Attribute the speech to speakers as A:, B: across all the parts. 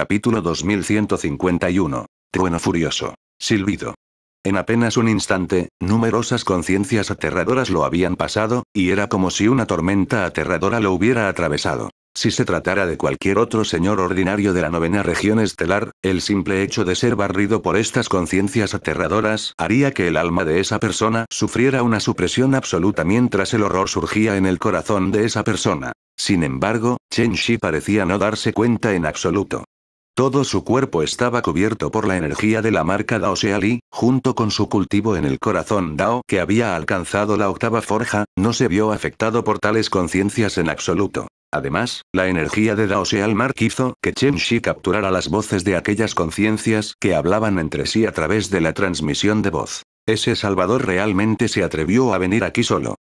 A: Capítulo 2151. Trueno furioso. Silbido. En apenas un instante, numerosas conciencias aterradoras lo habían pasado, y era como si una tormenta aterradora lo hubiera atravesado. Si se tratara de cualquier otro señor ordinario de la novena región estelar, el simple hecho de ser barrido por estas conciencias aterradoras haría que el alma de esa persona sufriera una supresión absoluta mientras el horror surgía en el corazón de esa persona. Sin embargo, Chen Shi parecía no darse cuenta en absoluto. Todo su cuerpo estaba cubierto por la energía de la marca Dao y, junto con su cultivo en el corazón Dao que había alcanzado la octava forja, no se vio afectado por tales conciencias en absoluto. Además, la energía de Dao Seal Mark hizo que Chen Shi capturara las voces de aquellas conciencias que hablaban entre sí a través de la transmisión de voz. Ese Salvador realmente se atrevió a venir aquí solo.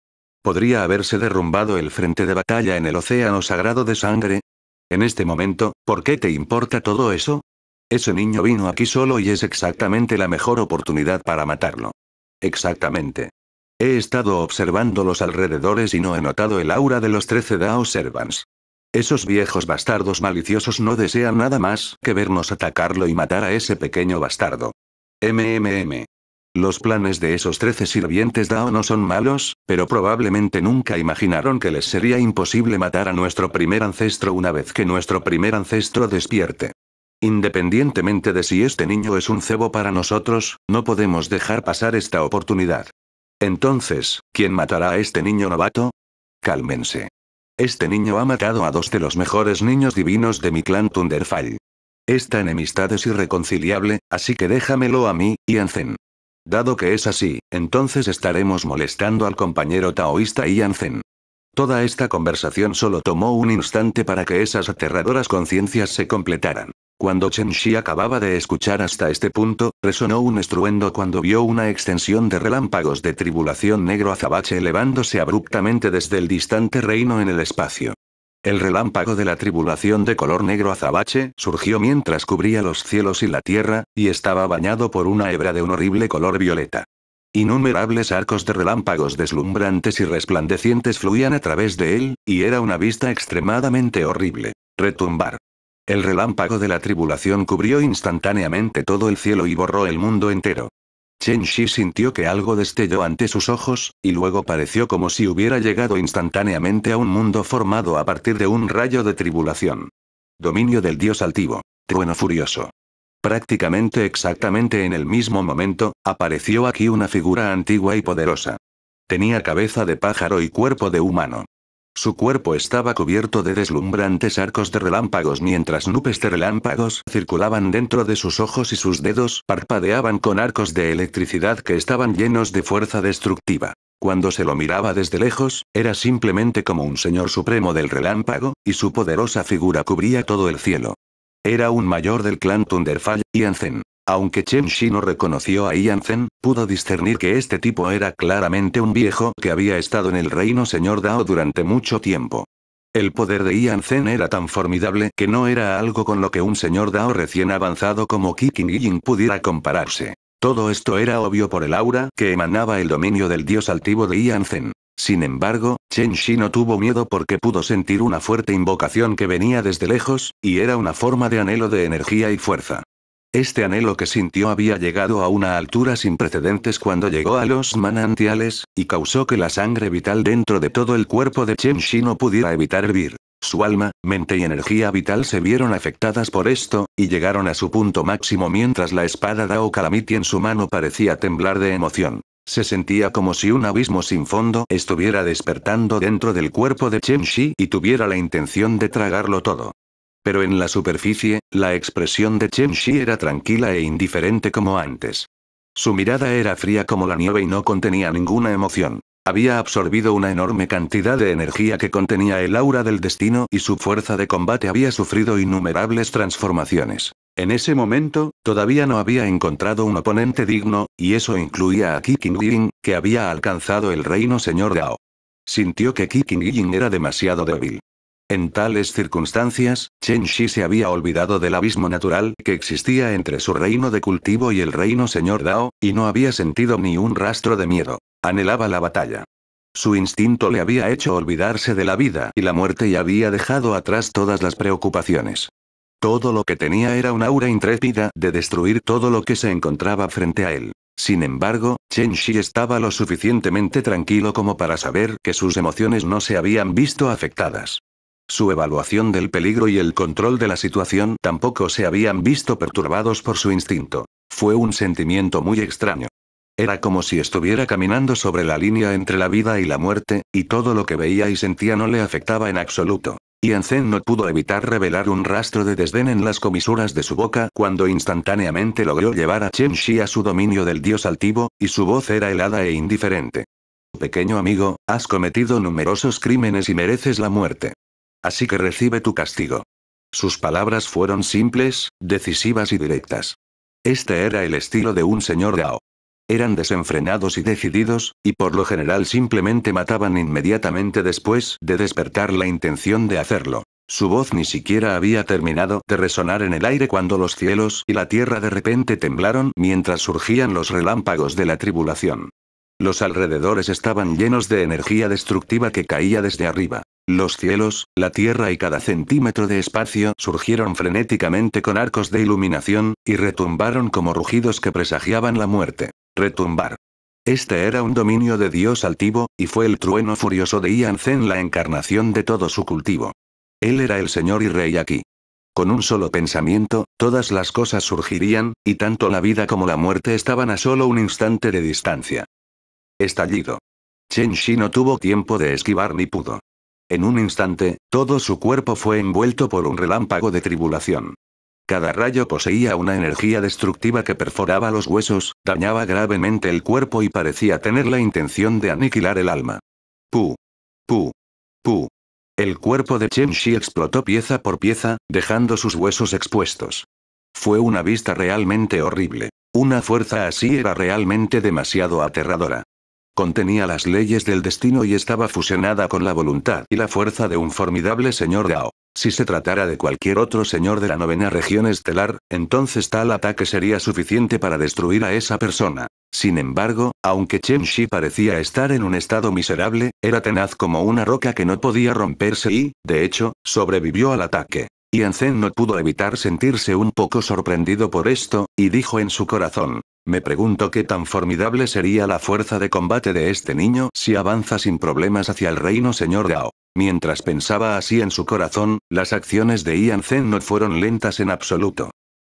A: Podría haberse derrumbado el frente de batalla en el océano sagrado de sangre, en este momento, ¿por qué te importa todo eso? Ese niño vino aquí solo y es exactamente la mejor oportunidad para matarlo. Exactamente. He estado observando los alrededores y no he notado el aura de los 13 Dao Servants. Esos viejos bastardos maliciosos no desean nada más que vernos atacarlo y matar a ese pequeño bastardo. MMM. Los planes de esos trece sirvientes Dao no son malos, pero probablemente nunca imaginaron que les sería imposible matar a nuestro primer ancestro una vez que nuestro primer ancestro despierte. Independientemente de si este niño es un cebo para nosotros, no podemos dejar pasar esta oportunidad. Entonces, ¿quién matará a este niño novato? Cálmense. Este niño ha matado a dos de los mejores niños divinos de mi clan Thunderfall. Esta enemistad es irreconciliable, así que déjamelo a mí, y Dado que es así, entonces estaremos molestando al compañero taoísta Ian Zhen. Toda esta conversación solo tomó un instante para que esas aterradoras conciencias se completaran. Cuando Chen Shi acababa de escuchar hasta este punto, resonó un estruendo cuando vio una extensión de relámpagos de tribulación negro azabache elevándose abruptamente desde el distante reino en el espacio. El relámpago de la tribulación de color negro azabache surgió mientras cubría los cielos y la tierra, y estaba bañado por una hebra de un horrible color violeta. Innumerables arcos de relámpagos deslumbrantes y resplandecientes fluían a través de él, y era una vista extremadamente horrible. Retumbar. El relámpago de la tribulación cubrió instantáneamente todo el cielo y borró el mundo entero. Chen Shi sintió que algo destelló ante sus ojos, y luego pareció como si hubiera llegado instantáneamente a un mundo formado a partir de un rayo de tribulación. Dominio del dios altivo. Trueno furioso. Prácticamente exactamente en el mismo momento, apareció aquí una figura antigua y poderosa. Tenía cabeza de pájaro y cuerpo de humano. Su cuerpo estaba cubierto de deslumbrantes arcos de relámpagos mientras nubes de relámpagos circulaban dentro de sus ojos y sus dedos parpadeaban con arcos de electricidad que estaban llenos de fuerza destructiva. Cuando se lo miraba desde lejos, era simplemente como un señor supremo del relámpago, y su poderosa figura cubría todo el cielo. Era un mayor del clan Thunderfall, Anzen. Aunque Chen Shi no reconoció a Yan Zhen, pudo discernir que este tipo era claramente un viejo que había estado en el reino señor Dao durante mucho tiempo. El poder de Yan Zhen era tan formidable que no era algo con lo que un señor Dao recién avanzado como Kiking Yin pudiera compararse. Todo esto era obvio por el aura que emanaba el dominio del dios altivo de Yan Zhen. Sin embargo, Chen Shi no tuvo miedo porque pudo sentir una fuerte invocación que venía desde lejos, y era una forma de anhelo de energía y fuerza. Este anhelo que sintió había llegado a una altura sin precedentes cuando llegó a los manantiales, y causó que la sangre vital dentro de todo el cuerpo de Chen Shi no pudiera evitar hervir. Su alma, mente y energía vital se vieron afectadas por esto, y llegaron a su punto máximo mientras la espada Dao Calamity en su mano parecía temblar de emoción. Se sentía como si un abismo sin fondo estuviera despertando dentro del cuerpo de Chen Shi y tuviera la intención de tragarlo todo. Pero en la superficie, la expresión de Chen Shi era tranquila e indiferente como antes. Su mirada era fría como la nieve y no contenía ninguna emoción. Había absorbido una enorme cantidad de energía que contenía el aura del destino y su fuerza de combate había sufrido innumerables transformaciones. En ese momento, todavía no había encontrado un oponente digno, y eso incluía a Qi que había alcanzado el reino señor Dao. Sintió que Qi era demasiado débil. En tales circunstancias, Chen Shi se había olvidado del abismo natural que existía entre su reino de cultivo y el reino señor Dao, y no había sentido ni un rastro de miedo. Anhelaba la batalla. Su instinto le había hecho olvidarse de la vida y la muerte y había dejado atrás todas las preocupaciones. Todo lo que tenía era una aura intrépida de destruir todo lo que se encontraba frente a él. Sin embargo, Chen Shi estaba lo suficientemente tranquilo como para saber que sus emociones no se habían visto afectadas. Su evaluación del peligro y el control de la situación tampoco se habían visto perturbados por su instinto. Fue un sentimiento muy extraño. Era como si estuviera caminando sobre la línea entre la vida y la muerte, y todo lo que veía y sentía no le afectaba en absoluto. Y Zen no pudo evitar revelar un rastro de desdén en las comisuras de su boca cuando instantáneamente logró llevar a Chen Shi a su dominio del dios altivo, y su voz era helada e indiferente. Pequeño amigo, has cometido numerosos crímenes y mereces la muerte. Así que recibe tu castigo. Sus palabras fueron simples, decisivas y directas. Este era el estilo de un señor Gao. Eran desenfrenados y decididos, y por lo general simplemente mataban inmediatamente después de despertar la intención de hacerlo. Su voz ni siquiera había terminado de resonar en el aire cuando los cielos y la tierra de repente temblaron mientras surgían los relámpagos de la tribulación. Los alrededores estaban llenos de energía destructiva que caía desde arriba. Los cielos, la tierra y cada centímetro de espacio surgieron frenéticamente con arcos de iluminación, y retumbaron como rugidos que presagiaban la muerte. Retumbar. Este era un dominio de Dios altivo, y fue el trueno furioso de Ian Zen la encarnación de todo su cultivo. Él era el Señor y Rey aquí. Con un solo pensamiento, todas las cosas surgirían, y tanto la vida como la muerte estaban a solo un instante de distancia. Estallido. Chen Shi no tuvo tiempo de esquivar ni pudo. En un instante, todo su cuerpo fue envuelto por un relámpago de tribulación. Cada rayo poseía una energía destructiva que perforaba los huesos, dañaba gravemente el cuerpo y parecía tener la intención de aniquilar el alma. Pu. Pu. Pu. El cuerpo de Chen Shi explotó pieza por pieza, dejando sus huesos expuestos. Fue una vista realmente horrible. Una fuerza así era realmente demasiado aterradora. Contenía las leyes del destino y estaba fusionada con la voluntad y la fuerza de un formidable señor Gao. Si se tratara de cualquier otro señor de la novena región estelar, entonces tal ataque sería suficiente para destruir a esa persona. Sin embargo, aunque Chen Shi parecía estar en un estado miserable, era tenaz como una roca que no podía romperse y, de hecho, sobrevivió al ataque. Zen no pudo evitar sentirse un poco sorprendido por esto, y dijo en su corazón, me pregunto qué tan formidable sería la fuerza de combate de este niño si avanza sin problemas hacia el reino señor Gao. Mientras pensaba así en su corazón, las acciones de Ian Zen no fueron lentas en absoluto.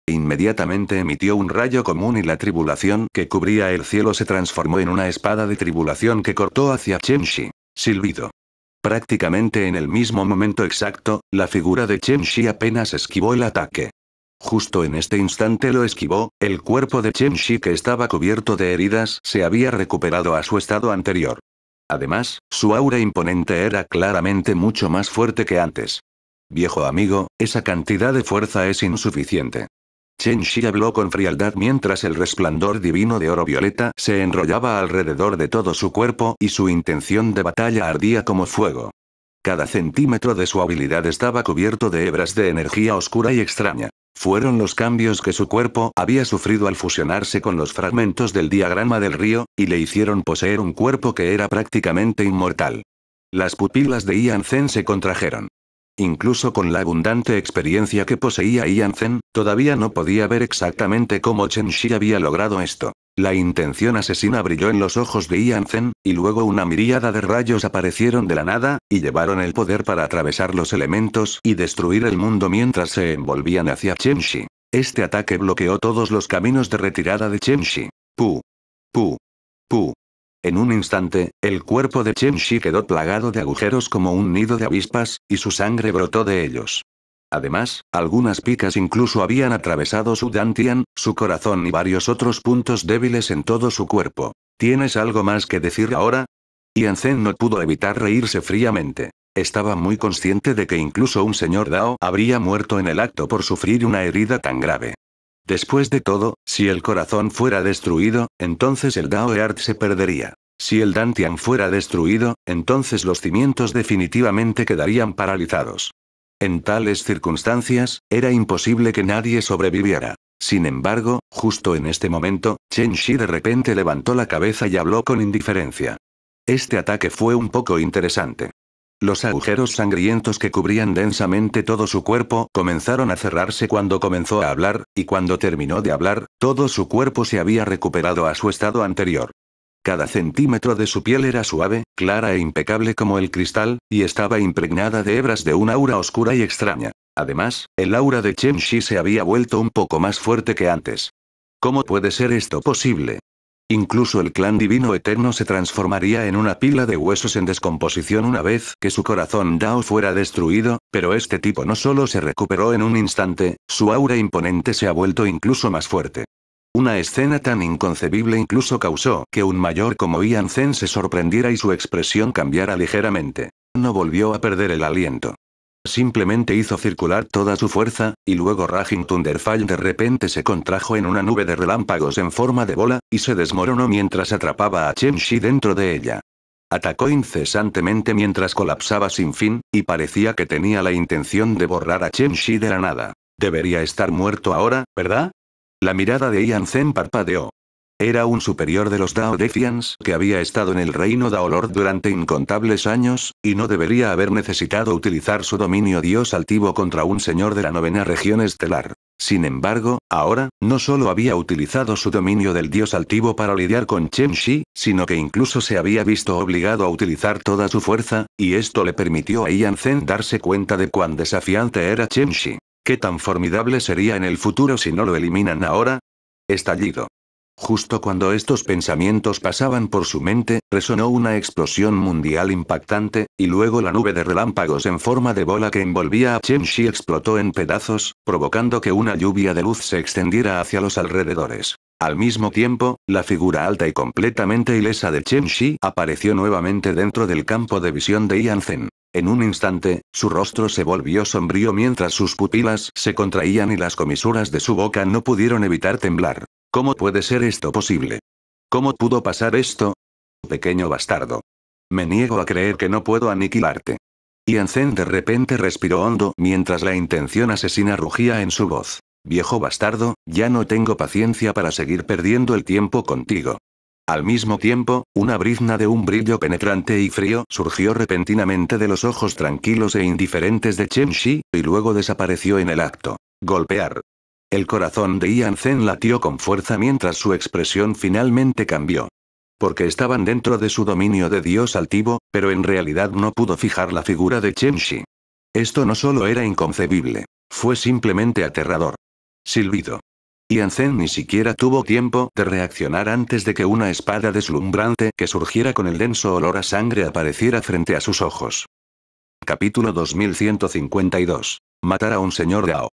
A: Inmediatamente emitió un rayo común y la tribulación que cubría el cielo se transformó en una espada de tribulación que cortó hacia Chen Shi. Silbido. Prácticamente en el mismo momento exacto, la figura de Chen Shi apenas esquivó el ataque. Justo en este instante lo esquivó, el cuerpo de Chen Shi que estaba cubierto de heridas se había recuperado a su estado anterior. Además, su aura imponente era claramente mucho más fuerte que antes. Viejo amigo, esa cantidad de fuerza es insuficiente. Chen Shi habló con frialdad mientras el resplandor divino de oro violeta se enrollaba alrededor de todo su cuerpo y su intención de batalla ardía como fuego. Cada centímetro de su habilidad estaba cubierto de hebras de energía oscura y extraña fueron los cambios que su cuerpo había sufrido al fusionarse con los fragmentos del diagrama del río, y le hicieron poseer un cuerpo que era prácticamente inmortal. Las pupilas de Ian Zen se contrajeron. Incluso con la abundante experiencia que poseía Ian Zen, todavía no podía ver exactamente cómo Chen Shi había logrado esto. La intención asesina brilló en los ojos de Ian Zen, y luego una miríada de rayos aparecieron de la nada, y llevaron el poder para atravesar los elementos y destruir el mundo mientras se envolvían hacia Chen Shi. Este ataque bloqueó todos los caminos de retirada de Chen Shi. Pu. Pu. Pu. En un instante, el cuerpo de Chen Shi quedó plagado de agujeros como un nido de avispas, y su sangre brotó de ellos. Además, algunas picas incluso habían atravesado su dantian, su corazón y varios otros puntos débiles en todo su cuerpo. ¿Tienes algo más que decir ahora? Yan Zen no pudo evitar reírse fríamente. Estaba muy consciente de que incluso un señor Dao habría muerto en el acto por sufrir una herida tan grave. Después de todo, si el corazón fuera destruido, entonces el Dao Art se perdería. Si el Dantian fuera destruido, entonces los cimientos definitivamente quedarían paralizados. En tales circunstancias, era imposible que nadie sobreviviera. Sin embargo, justo en este momento, Chen Shi de repente levantó la cabeza y habló con indiferencia. Este ataque fue un poco interesante. Los agujeros sangrientos que cubrían densamente todo su cuerpo comenzaron a cerrarse cuando comenzó a hablar, y cuando terminó de hablar, todo su cuerpo se había recuperado a su estado anterior. Cada centímetro de su piel era suave, clara e impecable como el cristal, y estaba impregnada de hebras de un aura oscura y extraña. Además, el aura de Chen Shi se había vuelto un poco más fuerte que antes. ¿Cómo puede ser esto posible? Incluso el clan divino eterno se transformaría en una pila de huesos en descomposición una vez que su corazón Dao fuera destruido, pero este tipo no solo se recuperó en un instante, su aura imponente se ha vuelto incluso más fuerte. Una escena tan inconcebible incluso causó que un mayor como Ian Zen se sorprendiera y su expresión cambiara ligeramente. No volvió a perder el aliento. Simplemente hizo circular toda su fuerza, y luego Raging Thunderfall de repente se contrajo en una nube de relámpagos en forma de bola, y se desmoronó mientras atrapaba a Chen Shi dentro de ella. Atacó incesantemente mientras colapsaba sin fin, y parecía que tenía la intención de borrar a Chen Shi de la nada. Debería estar muerto ahora, ¿verdad? La mirada de Ian Zen parpadeó. Era un superior de los Dao que había estado en el reino Daolord durante incontables años, y no debería haber necesitado utilizar su dominio dios altivo contra un señor de la novena región estelar. Sin embargo, ahora, no solo había utilizado su dominio del dios altivo para lidiar con Chen Shi, sino que incluso se había visto obligado a utilizar toda su fuerza, y esto le permitió a Ian Zen darse cuenta de cuán desafiante era Chen Shi. ¿Qué tan formidable sería en el futuro si no lo eliminan ahora? Estallido. Justo cuando estos pensamientos pasaban por su mente, resonó una explosión mundial impactante, y luego la nube de relámpagos en forma de bola que envolvía a Chen Shi explotó en pedazos, provocando que una lluvia de luz se extendiera hacia los alrededores. Al mismo tiempo, la figura alta y completamente ilesa de Chen Shi apareció nuevamente dentro del campo de visión de Ian En un instante, su rostro se volvió sombrío mientras sus pupilas se contraían y las comisuras de su boca no pudieron evitar temblar. ¿Cómo puede ser esto posible? ¿Cómo pudo pasar esto? Pequeño bastardo. Me niego a creer que no puedo aniquilarte. Y Zen de repente respiró hondo mientras la intención asesina rugía en su voz. Viejo bastardo, ya no tengo paciencia para seguir perdiendo el tiempo contigo. Al mismo tiempo, una brizna de un brillo penetrante y frío surgió repentinamente de los ojos tranquilos e indiferentes de Chen Shi, y luego desapareció en el acto. Golpear. El corazón de Ian Zen latió con fuerza mientras su expresión finalmente cambió. Porque estaban dentro de su dominio de Dios altivo, pero en realidad no pudo fijar la figura de Chen Shi. Esto no solo era inconcebible, fue simplemente aterrador. Silbido. Ian Zen ni siquiera tuvo tiempo de reaccionar antes de que una espada deslumbrante que surgiera con el denso olor a sangre apareciera frente a sus ojos. Capítulo 2152. Matar a un señor Ao.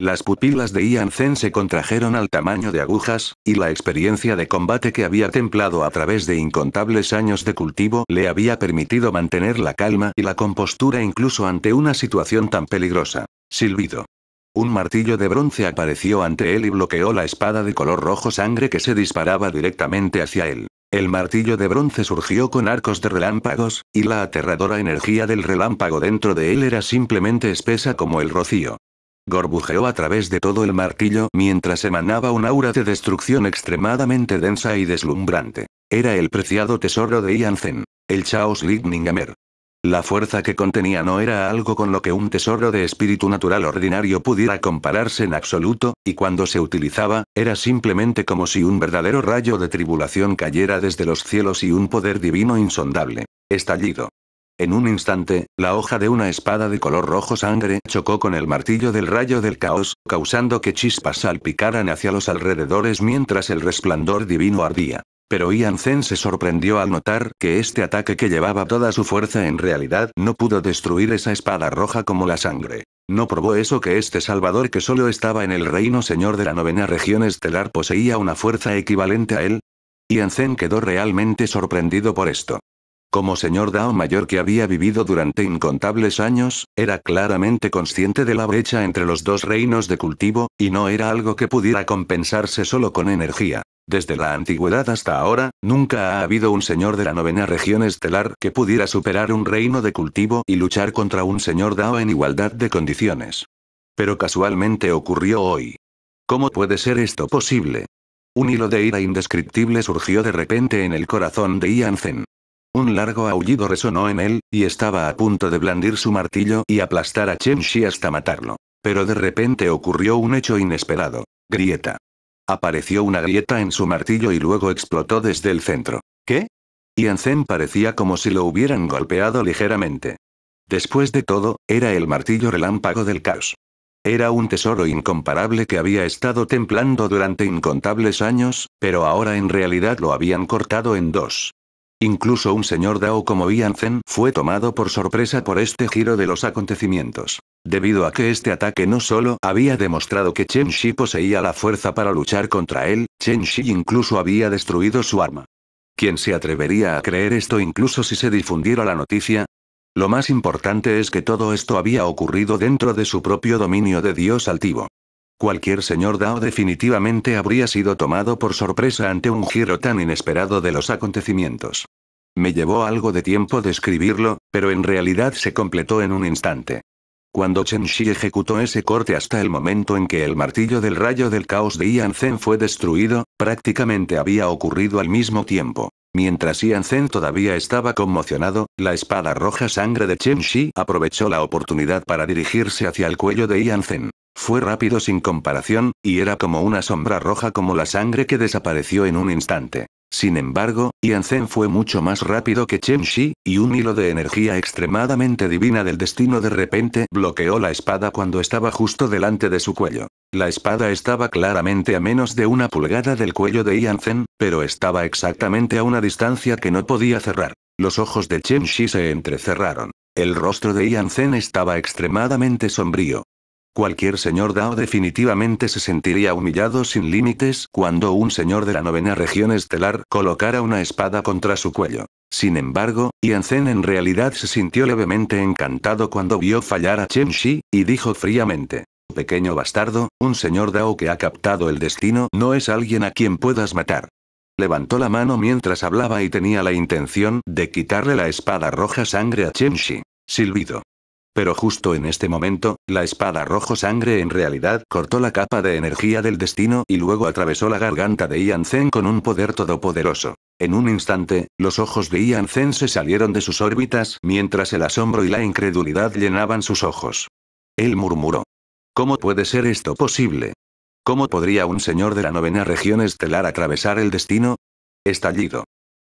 A: Las pupilas de Ian Zen se contrajeron al tamaño de agujas, y la experiencia de combate que había templado a través de incontables años de cultivo le había permitido mantener la calma y la compostura incluso ante una situación tan peligrosa. Silbido. Un martillo de bronce apareció ante él y bloqueó la espada de color rojo sangre que se disparaba directamente hacia él. El martillo de bronce surgió con arcos de relámpagos, y la aterradora energía del relámpago dentro de él era simplemente espesa como el rocío gorbujeó a través de todo el martillo mientras emanaba un aura de destrucción extremadamente densa y deslumbrante. Era el preciado tesoro de Ian Zen, el Chaos Hammer. La fuerza que contenía no era algo con lo que un tesoro de espíritu natural ordinario pudiera compararse en absoluto, y cuando se utilizaba, era simplemente como si un verdadero rayo de tribulación cayera desde los cielos y un poder divino insondable. Estallido. En un instante, la hoja de una espada de color rojo sangre chocó con el martillo del rayo del caos, causando que chispas salpicaran hacia los alrededores mientras el resplandor divino ardía. Pero Ian Zen se sorprendió al notar que este ataque que llevaba toda su fuerza en realidad no pudo destruir esa espada roja como la sangre. No probó eso que este salvador que solo estaba en el reino señor de la novena región estelar poseía una fuerza equivalente a él. Ian Zen quedó realmente sorprendido por esto. Como señor Dao mayor que había vivido durante incontables años, era claramente consciente de la brecha entre los dos reinos de cultivo, y no era algo que pudiera compensarse solo con energía. Desde la antigüedad hasta ahora, nunca ha habido un señor de la novena región estelar que pudiera superar un reino de cultivo y luchar contra un señor Dao en igualdad de condiciones. Pero casualmente ocurrió hoy. ¿Cómo puede ser esto posible? Un hilo de ira indescriptible surgió de repente en el corazón de Ian un largo aullido resonó en él, y estaba a punto de blandir su martillo y aplastar a Chen Shi hasta matarlo. Pero de repente ocurrió un hecho inesperado. Grieta. Apareció una grieta en su martillo y luego explotó desde el centro. ¿Qué? Anzen parecía como si lo hubieran golpeado ligeramente. Después de todo, era el martillo relámpago del caos. Era un tesoro incomparable que había estado templando durante incontables años, pero ahora en realidad lo habían cortado en dos. Incluso un señor Dao como Ian fue tomado por sorpresa por este giro de los acontecimientos. Debido a que este ataque no solo había demostrado que Chen Shi poseía la fuerza para luchar contra él, Chen Shi incluso había destruido su arma. ¿Quién se atrevería a creer esto incluso si se difundiera la noticia? Lo más importante es que todo esto había ocurrido dentro de su propio dominio de Dios altivo. Cualquier señor Dao definitivamente habría sido tomado por sorpresa ante un giro tan inesperado de los acontecimientos. Me llevó algo de tiempo describirlo, pero en realidad se completó en un instante. Cuando Chen Shi ejecutó ese corte hasta el momento en que el martillo del rayo del caos de Ian Zen fue destruido, prácticamente había ocurrido al mismo tiempo. Mientras Ian Zen todavía estaba conmocionado, la espada roja sangre de Chen Shi aprovechó la oportunidad para dirigirse hacia el cuello de Ian Zen. Fue rápido sin comparación, y era como una sombra roja como la sangre que desapareció en un instante. Sin embargo, Zhen fue mucho más rápido que Chen Shi, y un hilo de energía extremadamente divina del destino de repente bloqueó la espada cuando estaba justo delante de su cuello. La espada estaba claramente a menos de una pulgada del cuello de Yanzhen, pero estaba exactamente a una distancia que no podía cerrar. Los ojos de Chen Shi se entrecerraron. El rostro de Yanzhen estaba extremadamente sombrío. Cualquier señor Dao definitivamente se sentiría humillado sin límites cuando un señor de la novena región estelar colocara una espada contra su cuello. Sin embargo, Yanzhen en realidad se sintió levemente encantado cuando vio fallar a Chen Shi, y dijo fríamente. Pequeño bastardo, un señor Dao que ha captado el destino no es alguien a quien puedas matar. Levantó la mano mientras hablaba y tenía la intención de quitarle la espada roja sangre a Chen Shi. Silbido. Pero justo en este momento, la espada rojo sangre en realidad cortó la capa de energía del destino y luego atravesó la garganta de Ian Zen con un poder todopoderoso. En un instante, los ojos de Ian Zen se salieron de sus órbitas mientras el asombro y la incredulidad llenaban sus ojos. Él murmuró. ¿Cómo puede ser esto posible? ¿Cómo podría un señor de la novena región estelar atravesar el destino? Estallido.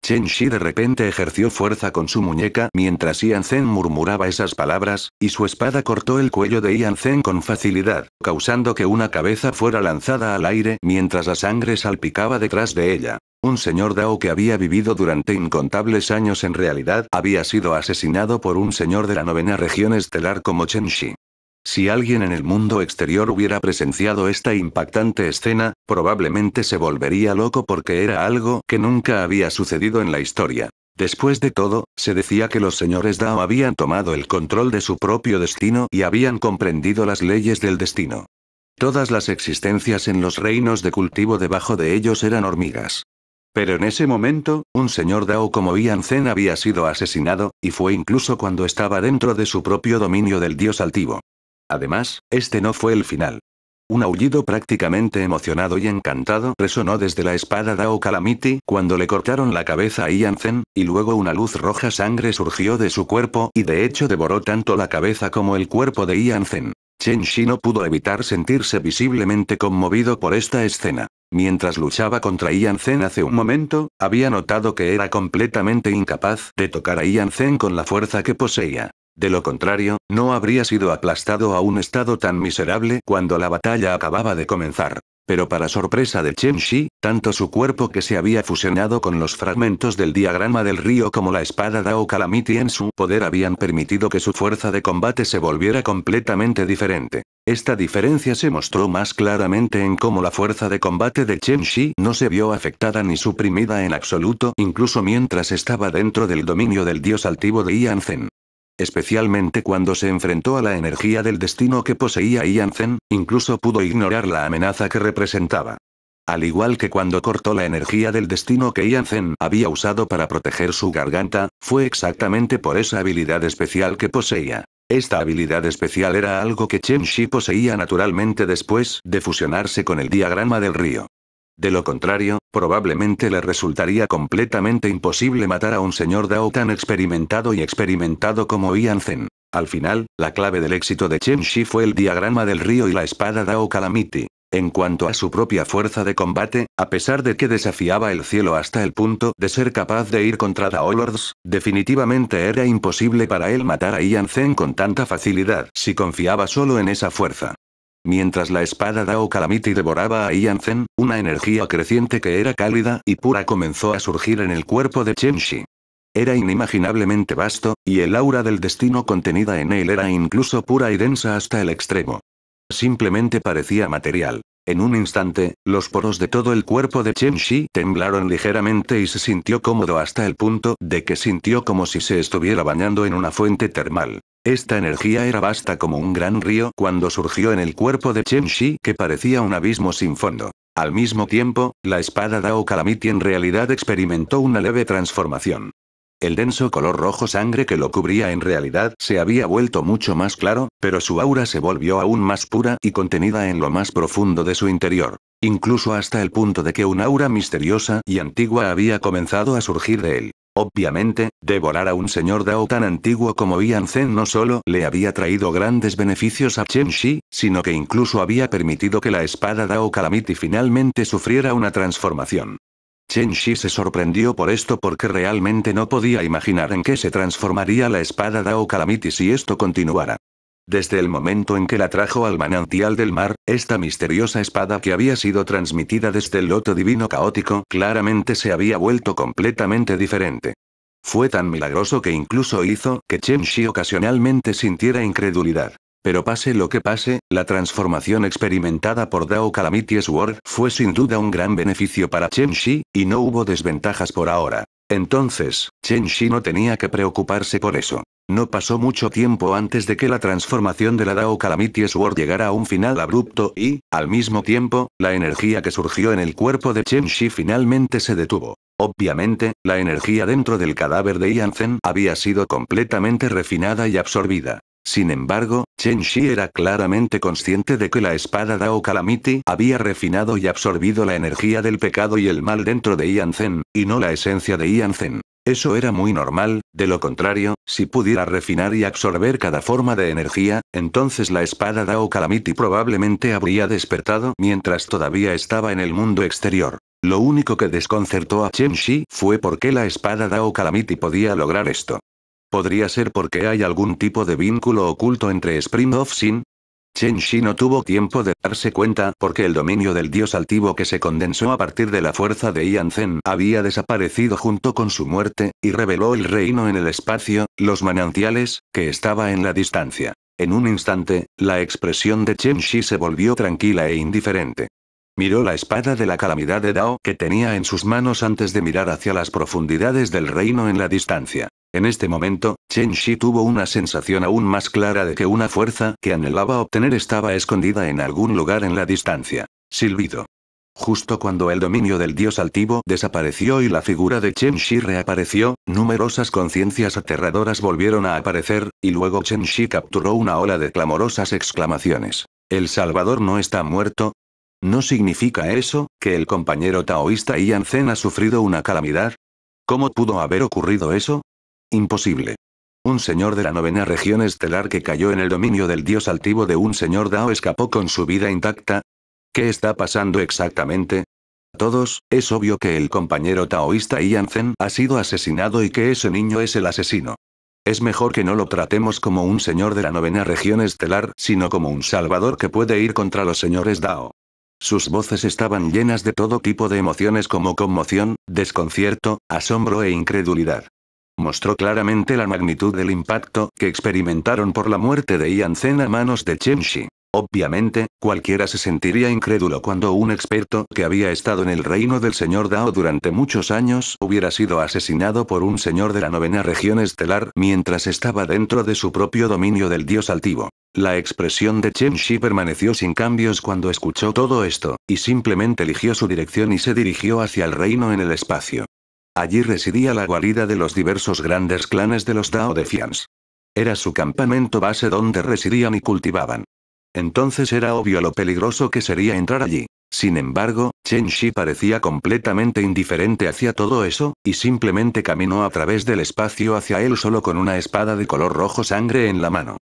A: Chen Shi de repente ejerció fuerza con su muñeca mientras Ian murmuraba esas palabras, y su espada cortó el cuello de Ian Zhen con facilidad, causando que una cabeza fuera lanzada al aire mientras la sangre salpicaba detrás de ella. Un señor Dao que había vivido durante incontables años en realidad había sido asesinado por un señor de la novena región estelar como Chen Shi. Si alguien en el mundo exterior hubiera presenciado esta impactante escena, probablemente se volvería loco porque era algo que nunca había sucedido en la historia. Después de todo, se decía que los señores Dao habían tomado el control de su propio destino y habían comprendido las leyes del destino. Todas las existencias en los reinos de cultivo debajo de ellos eran hormigas. Pero en ese momento, un señor Dao como Ian Zen había sido asesinado, y fue incluso cuando estaba dentro de su propio dominio del dios altivo. Además, este no fue el final. Un aullido prácticamente emocionado y encantado resonó desde la espada Dao Calamity cuando le cortaron la cabeza a Ian Zen, y luego una luz roja sangre surgió de su cuerpo y de hecho devoró tanto la cabeza como el cuerpo de Ian Zen. Chen Shi no pudo evitar sentirse visiblemente conmovido por esta escena. Mientras luchaba contra Ian Zen hace un momento, había notado que era completamente incapaz de tocar a Ian Zen con la fuerza que poseía. De lo contrario, no habría sido aplastado a un estado tan miserable cuando la batalla acababa de comenzar. Pero para sorpresa de Chen Shi, tanto su cuerpo que se había fusionado con los fragmentos del diagrama del río como la espada Dao Calamity en su poder habían permitido que su fuerza de combate se volviera completamente diferente. Esta diferencia se mostró más claramente en cómo la fuerza de combate de Chen Shi no se vio afectada ni suprimida en absoluto incluso mientras estaba dentro del dominio del dios altivo de Yan especialmente cuando se enfrentó a la energía del destino que poseía Ian incluso pudo ignorar la amenaza que representaba. Al igual que cuando cortó la energía del destino que Ian Zen había usado para proteger su garganta, fue exactamente por esa habilidad especial que poseía. Esta habilidad especial era algo que Chen Shi poseía naturalmente después de fusionarse con el diagrama del río. De lo contrario, probablemente le resultaría completamente imposible matar a un señor Dao tan experimentado y experimentado como Ian Zen. Al final, la clave del éxito de Chen Shi fue el diagrama del río y la espada Dao Calamity. En cuanto a su propia fuerza de combate, a pesar de que desafiaba el cielo hasta el punto de ser capaz de ir contra Dao Lords, definitivamente era imposible para él matar a Ian Zen con tanta facilidad si confiaba solo en esa fuerza. Mientras la espada Dao Calamity devoraba a Ian una energía creciente que era cálida y pura comenzó a surgir en el cuerpo de Chen Shi. Era inimaginablemente vasto, y el aura del destino contenida en él era incluso pura y densa hasta el extremo. Simplemente parecía material. En un instante, los poros de todo el cuerpo de Chen Shi temblaron ligeramente y se sintió cómodo hasta el punto de que sintió como si se estuviera bañando en una fuente termal. Esta energía era vasta como un gran río cuando surgió en el cuerpo de Chen Shi que parecía un abismo sin fondo. Al mismo tiempo, la espada Dao Kalamiti en realidad experimentó una leve transformación. El denso color rojo sangre que lo cubría en realidad se había vuelto mucho más claro, pero su aura se volvió aún más pura y contenida en lo más profundo de su interior. Incluso hasta el punto de que una aura misteriosa y antigua había comenzado a surgir de él. Obviamente, devorar a un señor Dao tan antiguo como Ian Zen no solo le había traído grandes beneficios a Chen Shi, sino que incluso había permitido que la espada Dao Calamity finalmente sufriera una transformación. Chen Shi se sorprendió por esto porque realmente no podía imaginar en qué se transformaría la espada Dao Calamity si esto continuara. Desde el momento en que la trajo al manantial del mar, esta misteriosa espada que había sido transmitida desde el loto divino caótico claramente se había vuelto completamente diferente. Fue tan milagroso que incluso hizo que Chen Shi ocasionalmente sintiera incredulidad. Pero pase lo que pase, la transformación experimentada por Dao Calamity Sword fue sin duda un gran beneficio para Chen Shi, y no hubo desventajas por ahora. Entonces, Chen Shi no tenía que preocuparse por eso. No pasó mucho tiempo antes de que la transformación de la Dao Calamity Sword llegara a un final abrupto y, al mismo tiempo, la energía que surgió en el cuerpo de Chen Shi finalmente se detuvo. Obviamente, la energía dentro del cadáver de Yanzen había sido completamente refinada y absorbida. Sin embargo, Chen Shi era claramente consciente de que la espada Dao Calamity había refinado y absorbido la energía del pecado y el mal dentro de Ian Zen, y no la esencia de Ian Zen. Eso era muy normal, de lo contrario, si pudiera refinar y absorber cada forma de energía, entonces la espada Dao Calamity probablemente habría despertado mientras todavía estaba en el mundo exterior. Lo único que desconcertó a Chen Shi fue por qué la espada Dao Calamity podía lograr esto. ¿Podría ser porque hay algún tipo de vínculo oculto entre Spring of Sin? Chen Shi no tuvo tiempo de darse cuenta porque el dominio del dios altivo que se condensó a partir de la fuerza de Ian Zen había desaparecido junto con su muerte, y reveló el reino en el espacio, los manantiales, que estaba en la distancia. En un instante, la expresión de Chen Shi se volvió tranquila e indiferente. Miró la espada de la calamidad de Dao que tenía en sus manos antes de mirar hacia las profundidades del reino en la distancia. En este momento, Chen Shi tuvo una sensación aún más clara de que una fuerza que anhelaba obtener estaba escondida en algún lugar en la distancia. Silbido. Justo cuando el dominio del dios altivo desapareció y la figura de Chen Shi reapareció, numerosas conciencias aterradoras volvieron a aparecer, y luego Chen Shi capturó una ola de clamorosas exclamaciones. El Salvador no está muerto, ¿No significa eso, que el compañero taoísta Ian Zen ha sufrido una calamidad? ¿Cómo pudo haber ocurrido eso? Imposible. Un señor de la novena región estelar que cayó en el dominio del dios altivo de un señor Dao escapó con su vida intacta. ¿Qué está pasando exactamente? Todos, es obvio que el compañero taoísta Ian Zen ha sido asesinado y que ese niño es el asesino. Es mejor que no lo tratemos como un señor de la novena región estelar, sino como un salvador que puede ir contra los señores Dao. Sus voces estaban llenas de todo tipo de emociones como conmoción, desconcierto, asombro e incredulidad mostró claramente la magnitud del impacto que experimentaron por la muerte de Ian Zen a manos de Chen Shi. Obviamente, cualquiera se sentiría incrédulo cuando un experto que había estado en el reino del señor Dao durante muchos años hubiera sido asesinado por un señor de la novena región estelar mientras estaba dentro de su propio dominio del dios altivo. La expresión de Chen Shi permaneció sin cambios cuando escuchó todo esto, y simplemente eligió su dirección y se dirigió hacia el reino en el espacio. Allí residía la guarida de los diversos grandes clanes de los Dao de Era su campamento base donde residían y cultivaban. Entonces era obvio lo peligroso que sería entrar allí. Sin embargo, Chen Shi parecía completamente indiferente hacia todo eso, y simplemente caminó a través del espacio hacia él solo con una espada de color rojo sangre en la mano.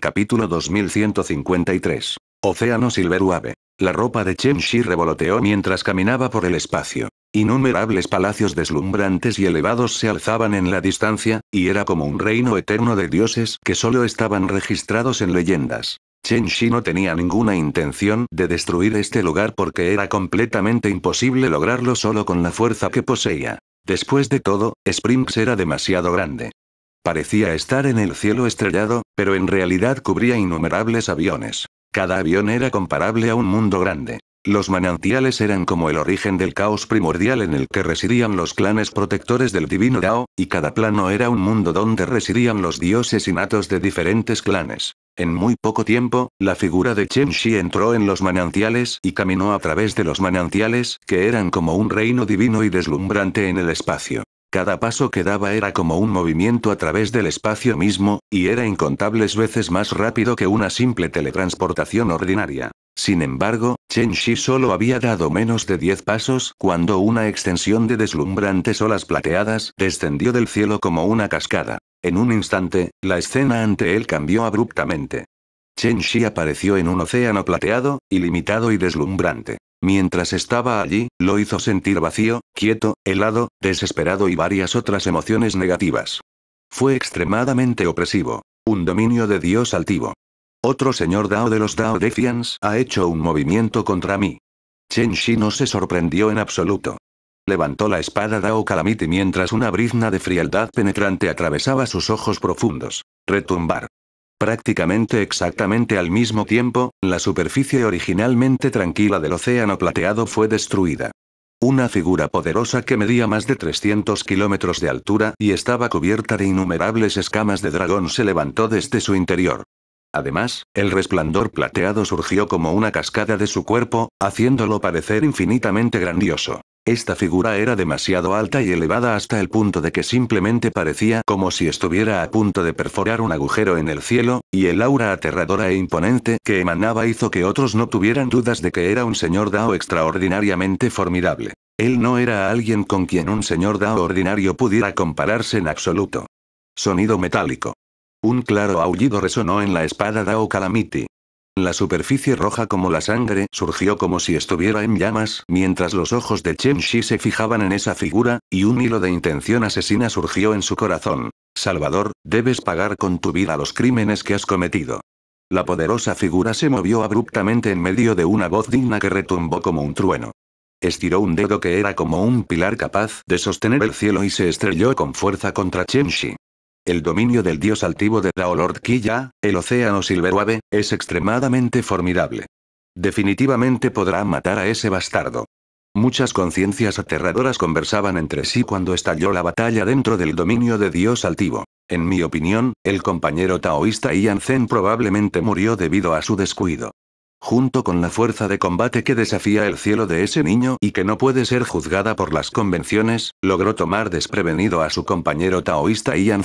A: Capítulo 2153. Océano Silveruave. La ropa de Chen Shi revoloteó mientras caminaba por el espacio. Innumerables palacios deslumbrantes y elevados se alzaban en la distancia, y era como un reino eterno de dioses que solo estaban registrados en leyendas. Chen Shi no tenía ninguna intención de destruir este lugar porque era completamente imposible lograrlo solo con la fuerza que poseía. Después de todo, Springs era demasiado grande. Parecía estar en el cielo estrellado, pero en realidad cubría innumerables aviones. Cada avión era comparable a un mundo grande. Los manantiales eran como el origen del caos primordial en el que residían los clanes protectores del divino Dao, y cada plano era un mundo donde residían los dioses innatos de diferentes clanes. En muy poco tiempo, la figura de Chen Shi entró en los manantiales y caminó a través de los manantiales, que eran como un reino divino y deslumbrante en el espacio. Cada paso que daba era como un movimiento a través del espacio mismo, y era incontables veces más rápido que una simple teletransportación ordinaria. Sin embargo, Chen Shi solo había dado menos de 10 pasos cuando una extensión de deslumbrantes olas plateadas descendió del cielo como una cascada. En un instante, la escena ante él cambió abruptamente. Chen Shi apareció en un océano plateado, ilimitado y deslumbrante. Mientras estaba allí, lo hizo sentir vacío, quieto, helado, desesperado y varias otras emociones negativas. Fue extremadamente opresivo. Un dominio de Dios altivo. Otro señor Dao de los Dao Defians ha hecho un movimiento contra mí. Chen Shi no se sorprendió en absoluto. Levantó la espada Dao Calamity mientras una brizna de frialdad penetrante atravesaba sus ojos profundos. Retumbar. Prácticamente exactamente al mismo tiempo, la superficie originalmente tranquila del océano plateado fue destruida. Una figura poderosa que medía más de 300 kilómetros de altura y estaba cubierta de innumerables escamas de dragón se levantó desde su interior. Además, el resplandor plateado surgió como una cascada de su cuerpo, haciéndolo parecer infinitamente grandioso. Esta figura era demasiado alta y elevada hasta el punto de que simplemente parecía como si estuviera a punto de perforar un agujero en el cielo, y el aura aterradora e imponente que emanaba hizo que otros no tuvieran dudas de que era un señor Dao extraordinariamente formidable. Él no era alguien con quien un señor Dao ordinario pudiera compararse en absoluto. Sonido metálico. Un claro aullido resonó en la espada Dao Calamity. La superficie roja como la sangre surgió como si estuviera en llamas, mientras los ojos de Chen Shi se fijaban en esa figura, y un hilo de intención asesina surgió en su corazón. Salvador, debes pagar con tu vida los crímenes que has cometido. La poderosa figura se movió abruptamente en medio de una voz digna que retumbó como un trueno. Estiró un dedo que era como un pilar capaz de sostener el cielo y se estrelló con fuerza contra Chen Shi. El dominio del dios altivo de Daolord ya el océano Silverwave, es extremadamente formidable. Definitivamente podrá matar a ese bastardo. Muchas conciencias aterradoras conversaban entre sí cuando estalló la batalla dentro del dominio de Dios altivo. En mi opinión, el compañero taoísta Ian Zen probablemente murió debido a su descuido. Junto con la fuerza de combate que desafía el cielo de ese niño y que no puede ser juzgada por las convenciones, logró tomar desprevenido a su compañero taoísta Ian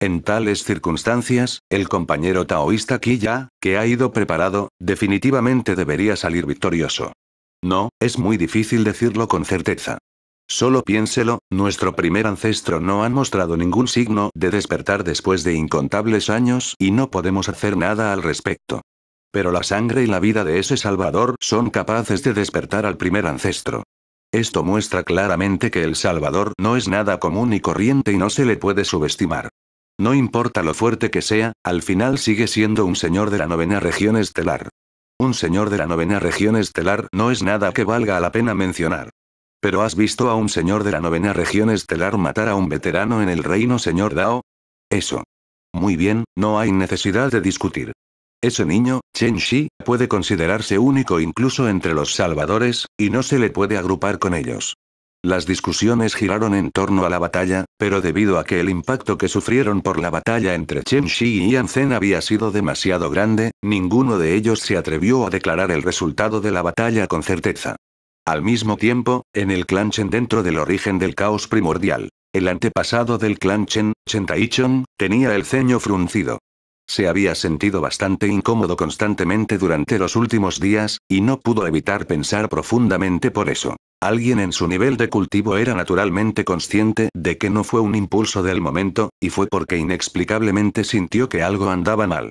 A: en tales circunstancias, el compañero taoísta Ya, que ha ido preparado, definitivamente debería salir victorioso. No, es muy difícil decirlo con certeza. Solo piénselo, nuestro primer ancestro no ha mostrado ningún signo de despertar después de incontables años y no podemos hacer nada al respecto. Pero la sangre y la vida de ese Salvador son capaces de despertar al primer ancestro. Esto muestra claramente que el Salvador no es nada común y corriente y no se le puede subestimar. No importa lo fuerte que sea, al final sigue siendo un señor de la novena región estelar. Un señor de la novena región estelar no es nada que valga la pena mencionar. ¿Pero has visto a un señor de la novena región estelar matar a un veterano en el reino señor Dao? Eso. Muy bien, no hay necesidad de discutir. Ese niño, Chen Shi, puede considerarse único incluso entre los salvadores, y no se le puede agrupar con ellos. Las discusiones giraron en torno a la batalla, pero debido a que el impacto que sufrieron por la batalla entre Chen Shi y Yan Zhen había sido demasiado grande, ninguno de ellos se atrevió a declarar el resultado de la batalla con certeza. Al mismo tiempo, en el clan Chen dentro del origen del caos primordial, el antepasado del clan Chen, Chen Taichon, tenía el ceño fruncido. Se había sentido bastante incómodo constantemente durante los últimos días, y no pudo evitar pensar profundamente por eso. Alguien en su nivel de cultivo era naturalmente consciente de que no fue un impulso del momento, y fue porque inexplicablemente sintió que algo andaba mal.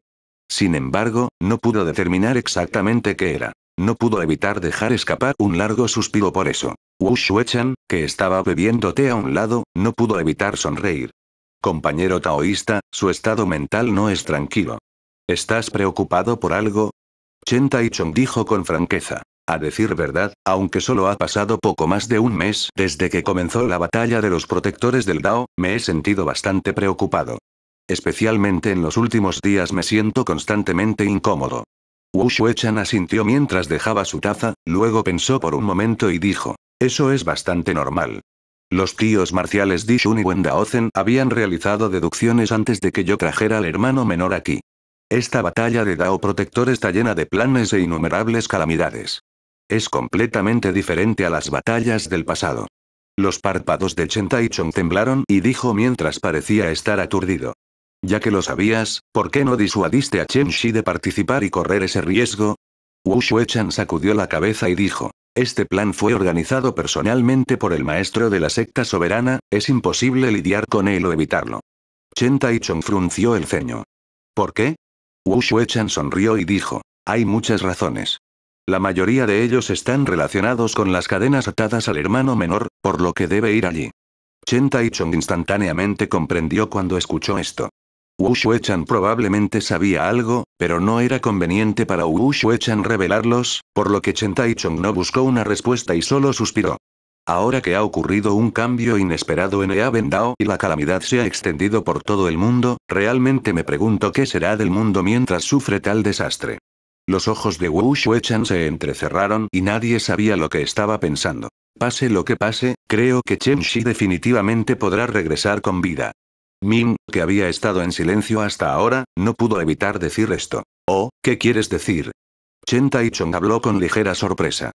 A: Sin embargo, no pudo determinar exactamente qué era. No pudo evitar dejar escapar un largo suspiro por eso. Wu Shui-chan, que estaba bebiendo té a un lado, no pudo evitar sonreír. Compañero taoísta, su estado mental no es tranquilo. ¿Estás preocupado por algo? Chen Taichung dijo con franqueza. A decir verdad, aunque solo ha pasado poco más de un mes desde que comenzó la batalla de los protectores del Dao, me he sentido bastante preocupado. Especialmente en los últimos días me siento constantemente incómodo. Wu Shuechan asintió mientras dejaba su taza, luego pensó por un momento y dijo, eso es bastante normal. Los tíos marciales Dishun y Wendaozen habían realizado deducciones antes de que yo trajera al hermano menor aquí. Esta batalla de Dao Protector está llena de planes e innumerables calamidades es completamente diferente a las batallas del pasado. Los párpados de Chen Chong temblaron y dijo mientras parecía estar aturdido. Ya que lo sabías, ¿por qué no disuadiste a Chen Shi de participar y correr ese riesgo? Wu Shuechan sacudió la cabeza y dijo, este plan fue organizado personalmente por el maestro de la secta soberana, es imposible lidiar con él o evitarlo. Chen Chong frunció el ceño. ¿Por qué? Wu Shuechan sonrió y dijo, hay muchas razones. La mayoría de ellos están relacionados con las cadenas atadas al hermano menor, por lo que debe ir allí. Chen Taichong instantáneamente comprendió cuando escuchó esto. Wu Chan probablemente sabía algo, pero no era conveniente para Wu Chan revelarlos, por lo que Chen Taichong no buscó una respuesta y solo suspiró. Ahora que ha ocurrido un cambio inesperado en Bendao y la calamidad se ha extendido por todo el mundo, realmente me pregunto qué será del mundo mientras sufre tal desastre. Los ojos de Wu Chan se entrecerraron y nadie sabía lo que estaba pensando. Pase lo que pase, creo que Chen Shi definitivamente podrá regresar con vida. Ming, que había estado en silencio hasta ahora, no pudo evitar decir esto. Oh, ¿qué quieres decir? Chen Taichong habló con ligera sorpresa.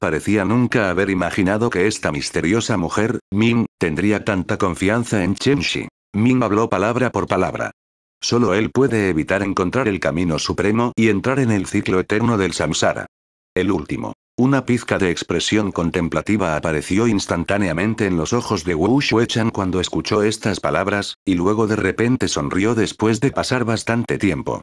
A: Parecía nunca haber imaginado que esta misteriosa mujer, Ming, tendría tanta confianza en Chen Shi. Ming habló palabra por palabra. Solo él puede evitar encontrar el camino supremo y entrar en el ciclo eterno del samsara. El último. Una pizca de expresión contemplativa apareció instantáneamente en los ojos de Wu Shuechan cuando escuchó estas palabras, y luego de repente sonrió después de pasar bastante tiempo.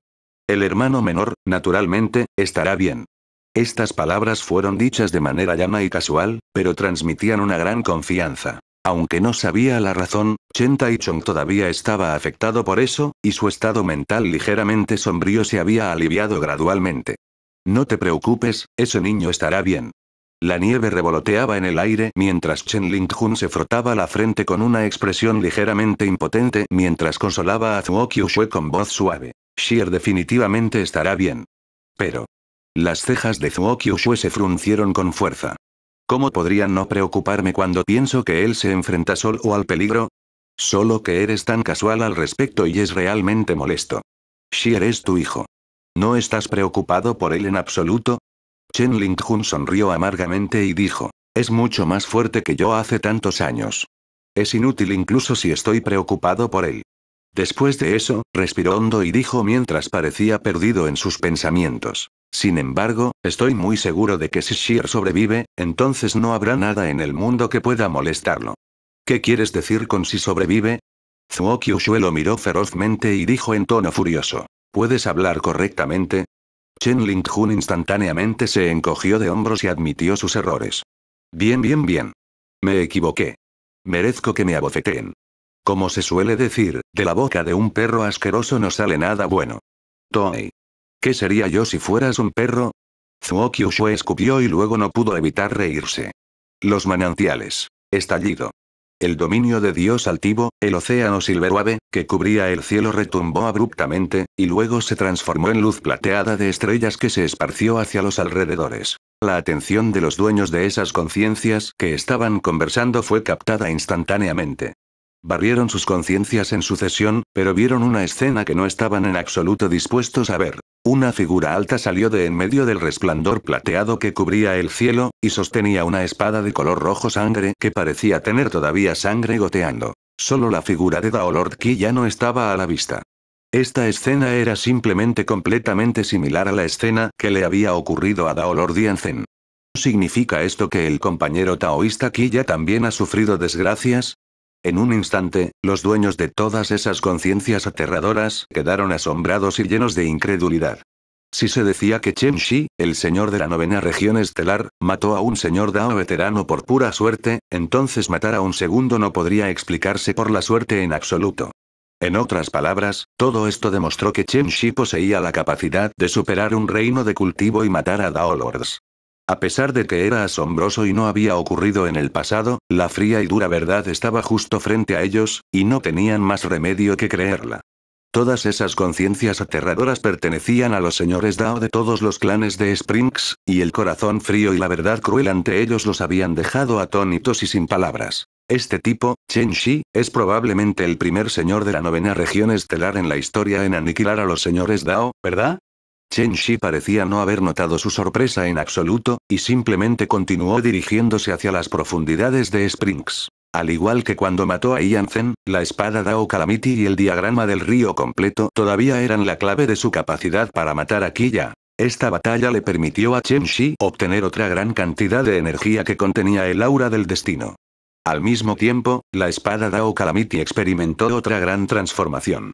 A: El hermano menor, naturalmente, estará bien. Estas palabras fueron dichas de manera llana y casual, pero transmitían una gran confianza. Aunque no sabía la razón, Chen Taichung todavía estaba afectado por eso, y su estado mental ligeramente sombrío se había aliviado gradualmente. No te preocupes, ese niño estará bien. La nieve revoloteaba en el aire mientras Chen ling se frotaba la frente con una expresión ligeramente impotente mientras consolaba a Zhuo Kyushue con voz suave. Shier definitivamente estará bien. Pero. Las cejas de Zhuo Kyushue se fruncieron con fuerza. ¿Cómo podría no preocuparme cuando pienso que él se enfrenta solo al peligro? Solo que eres tan casual al respecto y es realmente molesto. Shier es tu hijo. ¿No estás preocupado por él en absoluto? Chen ling sonrió amargamente y dijo, es mucho más fuerte que yo hace tantos años. Es inútil incluso si estoy preocupado por él. Después de eso, respiró hondo y dijo mientras parecía perdido en sus pensamientos. Sin embargo, estoy muy seguro de que si Shir sobrevive, entonces no habrá nada en el mundo que pueda molestarlo. ¿Qué quieres decir con si sobrevive? Zuo Kyushu lo miró ferozmente y dijo en tono furioso. ¿Puedes hablar correctamente? Chen Ling-hun instantáneamente se encogió de hombros y admitió sus errores. Bien, bien, bien. Me equivoqué. Merezco que me abofeteen. Como se suele decir, de la boca de un perro asqueroso no sale nada bueno. Toei. ¿Qué sería yo si fueras un perro? Zuo escupió y luego no pudo evitar reírse. Los manantiales. Estallido. El dominio de Dios altivo, el océano silveruave, que cubría el cielo retumbó abruptamente, y luego se transformó en luz plateada de estrellas que se esparció hacia los alrededores. La atención de los dueños de esas conciencias que estaban conversando fue captada instantáneamente. Barrieron sus conciencias en sucesión, pero vieron una escena que no estaban en absoluto dispuestos a ver. Una figura alta salió de en medio del resplandor plateado que cubría el cielo, y sostenía una espada de color rojo sangre que parecía tener todavía sangre goteando. Solo la figura de Daolord Ki ya no estaba a la vista. Esta escena era simplemente completamente similar a la escena que le había ocurrido a Daolord Yenzen. ¿Significa esto que el compañero taoísta Ki ya también ha sufrido desgracias? En un instante, los dueños de todas esas conciencias aterradoras quedaron asombrados y llenos de incredulidad. Si se decía que Chen Shi, el señor de la novena región estelar, mató a un señor Dao veterano por pura suerte, entonces matar a un segundo no podría explicarse por la suerte en absoluto. En otras palabras, todo esto demostró que Chen Shi poseía la capacidad de superar un reino de cultivo y matar a Dao Lords. A pesar de que era asombroso y no había ocurrido en el pasado, la fría y dura verdad estaba justo frente a ellos, y no tenían más remedio que creerla. Todas esas conciencias aterradoras pertenecían a los señores Dao de todos los clanes de Springs, y el corazón frío y la verdad cruel ante ellos los habían dejado atónitos y sin palabras. Este tipo, Chen Shi, es probablemente el primer señor de la novena región estelar en la historia en aniquilar a los señores Dao, ¿verdad? Chen Shi parecía no haber notado su sorpresa en absoluto, y simplemente continuó dirigiéndose hacia las profundidades de Springs. Al igual que cuando mató a Ian Zen, la espada Dao Calamity y el diagrama del río completo todavía eran la clave de su capacidad para matar a Kiya. Esta batalla le permitió a Chen Shi obtener otra gran cantidad de energía que contenía el aura del destino. Al mismo tiempo, la espada Dao Calamity experimentó otra gran transformación.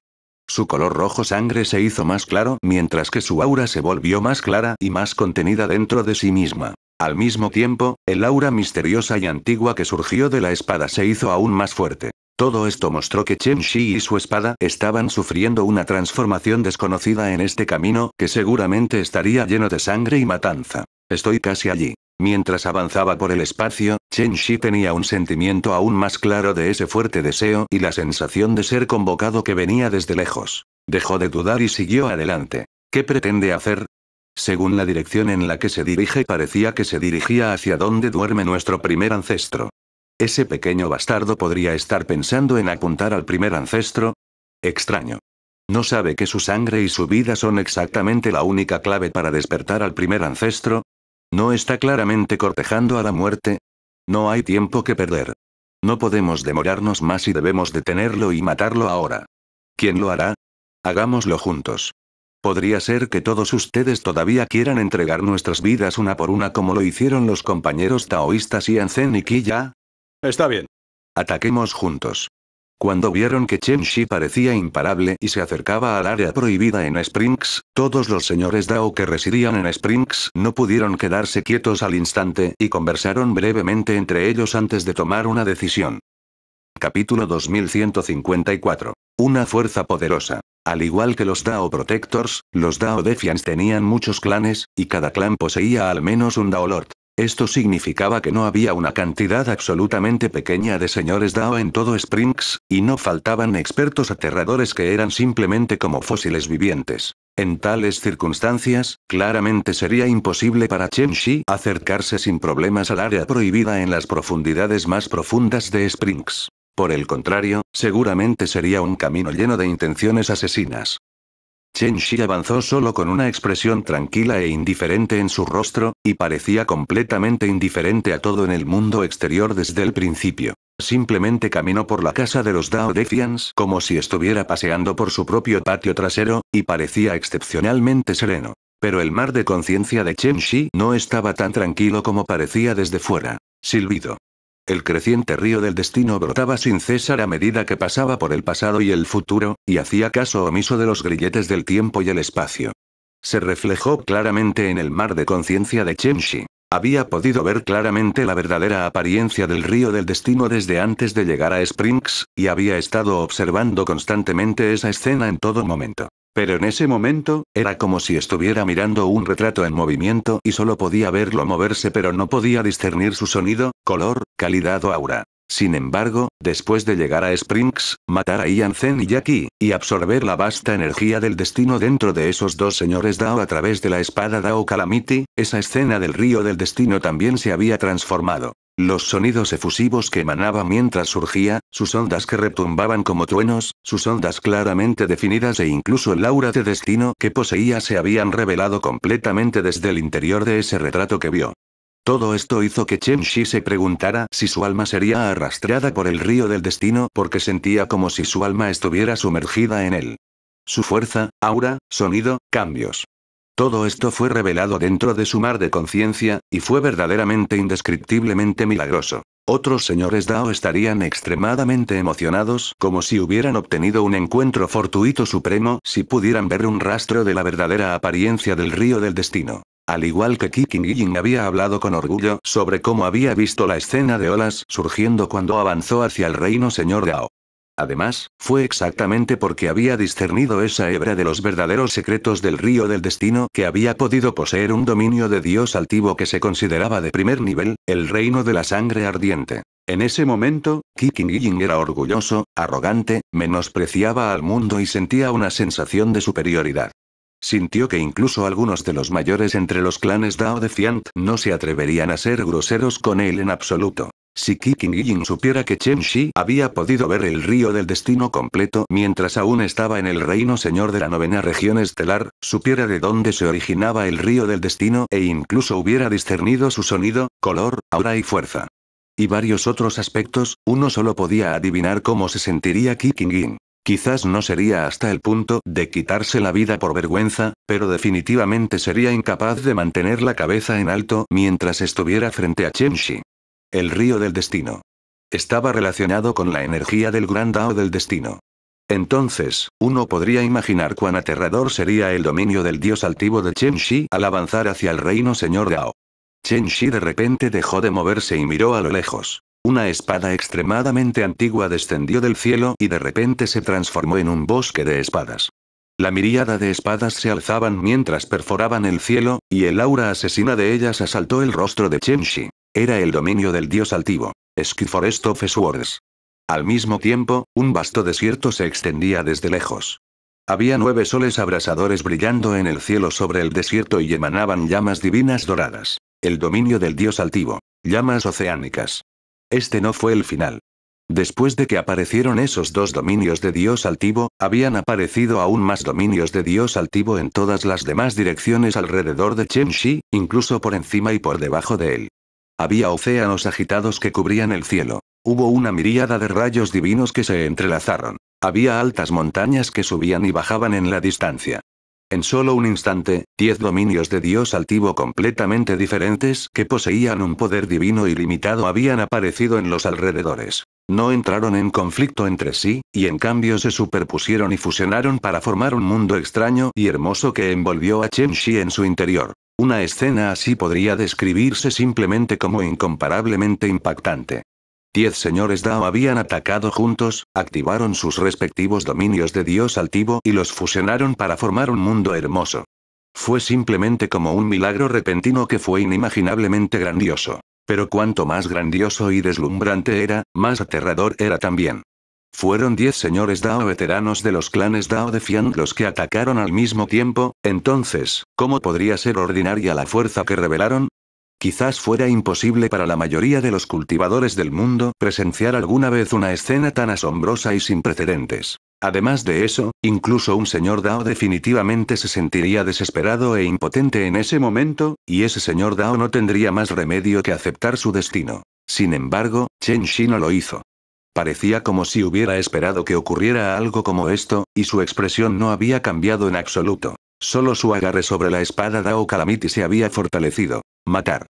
A: Su color rojo sangre se hizo más claro mientras que su aura se volvió más clara y más contenida dentro de sí misma. Al mismo tiempo, el aura misteriosa y antigua que surgió de la espada se hizo aún más fuerte. Todo esto mostró que Chen Shi y su espada estaban sufriendo una transformación desconocida en este camino, que seguramente estaría lleno de sangre y matanza. Estoy casi allí. Mientras avanzaba por el espacio, Chen Shi tenía un sentimiento aún más claro de ese fuerte deseo y la sensación de ser convocado que venía desde lejos. Dejó de dudar y siguió adelante. ¿Qué pretende hacer? Según la dirección en la que se dirige parecía que se dirigía hacia donde duerme nuestro primer ancestro. ¿Ese pequeño bastardo podría estar pensando en apuntar al primer ancestro? Extraño. ¿No sabe que su sangre y su vida son exactamente la única clave para despertar al primer ancestro? ¿No está claramente cortejando a la muerte? No hay tiempo que perder. No podemos demorarnos más y debemos detenerlo y matarlo ahora. ¿Quién lo hará? Hagámoslo juntos. Podría ser que todos ustedes todavía quieran entregar nuestras vidas una por una como lo hicieron los compañeros taoístas Anzen y ya? Está bien. Ataquemos juntos. Cuando vieron que Chen Shi parecía imparable y se acercaba al área prohibida en Springs, todos los señores Dao que residían en Springs no pudieron quedarse quietos al instante y conversaron brevemente entre ellos antes de tomar una decisión. Capítulo 2154. Una fuerza poderosa. Al igual que los Dao Protectors, los Dao Defians tenían muchos clanes, y cada clan poseía al menos un Dao Lord. Esto significaba que no había una cantidad absolutamente pequeña de señores Dao en todo Springs, y no faltaban expertos aterradores que eran simplemente como fósiles vivientes. En tales circunstancias, claramente sería imposible para Chen Shi acercarse sin problemas al área prohibida en las profundidades más profundas de Springs. Por el contrario, seguramente sería un camino lleno de intenciones asesinas. Chen Shi avanzó solo con una expresión tranquila e indiferente en su rostro, y parecía completamente indiferente a todo en el mundo exterior desde el principio. Simplemente caminó por la casa de los Dao como si estuviera paseando por su propio patio trasero, y parecía excepcionalmente sereno. Pero el mar de conciencia de Chen Shi no estaba tan tranquilo como parecía desde fuera. Silbido el creciente río del destino brotaba sin cesar a medida que pasaba por el pasado y el futuro, y hacía caso omiso de los grilletes del tiempo y el espacio. Se reflejó claramente en el mar de conciencia de Chenshi. Había podido ver claramente la verdadera apariencia del río del destino desde antes de llegar a Springs, y había estado observando constantemente esa escena en todo momento. Pero en ese momento, era como si estuviera mirando un retrato en movimiento y solo podía verlo moverse pero no podía discernir su sonido, color, calidad o aura. Sin embargo, después de llegar a Springs, matar a Ian Zen y Jackie, y absorber la vasta energía del destino dentro de esos dos señores Dao a través de la espada Dao Calamity, esa escena del río del destino también se había transformado. Los sonidos efusivos que emanaba mientras surgía, sus ondas que retumbaban como truenos, sus ondas claramente definidas e incluso el aura de destino que poseía se habían revelado completamente desde el interior de ese retrato que vio. Todo esto hizo que Chen Shi se preguntara si su alma sería arrastrada por el río del destino porque sentía como si su alma estuviera sumergida en él. Su fuerza, aura, sonido, cambios. Todo esto fue revelado dentro de su mar de conciencia, y fue verdaderamente indescriptiblemente milagroso. Otros señores Dao estarían extremadamente emocionados, como si hubieran obtenido un encuentro fortuito supremo, si pudieran ver un rastro de la verdadera apariencia del río del destino. Al igual que y Yin había hablado con orgullo sobre cómo había visto la escena de olas surgiendo cuando avanzó hacia el reino señor Dao. Además, fue exactamente porque había discernido esa hebra de los verdaderos secretos del río del destino que había podido poseer un dominio de Dios altivo que se consideraba de primer nivel, el reino de la sangre ardiente. En ese momento, yin era orgulloso, arrogante, menospreciaba al mundo y sentía una sensación de superioridad. Sintió que incluso algunos de los mayores entre los clanes Dao de Fiant no se atreverían a ser groseros con él en absoluto. Si Kiking supiera que Chen Shi había podido ver el río del destino completo mientras aún estaba en el reino señor de la novena región estelar, supiera de dónde se originaba el río del destino e incluso hubiera discernido su sonido, color, aura y fuerza. Y varios otros aspectos, uno solo podía adivinar cómo se sentiría Kiking Quizás no sería hasta el punto de quitarse la vida por vergüenza, pero definitivamente sería incapaz de mantener la cabeza en alto mientras estuviera frente a Chen Shi. El río del destino. Estaba relacionado con la energía del gran Dao del destino. Entonces, uno podría imaginar cuán aterrador sería el dominio del dios altivo de Chen Shi al avanzar hacia el reino señor Dao. Chen Shi de repente dejó de moverse y miró a lo lejos. Una espada extremadamente antigua descendió del cielo y de repente se transformó en un bosque de espadas. La miríada de espadas se alzaban mientras perforaban el cielo, y el aura asesina de ellas asaltó el rostro de Chen Shi. Era el dominio del dios altivo. Forest of Al mismo tiempo, un vasto desierto se extendía desde lejos. Había nueve soles abrasadores brillando en el cielo sobre el desierto y emanaban llamas divinas doradas. El dominio del dios altivo. Llamas oceánicas. Este no fue el final. Después de que aparecieron esos dos dominios de Dios altivo, habían aparecido aún más dominios de Dios altivo en todas las demás direcciones alrededor de Shi, incluso por encima y por debajo de él. Había océanos agitados que cubrían el cielo. Hubo una miríada de rayos divinos que se entrelazaron. Había altas montañas que subían y bajaban en la distancia. En solo un instante, diez dominios de Dios altivo completamente diferentes que poseían un poder divino ilimitado habían aparecido en los alrededores. No entraron en conflicto entre sí, y en cambio se superpusieron y fusionaron para formar un mundo extraño y hermoso que envolvió a Chen Shi en su interior. Una escena así podría describirse simplemente como incomparablemente impactante. Diez señores Dao habían atacado juntos, activaron sus respectivos dominios de Dios altivo y los fusionaron para formar un mundo hermoso. Fue simplemente como un milagro repentino que fue inimaginablemente grandioso. Pero cuanto más grandioso y deslumbrante era, más aterrador era también. Fueron diez señores Dao veteranos de los clanes Dao de Fian los que atacaron al mismo tiempo, entonces, ¿cómo podría ser ordinaria la fuerza que revelaron? Quizás fuera imposible para la mayoría de los cultivadores del mundo presenciar alguna vez una escena tan asombrosa y sin precedentes. Además de eso, incluso un señor Dao definitivamente se sentiría desesperado e impotente en ese momento, y ese señor Dao no tendría más remedio que aceptar su destino. Sin embargo, Chen Shi no lo hizo. Parecía como si hubiera esperado que ocurriera algo como esto, y su expresión no había cambiado en absoluto. Solo su agarre sobre la espada Dao Calamity se había fortalecido. Matar.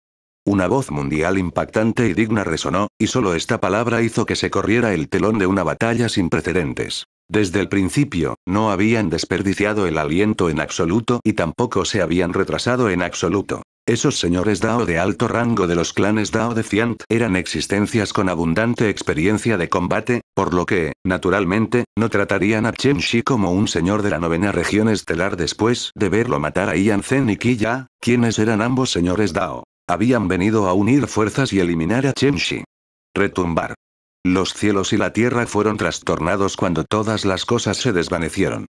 A: Una voz mundial impactante y digna resonó, y solo esta palabra hizo que se corriera el telón de una batalla sin precedentes. Desde el principio, no habían desperdiciado el aliento en absoluto y tampoco se habían retrasado en absoluto. Esos señores Dao de alto rango de los clanes Dao de Fiant eran existencias con abundante experiencia de combate, por lo que, naturalmente, no tratarían a Chen Shi como un señor de la novena región estelar después de verlo matar a Ian Zen y Ki-Ya, quienes eran ambos señores Dao. Habían venido a unir fuerzas y eliminar a Chen Shi. Retumbar. Los cielos y la tierra fueron trastornados cuando todas las cosas se desvanecieron.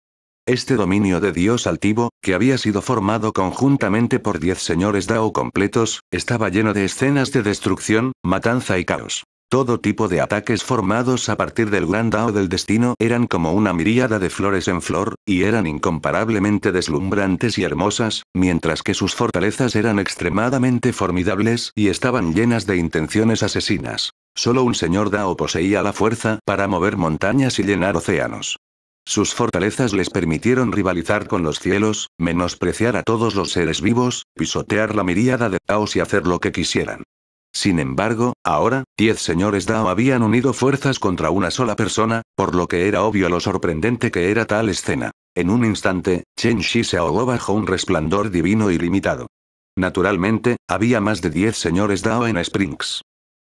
A: Este dominio de Dios altivo, que había sido formado conjuntamente por diez señores Dao completos, estaba lleno de escenas de destrucción, matanza y caos. Todo tipo de ataques formados a partir del gran Dao del destino eran como una miríada de flores en flor, y eran incomparablemente deslumbrantes y hermosas, mientras que sus fortalezas eran extremadamente formidables y estaban llenas de intenciones asesinas. Solo un señor Dao poseía la fuerza para mover montañas y llenar océanos. Sus fortalezas les permitieron rivalizar con los cielos, menospreciar a todos los seres vivos, pisotear la miríada de Taos y hacer lo que quisieran. Sin embargo, ahora, diez señores Dao habían unido fuerzas contra una sola persona, por lo que era obvio lo sorprendente que era tal escena. En un instante, Chen Shi se ahogó bajo un resplandor divino ilimitado. Naturalmente, había más de diez señores Dao en Springs.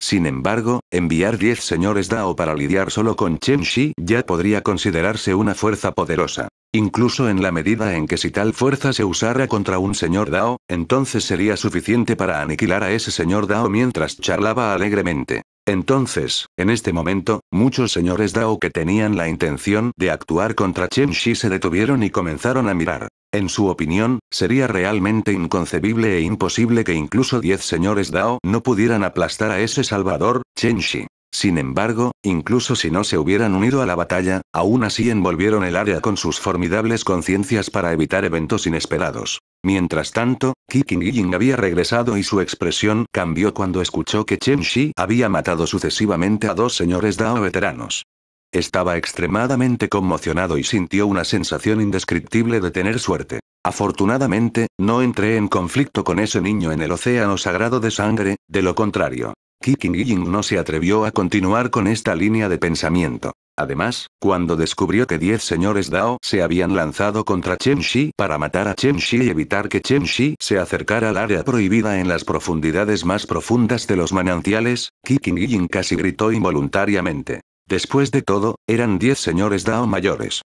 A: Sin embargo, enviar 10 señores Dao para lidiar solo con Chen Shi ya podría considerarse una fuerza poderosa. Incluso en la medida en que si tal fuerza se usara contra un señor Dao, entonces sería suficiente para aniquilar a ese señor Dao mientras charlaba alegremente. Entonces, en este momento, muchos señores Dao que tenían la intención de actuar contra Chen Shi se detuvieron y comenzaron a mirar. En su opinión, sería realmente inconcebible e imposible que incluso 10 señores Dao no pudieran aplastar a ese salvador, Chen Shi. Sin embargo, incluso si no se hubieran unido a la batalla, aún así envolvieron el área con sus formidables conciencias para evitar eventos inesperados. Mientras tanto, Kiking Ying había regresado y su expresión cambió cuando escuchó que Chen Shi había matado sucesivamente a dos señores Dao veteranos. Estaba extremadamente conmocionado y sintió una sensación indescriptible de tener suerte. Afortunadamente, no entré en conflicto con ese niño en el océano sagrado de sangre, de lo contrario, Kicking Ying no se atrevió a continuar con esta línea de pensamiento. Además, cuando descubrió que 10 señores Dao se habían lanzado contra Chen Shi para matar a Chen Shi y evitar que Chen Shi se acercara al área prohibida en las profundidades más profundas de los manantiales, Kicking Ying casi gritó involuntariamente. Después de todo, eran 10 señores Dao mayores.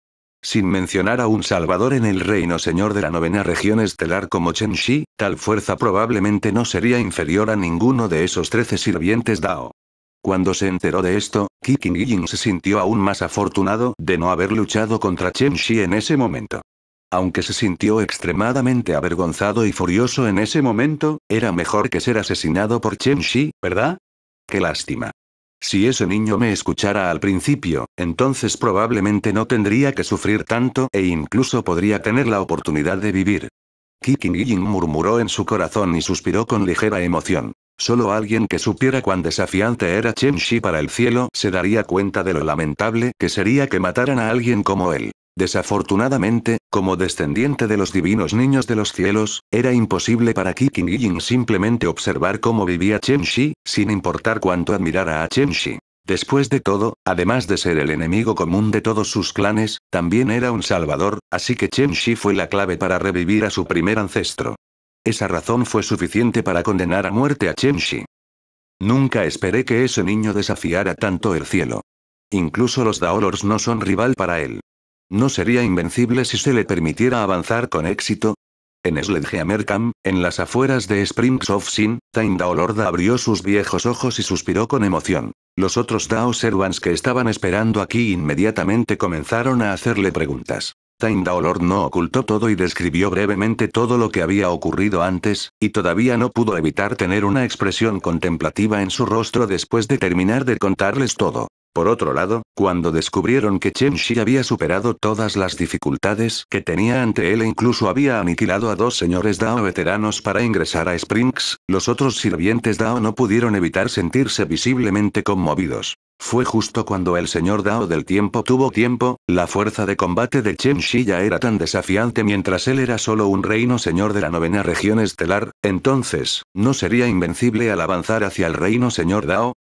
A: Sin mencionar a un salvador en el reino señor de la novena región estelar como Chen Shi, tal fuerza probablemente no sería inferior a ninguno de esos trece sirvientes Dao. Cuando se enteró de esto, Qi Yin se sintió aún más afortunado de no haber luchado contra Chen Shi en ese momento. Aunque se sintió extremadamente avergonzado y furioso en ese momento, era mejor que ser asesinado por Chen Shi, ¿verdad? Qué lástima. Si ese niño me escuchara al principio, entonces probablemente no tendría que sufrir tanto e incluso podría tener la oportunidad de vivir. Kikin murmuró en su corazón y suspiró con ligera emoción. Solo alguien que supiera cuán desafiante era Chen Shi para el cielo se daría cuenta de lo lamentable que sería que mataran a alguien como él. Desafortunadamente, como descendiente de los divinos niños de los cielos, era imposible para King Yin simplemente observar cómo vivía Chen Shi, sin importar cuánto admirara a Chen Shi. Después de todo, además de ser el enemigo común de todos sus clanes, también era un salvador, así que Chen Shi fue la clave para revivir a su primer ancestro. Esa razón fue suficiente para condenar a muerte a Chen Shi. Nunca esperé que ese niño desafiara tanto el cielo. Incluso los Daolors no son rival para él. ¿No sería invencible si se le permitiera avanzar con éxito? En Sledgehammer Camp, en las afueras de Springs of Sin, Tyndall abrió sus viejos ojos y suspiró con emoción. Los otros Dao Servants que estaban esperando aquí inmediatamente comenzaron a hacerle preguntas. Tyndall Lord no ocultó todo y describió brevemente todo lo que había ocurrido antes, y todavía no pudo evitar tener una expresión contemplativa en su rostro después de terminar de contarles todo. Por otro lado, cuando descubrieron que Chen Shi había superado todas las dificultades que tenía ante él e incluso había aniquilado a dos señores Dao veteranos para ingresar a Springs, los otros sirvientes Dao no pudieron evitar sentirse visiblemente conmovidos. Fue justo cuando el señor Dao del tiempo tuvo tiempo, la fuerza de combate de Chen Shi ya era tan desafiante mientras él era solo un reino señor de la novena región estelar, entonces, ¿no sería invencible al avanzar hacia el reino señor Dao?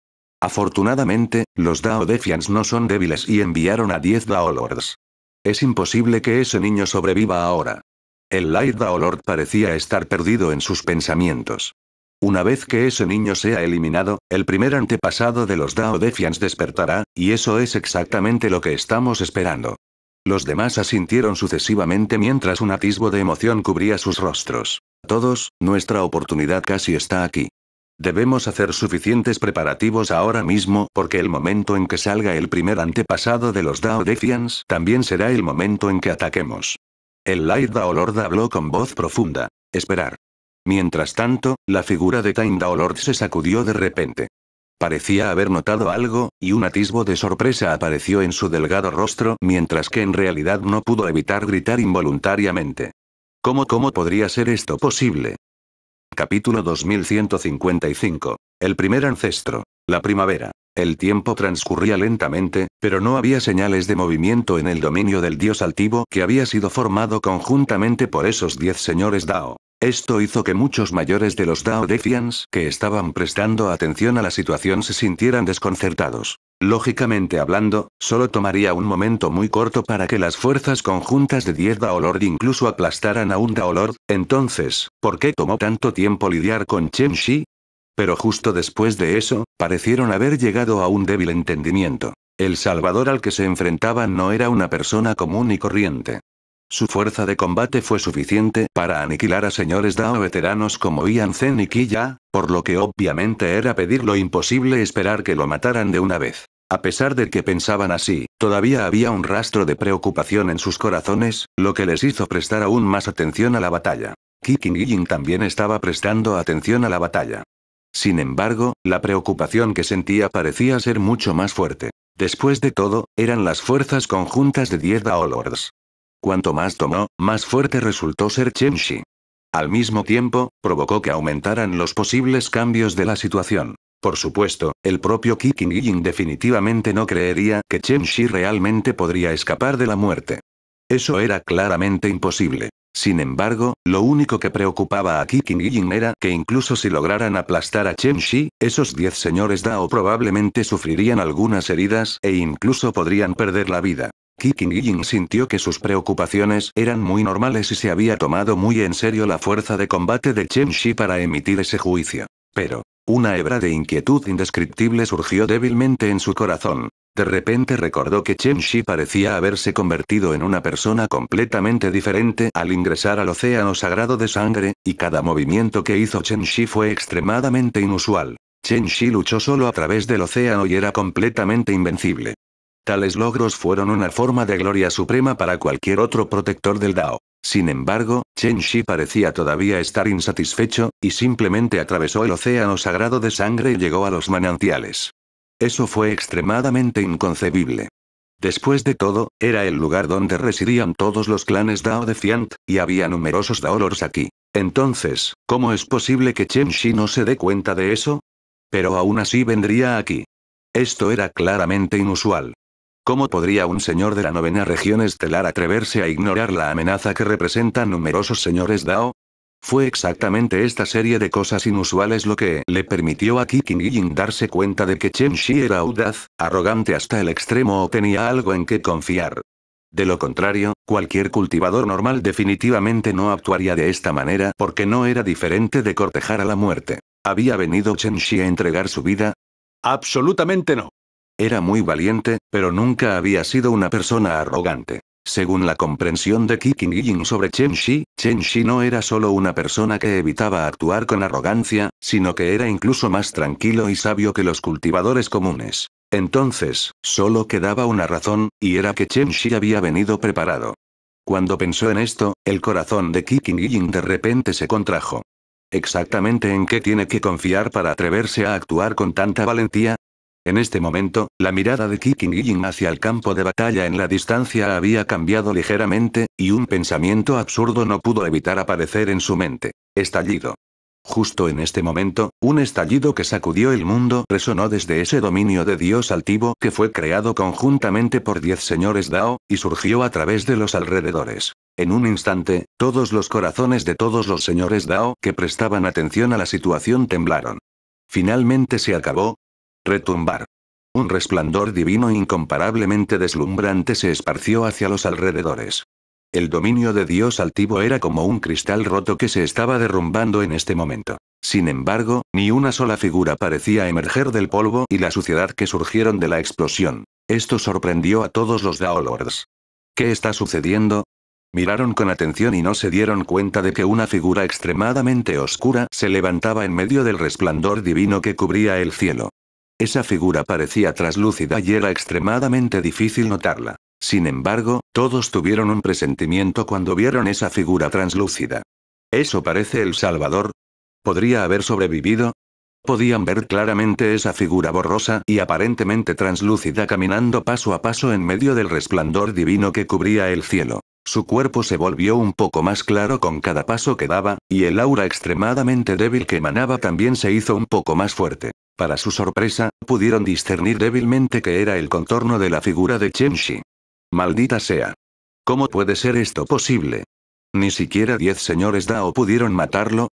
A: Afortunadamente, los Dao no son débiles y enviaron a 10 Daolords. Es imposible que ese niño sobreviva ahora. El Light Daolord parecía estar perdido en sus pensamientos. Una vez que ese niño sea eliminado, el primer antepasado de los Dao despertará, y eso es exactamente lo que estamos esperando. Los demás asintieron sucesivamente mientras un atisbo de emoción cubría sus rostros. Todos, nuestra oportunidad casi está aquí. Debemos hacer suficientes preparativos ahora mismo porque el momento en que salga el primer antepasado de los Dao también será el momento en que ataquemos. El Light Daolord habló con voz profunda. Esperar. Mientras tanto, la figura de Time Daolord se sacudió de repente. Parecía haber notado algo, y un atisbo de sorpresa apareció en su delgado rostro mientras que en realidad no pudo evitar gritar involuntariamente. ¿Cómo cómo podría ser esto posible? capítulo 2155. El primer ancestro. La primavera. El tiempo transcurría lentamente, pero no había señales de movimiento en el dominio del dios altivo que había sido formado conjuntamente por esos diez señores Dao. Esto hizo que muchos mayores de los Dao Defians que estaban prestando atención a la situación se sintieran desconcertados. Lógicamente hablando, solo tomaría un momento muy corto para que las fuerzas conjuntas de o Daolord incluso aplastaran a un Daolord, entonces, ¿por qué tomó tanto tiempo lidiar con Chen Shi? Pero justo después de eso, parecieron haber llegado a un débil entendimiento. El Salvador al que se enfrentaban no era una persona común y corriente. Su fuerza de combate fue suficiente para aniquilar a señores Dao veteranos como Ian Zen y Kiya, por lo que obviamente era pedir lo imposible esperar que lo mataran de una vez. A pesar de que pensaban así, todavía había un rastro de preocupación en sus corazones, lo que les hizo prestar aún más atención a la batalla. Kiking Yin también estaba prestando atención a la batalla. Sin embargo, la preocupación que sentía parecía ser mucho más fuerte. Después de todo, eran las fuerzas conjuntas de 10 Lords. Cuanto más tomó, más fuerte resultó ser Chen Shi. Al mismo tiempo, provocó que aumentaran los posibles cambios de la situación. Por supuesto, el propio Kikin Yin definitivamente no creería que Chen Shi realmente podría escapar de la muerte. Eso era claramente imposible. Sin embargo, lo único que preocupaba a Kikin Qingyin era que incluso si lograran aplastar a Chen Shi, esos 10 señores Dao probablemente sufrirían algunas heridas e incluso podrían perder la vida. Kikin Yin sintió que sus preocupaciones eran muy normales y se había tomado muy en serio la fuerza de combate de Chen Shi para emitir ese juicio. Pero, una hebra de inquietud indescriptible surgió débilmente en su corazón. De repente recordó que Chen Shi parecía haberse convertido en una persona completamente diferente al ingresar al océano sagrado de sangre, y cada movimiento que hizo Chen Shi fue extremadamente inusual. Chen Shi luchó solo a través del océano y era completamente invencible. Tales logros fueron una forma de gloria suprema para cualquier otro protector del Dao. Sin embargo, Chen Shi parecía todavía estar insatisfecho, y simplemente atravesó el océano sagrado de sangre y llegó a los manantiales. Eso fue extremadamente inconcebible. Después de todo, era el lugar donde residían todos los clanes Dao de Fiant, y había numerosos Daolors aquí. Entonces, ¿cómo es posible que Chen Shi no se dé cuenta de eso? Pero aún así vendría aquí. Esto era claramente inusual. ¿Cómo podría un señor de la novena región estelar atreverse a ignorar la amenaza que representan numerosos señores Dao? Fue exactamente esta serie de cosas inusuales lo que le permitió a Qi Qingyin darse cuenta de que Chen Shi era audaz, arrogante hasta el extremo o tenía algo en que confiar. De lo contrario, cualquier cultivador normal definitivamente no actuaría de esta manera porque no era diferente de cortejar a la muerte. ¿Había venido Chen Shi a entregar su vida? Absolutamente no. Era muy valiente, pero nunca había sido una persona arrogante. Según la comprensión de Kikin Yin sobre Chen Shi, Chen Shi no era solo una persona que evitaba actuar con arrogancia, sino que era incluso más tranquilo y sabio que los cultivadores comunes. Entonces, solo quedaba una razón, y era que Chen Shi había venido preparado. Cuando pensó en esto, el corazón de Kikin Yin de repente se contrajo. ¿Exactamente en qué tiene que confiar para atreverse a actuar con tanta valentía? En este momento, la mirada de yin hacia el campo de batalla en la distancia había cambiado ligeramente, y un pensamiento absurdo no pudo evitar aparecer en su mente. Estallido. Justo en este momento, un estallido que sacudió el mundo resonó desde ese dominio de Dios altivo que fue creado conjuntamente por diez señores Dao, y surgió a través de los alrededores. En un instante, todos los corazones de todos los señores Dao que prestaban atención a la situación temblaron. Finalmente se acabó, Retumbar. Un resplandor divino incomparablemente deslumbrante se esparció hacia los alrededores. El dominio de Dios altivo era como un cristal roto que se estaba derrumbando en este momento. Sin embargo, ni una sola figura parecía emerger del polvo y la suciedad que surgieron de la explosión. Esto sorprendió a todos los Daolords. ¿Qué está sucediendo? Miraron con atención y no se dieron cuenta de que una figura extremadamente oscura se levantaba en medio del resplandor divino que cubría el cielo. Esa figura parecía translúcida y era extremadamente difícil notarla. Sin embargo, todos tuvieron un presentimiento cuando vieron esa figura translúcida. ¿Eso parece el Salvador? ¿Podría haber sobrevivido? Podían ver claramente esa figura borrosa y aparentemente translúcida caminando paso a paso en medio del resplandor divino que cubría el cielo. Su cuerpo se volvió un poco más claro con cada paso que daba, y el aura extremadamente débil que emanaba también se hizo un poco más fuerte. Para su sorpresa, pudieron discernir débilmente que era el contorno de la figura de Chen Shi. Maldita sea. ¿Cómo puede ser esto posible? Ni siquiera diez señores Dao pudieron matarlo.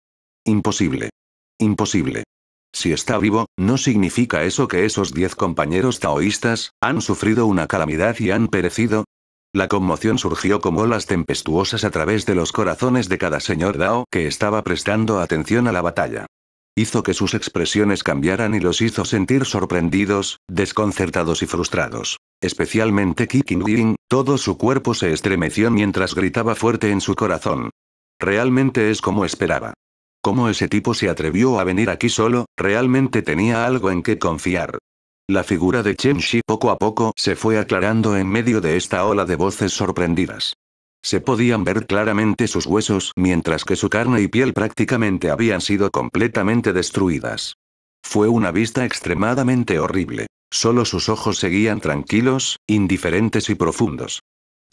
A: Imposible. Imposible. Si está vivo, ¿no significa eso que esos diez compañeros taoístas han sufrido una calamidad y han perecido? La conmoción surgió como olas tempestuosas a través de los corazones de cada señor Dao que estaba prestando atención a la batalla hizo que sus expresiones cambiaran y los hizo sentir sorprendidos, desconcertados y frustrados. Especialmente Kikin todo su cuerpo se estremeció mientras gritaba fuerte en su corazón. Realmente es como esperaba. Cómo ese tipo se atrevió a venir aquí solo, realmente tenía algo en que confiar. La figura de Chen Shi poco a poco se fue aclarando en medio de esta ola de voces sorprendidas. Se podían ver claramente sus huesos mientras que su carne y piel prácticamente habían sido completamente destruidas. Fue una vista extremadamente horrible. Solo sus ojos seguían tranquilos, indiferentes y profundos.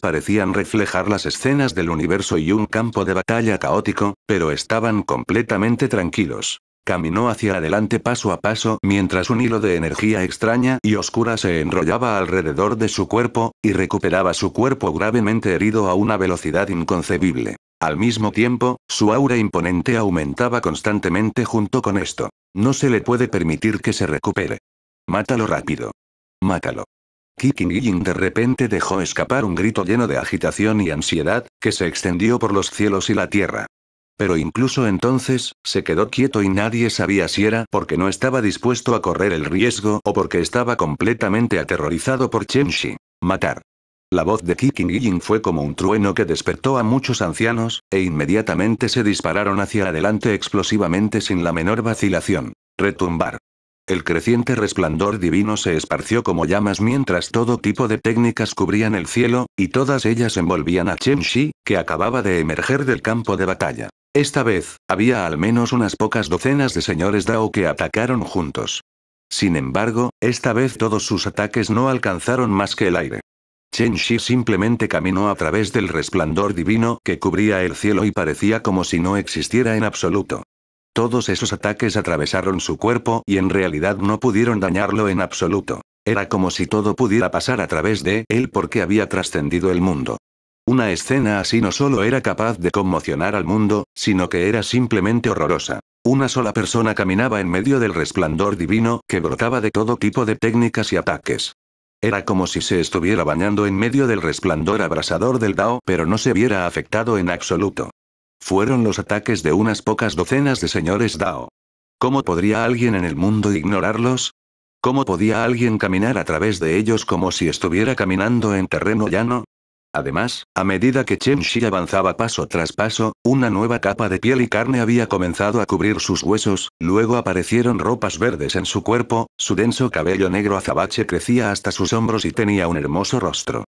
A: Parecían reflejar las escenas del universo y un campo de batalla caótico, pero estaban completamente tranquilos. Caminó hacia adelante paso a paso mientras un hilo de energía extraña y oscura se enrollaba alrededor de su cuerpo, y recuperaba su cuerpo gravemente herido a una velocidad inconcebible. Al mismo tiempo, su aura imponente aumentaba constantemente junto con esto. No se le puede permitir que se recupere. Mátalo rápido. Mátalo. Kicking Yin de repente dejó escapar un grito lleno de agitación y ansiedad, que se extendió por los cielos y la tierra. Pero incluso entonces, se quedó quieto y nadie sabía si era porque no estaba dispuesto a correr el riesgo o porque estaba completamente aterrorizado por Chen Shi. Matar. La voz de Kicking Ying fue como un trueno que despertó a muchos ancianos, e inmediatamente se dispararon hacia adelante explosivamente sin la menor vacilación. Retumbar. El creciente resplandor divino se esparció como llamas mientras todo tipo de técnicas cubrían el cielo, y todas ellas envolvían a Chen Shi, que acababa de emerger del campo de batalla. Esta vez, había al menos unas pocas docenas de señores Dao que atacaron juntos. Sin embargo, esta vez todos sus ataques no alcanzaron más que el aire. Chen Shi simplemente caminó a través del resplandor divino que cubría el cielo y parecía como si no existiera en absoluto. Todos esos ataques atravesaron su cuerpo y en realidad no pudieron dañarlo en absoluto. Era como si todo pudiera pasar a través de él porque había trascendido el mundo. Una escena así no solo era capaz de conmocionar al mundo, sino que era simplemente horrorosa. Una sola persona caminaba en medio del resplandor divino, que brotaba de todo tipo de técnicas y ataques. Era como si se estuviera bañando en medio del resplandor abrasador del Dao, pero no se viera afectado en absoluto. Fueron los ataques de unas pocas docenas de señores Dao. ¿Cómo podría alguien en el mundo ignorarlos? ¿Cómo podía alguien caminar a través de ellos como si estuviera caminando en terreno llano? Además, a medida que Chen Shi avanzaba paso tras paso, una nueva capa de piel y carne había comenzado a cubrir sus huesos, luego aparecieron ropas verdes en su cuerpo, su denso cabello negro azabache crecía hasta sus hombros y tenía un hermoso rostro.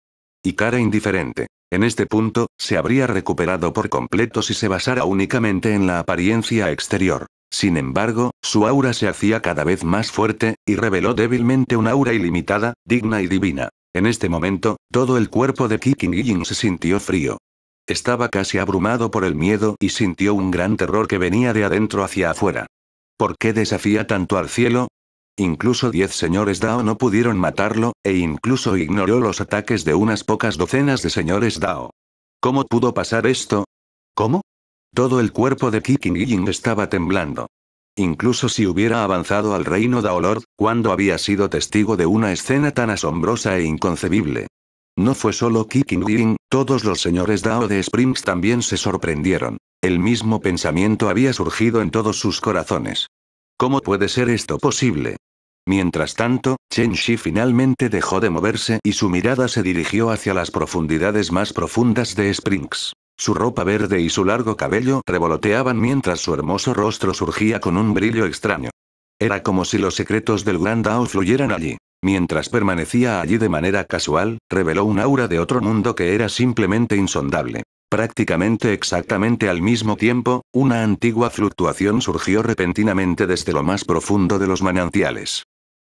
A: Y cara indiferente. En este punto, se habría recuperado por completo si se basara únicamente en la apariencia exterior. Sin embargo, su aura se hacía cada vez más fuerte, y reveló débilmente una aura ilimitada, digna y divina. En este momento, todo el cuerpo de Kiking Yin se sintió frío. Estaba casi abrumado por el miedo y sintió un gran terror que venía de adentro hacia afuera. ¿Por qué desafía tanto al cielo? Incluso 10 señores Dao no pudieron matarlo, e incluso ignoró los ataques de unas pocas docenas de señores Dao. ¿Cómo pudo pasar esto? ¿Cómo? Todo el cuerpo de Kiking Ying estaba temblando. Incluso si hubiera avanzado al reino lord cuando había sido testigo de una escena tan asombrosa e inconcebible. No fue solo Kiking Ying, todos los señores Dao de Springs también se sorprendieron. El mismo pensamiento había surgido en todos sus corazones. ¿Cómo puede ser esto posible? Mientras tanto, Chen Shi finalmente dejó de moverse y su mirada se dirigió hacia las profundidades más profundas de Springs. Su ropa verde y su largo cabello revoloteaban mientras su hermoso rostro surgía con un brillo extraño. Era como si los secretos del Gran Dao fluyeran allí. Mientras permanecía allí de manera casual, reveló un aura de otro mundo que era simplemente insondable. Prácticamente exactamente al mismo tiempo, una antigua fluctuación surgió repentinamente desde lo más profundo de los manantiales.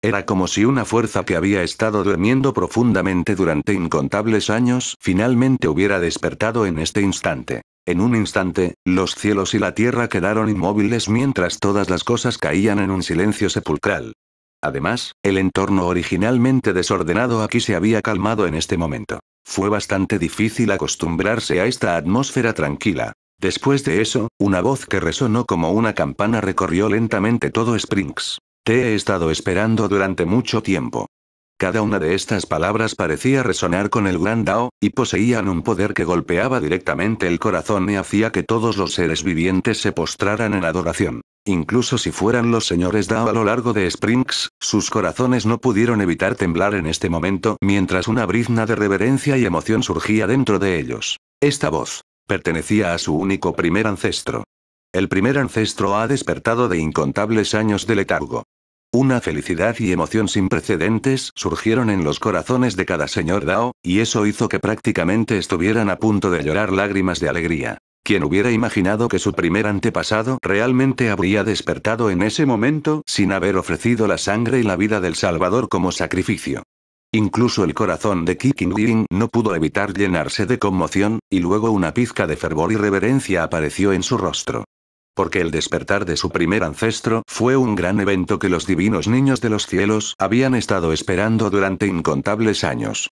A: Era como si una fuerza que había estado durmiendo profundamente durante incontables años finalmente hubiera despertado en este instante. En un instante, los cielos y la tierra quedaron inmóviles mientras todas las cosas caían en un silencio sepulcral. Además, el entorno originalmente desordenado aquí se había calmado en este momento. Fue bastante difícil acostumbrarse a esta atmósfera tranquila. Después de eso, una voz que resonó como una campana recorrió lentamente todo Springs. Te he estado esperando durante mucho tiempo. Cada una de estas palabras parecía resonar con el gran Dao, y poseían un poder que golpeaba directamente el corazón y hacía que todos los seres vivientes se postraran en adoración. Incluso si fueran los señores Dao a lo largo de Springs, sus corazones no pudieron evitar temblar en este momento mientras una brizna de reverencia y emoción surgía dentro de ellos. Esta voz pertenecía a su único primer ancestro. El primer ancestro ha despertado de incontables años de letargo. Una felicidad y emoción sin precedentes surgieron en los corazones de cada señor Dao, y eso hizo que prácticamente estuvieran a punto de llorar lágrimas de alegría. Quien hubiera imaginado que su primer antepasado realmente habría despertado en ese momento sin haber ofrecido la sangre y la vida del Salvador como sacrificio? Incluso el corazón de Kikingiring no pudo evitar llenarse de conmoción, y luego una pizca de fervor y reverencia apareció en su rostro porque el despertar de su primer ancestro fue un gran evento que los divinos niños de los cielos habían estado esperando durante incontables años.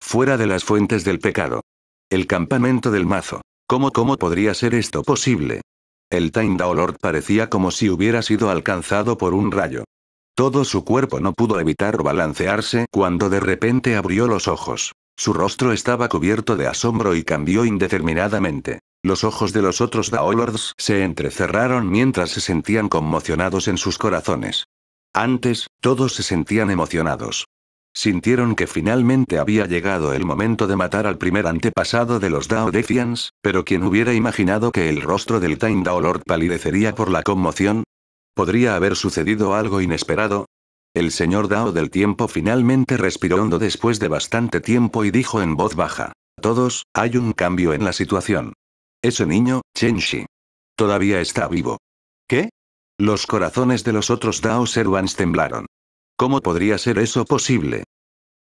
A: Fuera de las fuentes del pecado. El campamento del mazo. ¿Cómo, cómo podría ser esto posible? El Tindao Lord parecía como si hubiera sido alcanzado por un rayo. Todo su cuerpo no pudo evitar balancearse cuando de repente abrió los ojos. Su rostro estaba cubierto de asombro y cambió indeterminadamente. Los ojos de los otros Daolords se entrecerraron mientras se sentían conmocionados en sus corazones. Antes, todos se sentían emocionados. Sintieron que finalmente había llegado el momento de matar al primer antepasado de los Dao pero ¿quién hubiera imaginado que el rostro del Time Lord palidecería por la conmoción? ¿Podría haber sucedido algo inesperado? El señor Dao del tiempo finalmente respiró hondo después de bastante tiempo y dijo en voz baja: Todos, hay un cambio en la situación. Ese niño, Chen Shi. Todavía está vivo. ¿Qué? Los corazones de los otros Dao Servants temblaron. ¿Cómo podría ser eso posible?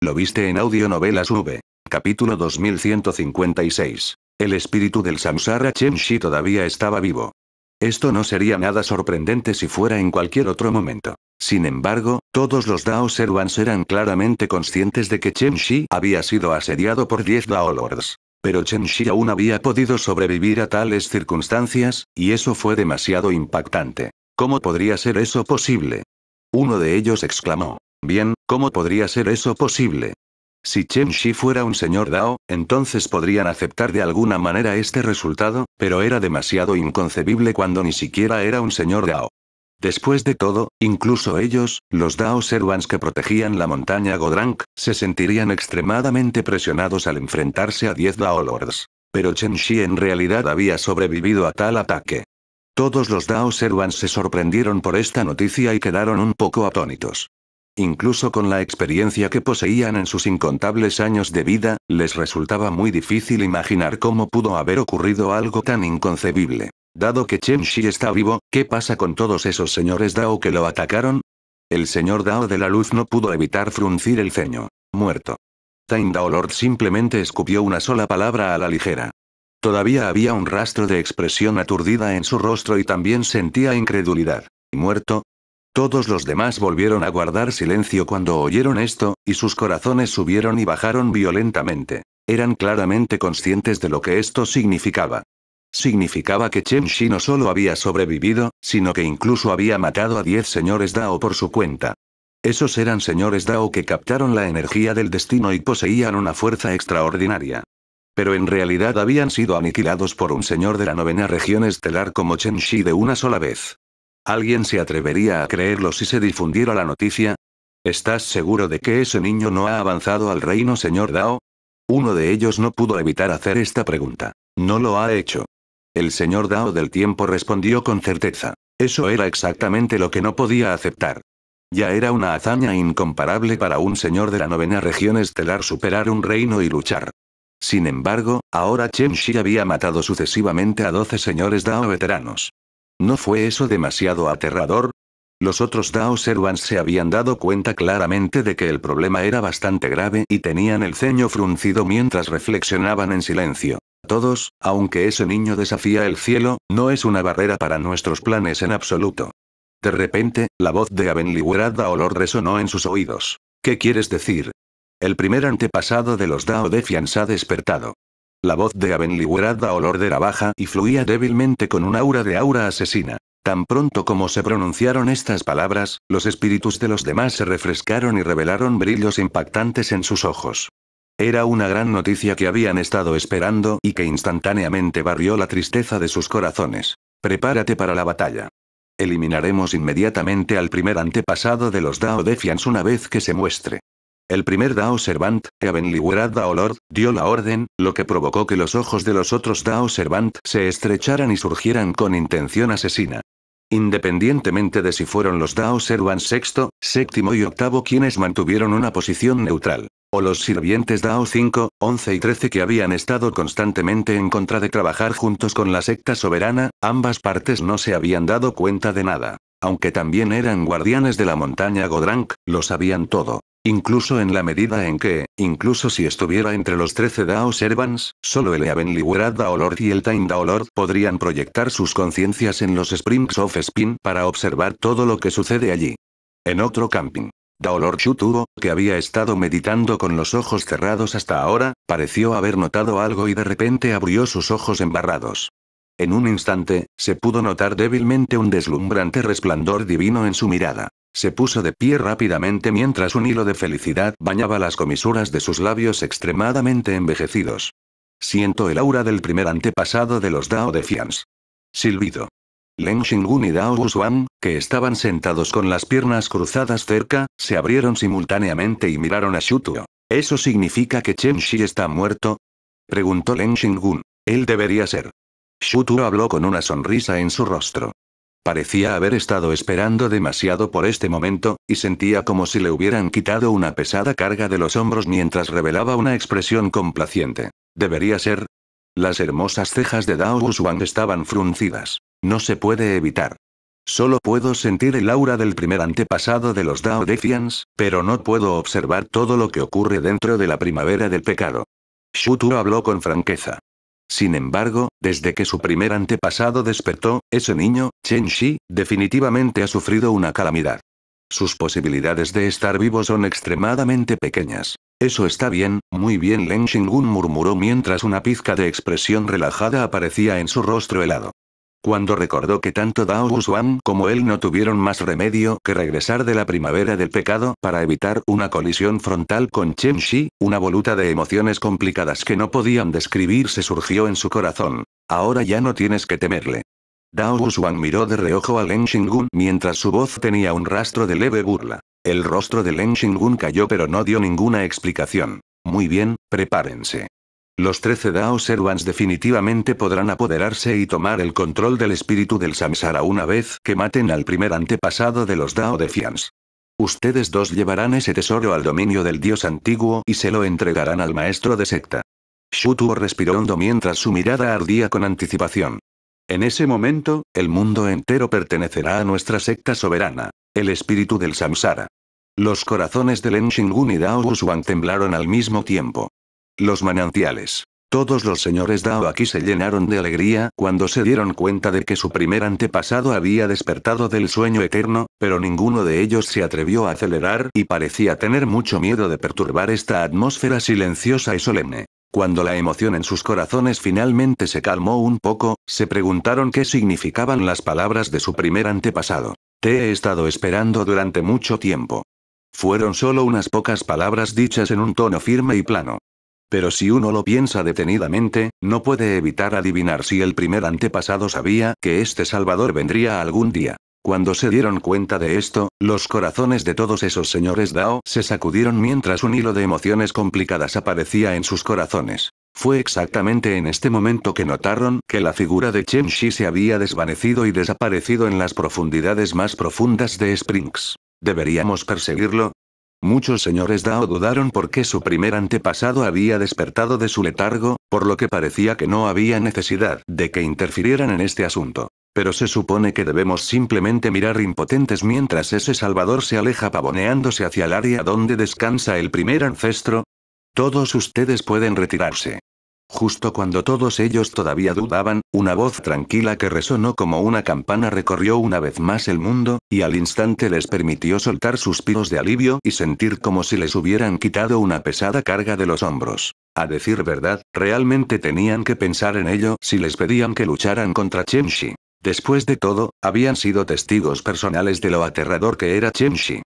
A: Lo viste en Audionovelas V. Capítulo 2156. El espíritu del Samsara Chen Shi todavía estaba vivo. Esto no sería nada sorprendente si fuera en cualquier otro momento. Sin embargo, todos los Dao Servants eran claramente conscientes de que Chen Shi había sido asediado por 10 Dao Lords. Pero Chen Shi aún había podido sobrevivir a tales circunstancias, y eso fue demasiado impactante. ¿Cómo podría ser eso posible? Uno de ellos exclamó. Bien, ¿cómo podría ser eso posible? Si Chen Shi fuera un señor Dao, entonces podrían aceptar de alguna manera este resultado, pero era demasiado inconcebible cuando ni siquiera era un señor Dao. Después de todo, incluso ellos, los Dao Servants que protegían la montaña Godrank, se sentirían extremadamente presionados al enfrentarse a 10 Dao Lords. Pero Chen Shi en realidad había sobrevivido a tal ataque. Todos los Dao Servants se sorprendieron por esta noticia y quedaron un poco atónitos. Incluso con la experiencia que poseían en sus incontables años de vida, les resultaba muy difícil imaginar cómo pudo haber ocurrido algo tan inconcebible. Dado que Chen Shi está vivo, ¿qué pasa con todos esos señores Dao que lo atacaron? El señor Dao de la luz no pudo evitar fruncir el ceño. Muerto. Tain Dao Lord simplemente escupió una sola palabra a la ligera. Todavía había un rastro de expresión aturdida en su rostro y también sentía incredulidad. ¿Muerto? Todos los demás volvieron a guardar silencio cuando oyeron esto, y sus corazones subieron y bajaron violentamente. Eran claramente conscientes de lo que esto significaba. Significaba que Chen Shi no solo había sobrevivido, sino que incluso había matado a 10 señores Dao por su cuenta. Esos eran señores Dao que captaron la energía del destino y poseían una fuerza extraordinaria. Pero en realidad habían sido aniquilados por un señor de la novena región estelar como Chen Shi de una sola vez. ¿Alguien se atrevería a creerlo si se difundiera la noticia? ¿Estás seguro de que ese niño no ha avanzado al reino señor Dao? Uno de ellos no pudo evitar hacer esta pregunta. No lo ha hecho. El señor Dao del tiempo respondió con certeza. Eso era exactamente lo que no podía aceptar. Ya era una hazaña incomparable para un señor de la novena región estelar superar un reino y luchar. Sin embargo, ahora Chen Shi había matado sucesivamente a doce señores Dao veteranos. ¿No fue eso demasiado aterrador? Los otros Dao Servants se habían dado cuenta claramente de que el problema era bastante grave y tenían el ceño fruncido mientras reflexionaban en silencio todos, aunque ese niño desafía el cielo, no es una barrera para nuestros planes en absoluto. De repente, la voz de da Olor resonó en sus oídos. ¿Qué quieres decir? El primer antepasado de los Dao ha despertado. La voz de da Olor era baja y fluía débilmente con un aura de aura asesina. Tan pronto como se pronunciaron estas palabras, los espíritus de los demás se refrescaron y revelaron brillos impactantes en sus ojos. Era una gran noticia que habían estado esperando y que instantáneamente barrió la tristeza de sus corazones. Prepárate para la batalla. Eliminaremos inmediatamente al primer antepasado de los Dao Defiance una vez que se muestre. El primer Dao Servant, Eben Dao Lord, dio la orden, lo que provocó que los ojos de los otros Dao Servant se estrecharan y surgieran con intención asesina. Independientemente de si fueron los Dao Servant VI, séptimo y octavo quienes mantuvieron una posición neutral o los sirvientes Dao 5, 11 y 13 que habían estado constantemente en contra de trabajar juntos con la secta soberana, ambas partes no se habían dado cuenta de nada. Aunque también eran guardianes de la montaña Godrank, lo sabían todo. Incluso en la medida en que, incluso si estuviera entre los 13 Dao Servants, solo el Eavenly Dao Lord y el Time Dao Lord podrían proyectar sus conciencias en los Springs of Spin para observar todo lo que sucede allí. En otro camping, Daolor tuvo, que había estado meditando con los ojos cerrados hasta ahora, pareció haber notado algo y de repente abrió sus ojos embarrados. En un instante, se pudo notar débilmente un deslumbrante resplandor divino en su mirada. Se puso de pie rápidamente mientras un hilo de felicidad bañaba las comisuras de sus labios extremadamente envejecidos. Siento el aura del primer antepasado de los Dao de Silbido. Leng Xingun y Dao zhuang que estaban sentados con las piernas cruzadas cerca, se abrieron simultáneamente y miraron a Shutuo. ¿Eso significa que Chen Shi está muerto? Preguntó Leng Xingun. Él debería ser. Shutuo habló con una sonrisa en su rostro. Parecía haber estado esperando demasiado por este momento, y sentía como si le hubieran quitado una pesada carga de los hombros mientras revelaba una expresión complaciente. Debería ser. Las hermosas cejas de Dao Guzuan estaban fruncidas. No se puede evitar. Solo puedo sentir el aura del primer antepasado de los Dao pero no puedo observar todo lo que ocurre dentro de la primavera del pecado. Shutu habló con franqueza. Sin embargo, desde que su primer antepasado despertó, ese niño, Chen Shi, definitivamente ha sufrido una calamidad. Sus posibilidades de estar vivo son extremadamente pequeñas. Eso está bien, muy bien. Leng Xingun murmuró mientras una pizca de expresión relajada aparecía en su rostro helado cuando recordó que tanto Dao Guzuan como él no tuvieron más remedio que regresar de la primavera del pecado para evitar una colisión frontal con Chen Shi, una voluta de emociones complicadas que no podían describirse surgió en su corazón. Ahora ya no tienes que temerle. Dao Guzuan miró de reojo a Leng Xingun mientras su voz tenía un rastro de leve burla. El rostro de Leng Xingun cayó pero no dio ninguna explicación. Muy bien, prepárense. Los trece Dao Servants definitivamente podrán apoderarse y tomar el control del espíritu del Samsara una vez que maten al primer antepasado de los Dao de Ustedes dos llevarán ese tesoro al dominio del dios antiguo y se lo entregarán al maestro de secta. Shutuo respiró hondo mientras su mirada ardía con anticipación. En ese momento, el mundo entero pertenecerá a nuestra secta soberana, el espíritu del Samsara. Los corazones de Len Shingun y Dao Wushuang temblaron al mismo tiempo. Los manantiales. Todos los señores Dao aquí se llenaron de alegría cuando se dieron cuenta de que su primer antepasado había despertado del sueño eterno, pero ninguno de ellos se atrevió a acelerar y parecía tener mucho miedo de perturbar esta atmósfera silenciosa y solemne. Cuando la emoción en sus corazones finalmente se calmó un poco, se preguntaron qué significaban las palabras de su primer antepasado. Te he estado esperando durante mucho tiempo. Fueron solo unas pocas palabras dichas en un tono firme y plano. Pero si uno lo piensa detenidamente, no puede evitar adivinar si el primer antepasado sabía que este Salvador vendría algún día. Cuando se dieron cuenta de esto, los corazones de todos esos señores Dao se sacudieron mientras un hilo de emociones complicadas aparecía en sus corazones. Fue exactamente en este momento que notaron que la figura de Chen Shi se había desvanecido y desaparecido en las profundidades más profundas de Springs. ¿Deberíamos perseguirlo? Muchos señores Dao dudaron por qué su primer antepasado había despertado de su letargo, por lo que parecía que no había necesidad de que interfirieran en este asunto. Pero se supone que debemos simplemente mirar impotentes mientras ese salvador se aleja pavoneándose hacia el área donde descansa el primer ancestro. Todos ustedes pueden retirarse. Justo cuando todos ellos todavía dudaban, una voz tranquila que resonó como una campana recorrió una vez más el mundo, y al instante les permitió soltar suspiros de alivio y sentir como si les hubieran quitado una pesada carga de los hombros. A decir verdad, realmente tenían que pensar en ello si les pedían que lucharan contra Chenshi. Después de todo, habían sido testigos personales de lo aterrador que era Chenshi.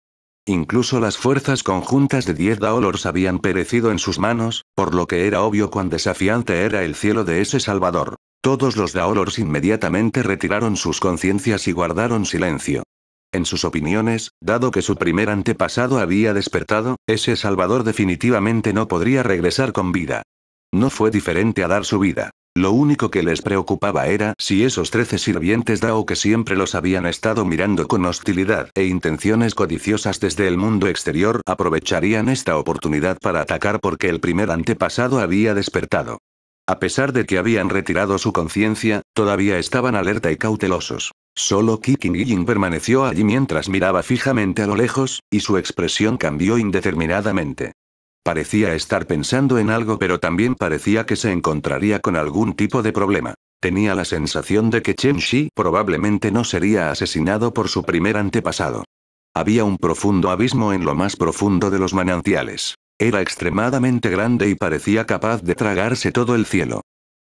A: Incluso las fuerzas conjuntas de 10 Daolors habían perecido en sus manos, por lo que era obvio cuán desafiante era el cielo de ese Salvador. Todos los Daolors inmediatamente retiraron sus conciencias y guardaron silencio. En sus opiniones, dado que su primer antepasado había despertado, ese Salvador definitivamente no podría regresar con vida. No fue diferente a dar su vida. Lo único que les preocupaba era si esos trece sirvientes Dao que siempre los habían estado mirando con hostilidad e intenciones codiciosas desde el mundo exterior aprovecharían esta oportunidad para atacar porque el primer antepasado había despertado. A pesar de que habían retirado su conciencia, todavía estaban alerta y cautelosos. Solo Kiking Yin permaneció allí mientras miraba fijamente a lo lejos, y su expresión cambió indeterminadamente. Parecía estar pensando en algo pero también parecía que se encontraría con algún tipo de problema. Tenía la sensación de que Chen Shi probablemente no sería asesinado por su primer antepasado. Había un profundo abismo en lo más profundo de los manantiales. Era extremadamente grande y parecía capaz de tragarse todo el cielo.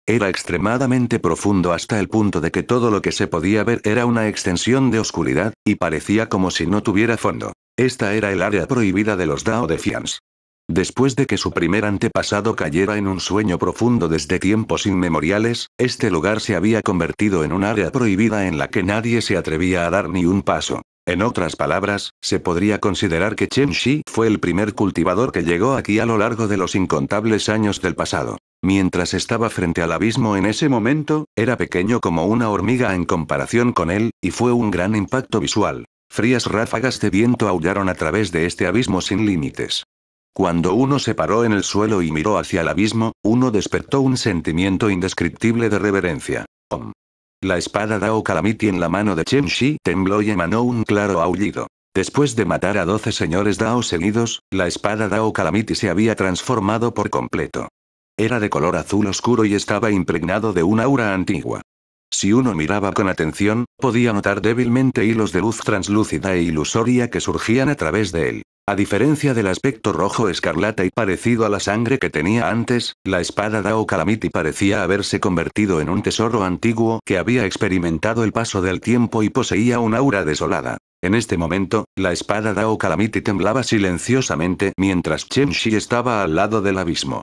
A: Era extremadamente profundo hasta el punto de que todo lo que se podía ver era una extensión de oscuridad, y parecía como si no tuviera fondo. Esta era el área prohibida de los Dao de Fians. Después de que su primer antepasado cayera en un sueño profundo desde tiempos inmemoriales, este lugar se había convertido en un área prohibida en la que nadie se atrevía a dar ni un paso. En otras palabras, se podría considerar que Chen Shi fue el primer cultivador que llegó aquí a lo largo de los incontables años del pasado. Mientras estaba frente al abismo en ese momento, era pequeño como una hormiga en comparación con él, y fue un gran impacto visual. Frías ráfagas de viento aullaron a través de este abismo sin límites. Cuando uno se paró en el suelo y miró hacia el abismo, uno despertó un sentimiento indescriptible de reverencia. La espada Dao Kalamiti en la mano de Chen Shi tembló y emanó un claro aullido. Después de matar a doce señores Dao seguidos, la espada Dao Kalamiti se había transformado por completo. Era de color azul oscuro y estaba impregnado de un aura antigua. Si uno miraba con atención, podía notar débilmente hilos de luz translúcida e ilusoria que surgían a través de él. A diferencia del aspecto rojo escarlata y parecido a la sangre que tenía antes, la espada Dao Calamity parecía haberse convertido en un tesoro antiguo que había experimentado el paso del tiempo y poseía un aura desolada. En este momento, la espada Dao Calamity temblaba silenciosamente mientras Chen Shi estaba al lado del abismo.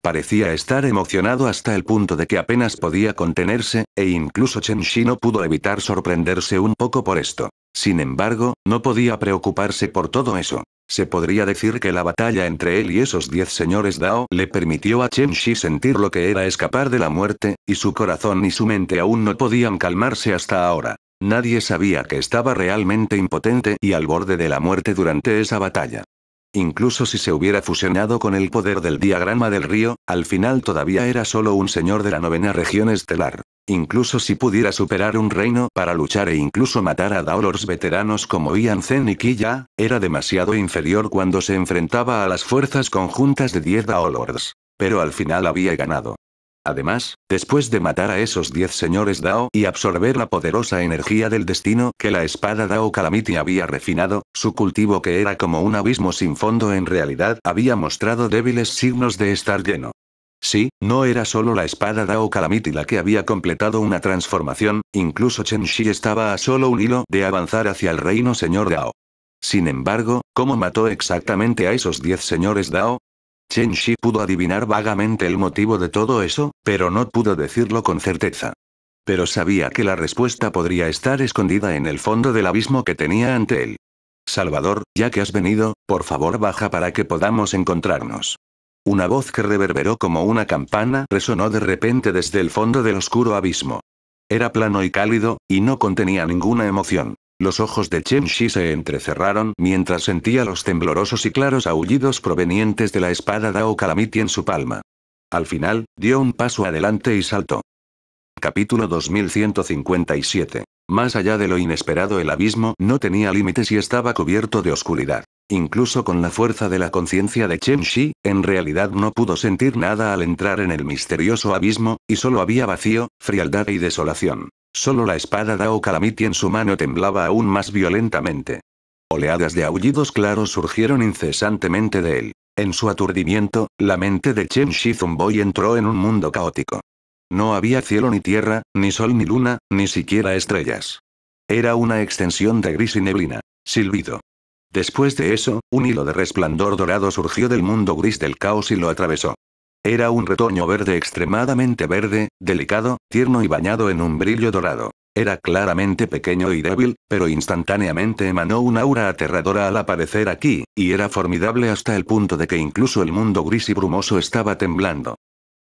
A: Parecía estar emocionado hasta el punto de que apenas podía contenerse, e incluso Chen Shi no pudo evitar sorprenderse un poco por esto. Sin embargo, no podía preocuparse por todo eso. Se podría decir que la batalla entre él y esos diez señores Dao le permitió a Chen Shi sentir lo que era escapar de la muerte, y su corazón y su mente aún no podían calmarse hasta ahora. Nadie sabía que estaba realmente impotente y al borde de la muerte durante esa batalla. Incluso si se hubiera fusionado con el poder del diagrama del río, al final todavía era solo un señor de la novena región estelar. Incluso si pudiera superar un reino para luchar e incluso matar a Daolors veteranos como Ian Zen y Kiya, era demasiado inferior cuando se enfrentaba a las fuerzas conjuntas de 10 Daolors. Pero al final había ganado. Además, después de matar a esos 10 señores Dao y absorber la poderosa energía del destino que la espada Dao Calamity había refinado, su cultivo que era como un abismo sin fondo en realidad había mostrado débiles signos de estar lleno. Sí, no era solo la espada Dao Calamity la que había completado una transformación, incluso Chen Shi estaba a solo un hilo de avanzar hacia el reino señor Dao. Sin embargo, ¿cómo mató exactamente a esos diez señores Dao? Chen Shi pudo adivinar vagamente el motivo de todo eso, pero no pudo decirlo con certeza. Pero sabía que la respuesta podría estar escondida en el fondo del abismo que tenía ante él. Salvador, ya que has venido, por favor baja para que podamos encontrarnos. Una voz que reverberó como una campana resonó de repente desde el fondo del oscuro abismo. Era plano y cálido, y no contenía ninguna emoción. Los ojos de Chen Shi se entrecerraron mientras sentía los temblorosos y claros aullidos provenientes de la espada Dao Calamity en su palma. Al final, dio un paso adelante y saltó. Capítulo 2157 más allá de lo inesperado el abismo no tenía límites y estaba cubierto de oscuridad. Incluso con la fuerza de la conciencia de Chen Shi, en realidad no pudo sentir nada al entrar en el misterioso abismo, y solo había vacío, frialdad y desolación. Solo la espada Dao Kalamiti en su mano temblaba aún más violentamente. Oleadas de aullidos claros surgieron incesantemente de él. En su aturdimiento, la mente de Chen Shi zumbó entró en un mundo caótico. No había cielo ni tierra, ni sol ni luna, ni siquiera estrellas. Era una extensión de gris y neblina. Silbido. Después de eso, un hilo de resplandor dorado surgió del mundo gris del caos y lo atravesó. Era un retoño verde extremadamente verde, delicado, tierno y bañado en un brillo dorado. Era claramente pequeño y débil, pero instantáneamente emanó un aura aterradora al aparecer aquí, y era formidable hasta el punto de que incluso el mundo gris y brumoso estaba temblando.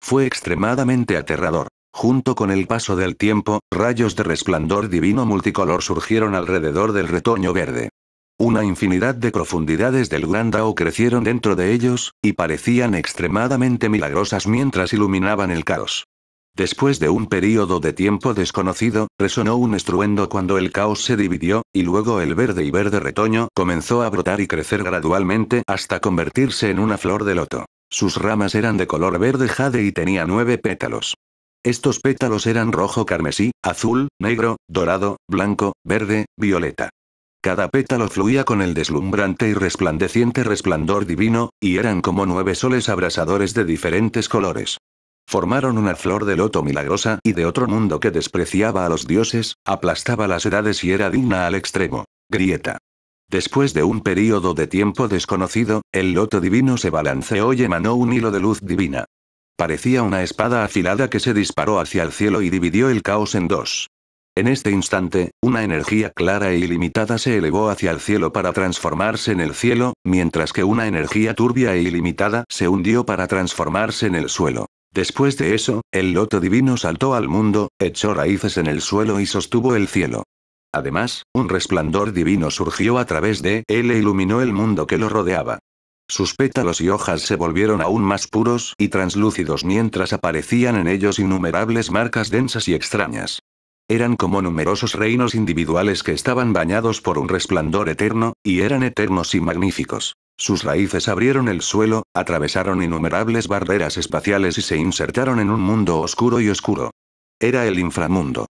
A: Fue extremadamente aterrador. Junto con el paso del tiempo, rayos de resplandor divino multicolor surgieron alrededor del retoño verde. Una infinidad de profundidades del gran crecieron dentro de ellos, y parecían extremadamente milagrosas mientras iluminaban el caos. Después de un período de tiempo desconocido, resonó un estruendo cuando el caos se dividió, y luego el verde y verde retoño comenzó a brotar y crecer gradualmente hasta convertirse en una flor de loto. Sus ramas eran de color verde jade y tenía nueve pétalos. Estos pétalos eran rojo carmesí, azul, negro, dorado, blanco, verde, violeta. Cada pétalo fluía con el deslumbrante y resplandeciente resplandor divino, y eran como nueve soles abrasadores de diferentes colores. Formaron una flor de loto milagrosa y de otro mundo que despreciaba a los dioses, aplastaba las edades y era digna al extremo. Grieta. Después de un período de tiempo desconocido, el loto divino se balanceó y emanó un hilo de luz divina. Parecía una espada afilada que se disparó hacia el cielo y dividió el caos en dos. En este instante, una energía clara e ilimitada se elevó hacia el cielo para transformarse en el cielo, mientras que una energía turbia e ilimitada se hundió para transformarse en el suelo. Después de eso, el loto divino saltó al mundo, echó raíces en el suelo y sostuvo el cielo. Además, un resplandor divino surgió a través de él e iluminó el mundo que lo rodeaba. Sus pétalos y hojas se volvieron aún más puros y translúcidos mientras aparecían en ellos innumerables marcas densas y extrañas. Eran como numerosos reinos individuales que estaban bañados por un resplandor eterno, y eran eternos y magníficos. Sus raíces abrieron el suelo, atravesaron innumerables barreras espaciales y se insertaron en un mundo oscuro y oscuro. Era el inframundo.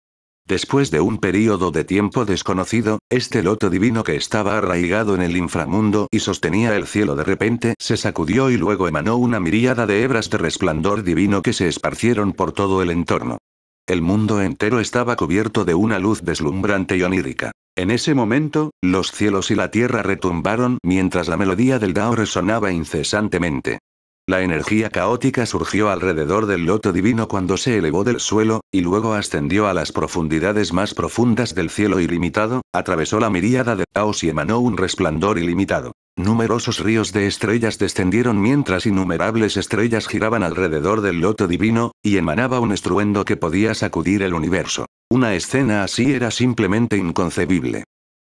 A: Después de un período de tiempo desconocido, este loto divino que estaba arraigado en el inframundo y sostenía el cielo de repente se sacudió y luego emanó una miríada de hebras de resplandor divino que se esparcieron por todo el entorno. El mundo entero estaba cubierto de una luz deslumbrante y onírica. En ese momento, los cielos y la tierra retumbaron mientras la melodía del Dao resonaba incesantemente. La energía caótica surgió alrededor del loto divino cuando se elevó del suelo, y luego ascendió a las profundidades más profundas del cielo ilimitado, atravesó la miríada de caos y emanó un resplandor ilimitado. Numerosos ríos de estrellas descendieron mientras innumerables estrellas giraban alrededor del loto divino, y emanaba un estruendo que podía sacudir el universo. Una escena así era simplemente inconcebible.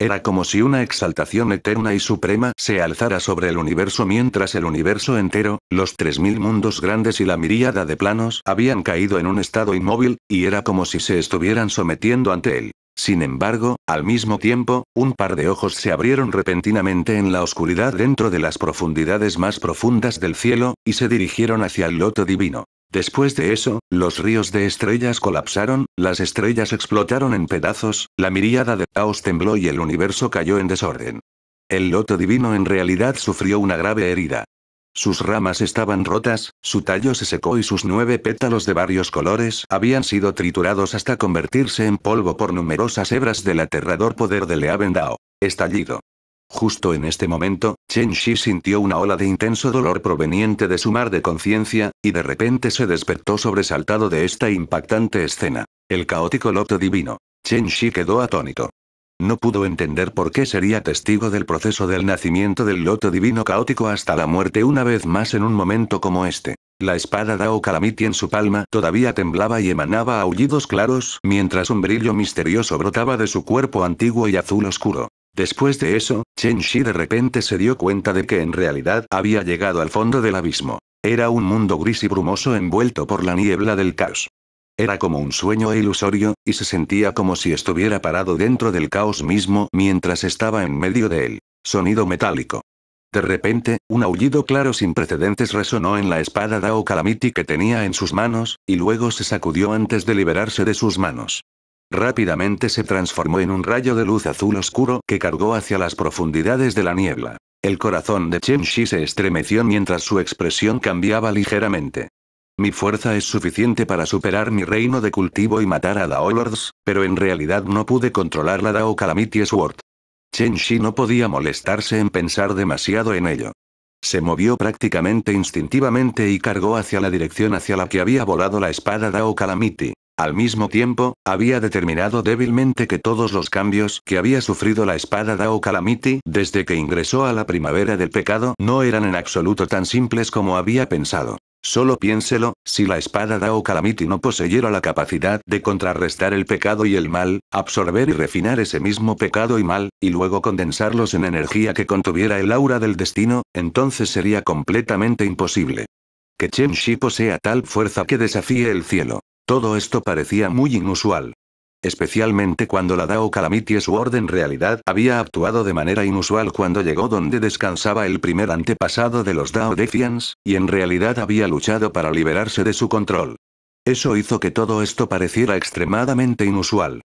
A: Era como si una exaltación eterna y suprema se alzara sobre el universo mientras el universo entero, los tres mil mundos grandes y la miríada de planos habían caído en un estado inmóvil, y era como si se estuvieran sometiendo ante él. Sin embargo, al mismo tiempo, un par de ojos se abrieron repentinamente en la oscuridad dentro de las profundidades más profundas del cielo, y se dirigieron hacia el loto divino. Después de eso, los ríos de estrellas colapsaron, las estrellas explotaron en pedazos, la miríada de caos tembló y el universo cayó en desorden. El loto divino en realidad sufrió una grave herida. Sus ramas estaban rotas, su tallo se secó y sus nueve pétalos de varios colores habían sido triturados hasta convertirse en polvo por numerosas hebras del aterrador poder de Leavendao. Estallido. Justo en este momento, Chen Shi sintió una ola de intenso dolor proveniente de su mar de conciencia, y de repente se despertó sobresaltado de esta impactante escena. El caótico loto divino. Chen Shi quedó atónito. No pudo entender por qué sería testigo del proceso del nacimiento del loto divino caótico hasta la muerte una vez más en un momento como este. La espada Dao Calamity en su palma todavía temblaba y emanaba aullidos claros, mientras un brillo misterioso brotaba de su cuerpo antiguo y azul oscuro. Después de eso, Chen Shi de repente se dio cuenta de que en realidad había llegado al fondo del abismo. Era un mundo gris y brumoso envuelto por la niebla del caos. Era como un sueño ilusorio, y se sentía como si estuviera parado dentro del caos mismo mientras estaba en medio de él. Sonido metálico. De repente, un aullido claro sin precedentes resonó en la espada Dao Calamity que tenía en sus manos, y luego se sacudió antes de liberarse de sus manos. Rápidamente se transformó en un rayo de luz azul oscuro que cargó hacia las profundidades de la niebla. El corazón de Chen Shi se estremeció mientras su expresión cambiaba ligeramente. Mi fuerza es suficiente para superar mi reino de cultivo y matar a Dao Lords, pero en realidad no pude controlar la Dao Calamity Sword. Chen Shi no podía molestarse en pensar demasiado en ello. Se movió prácticamente instintivamente y cargó hacia la dirección hacia la que había volado la espada Dao Calamity. Al mismo tiempo, había determinado débilmente que todos los cambios que había sufrido la espada Dao Calamity desde que ingresó a la primavera del pecado no eran en absoluto tan simples como había pensado. Solo piénselo, si la espada Dao Calamity no poseyera la capacidad de contrarrestar el pecado y el mal, absorber y refinar ese mismo pecado y mal, y luego condensarlos en energía que contuviera el aura del destino, entonces sería completamente imposible. Que Chen Shi posea tal fuerza que desafíe el cielo. Todo esto parecía muy inusual. Especialmente cuando la Dao Calamity Sword en realidad había actuado de manera inusual cuando llegó donde descansaba el primer antepasado de los Dao Defians, y en realidad había luchado para liberarse de su control. Eso hizo que todo esto pareciera extremadamente inusual.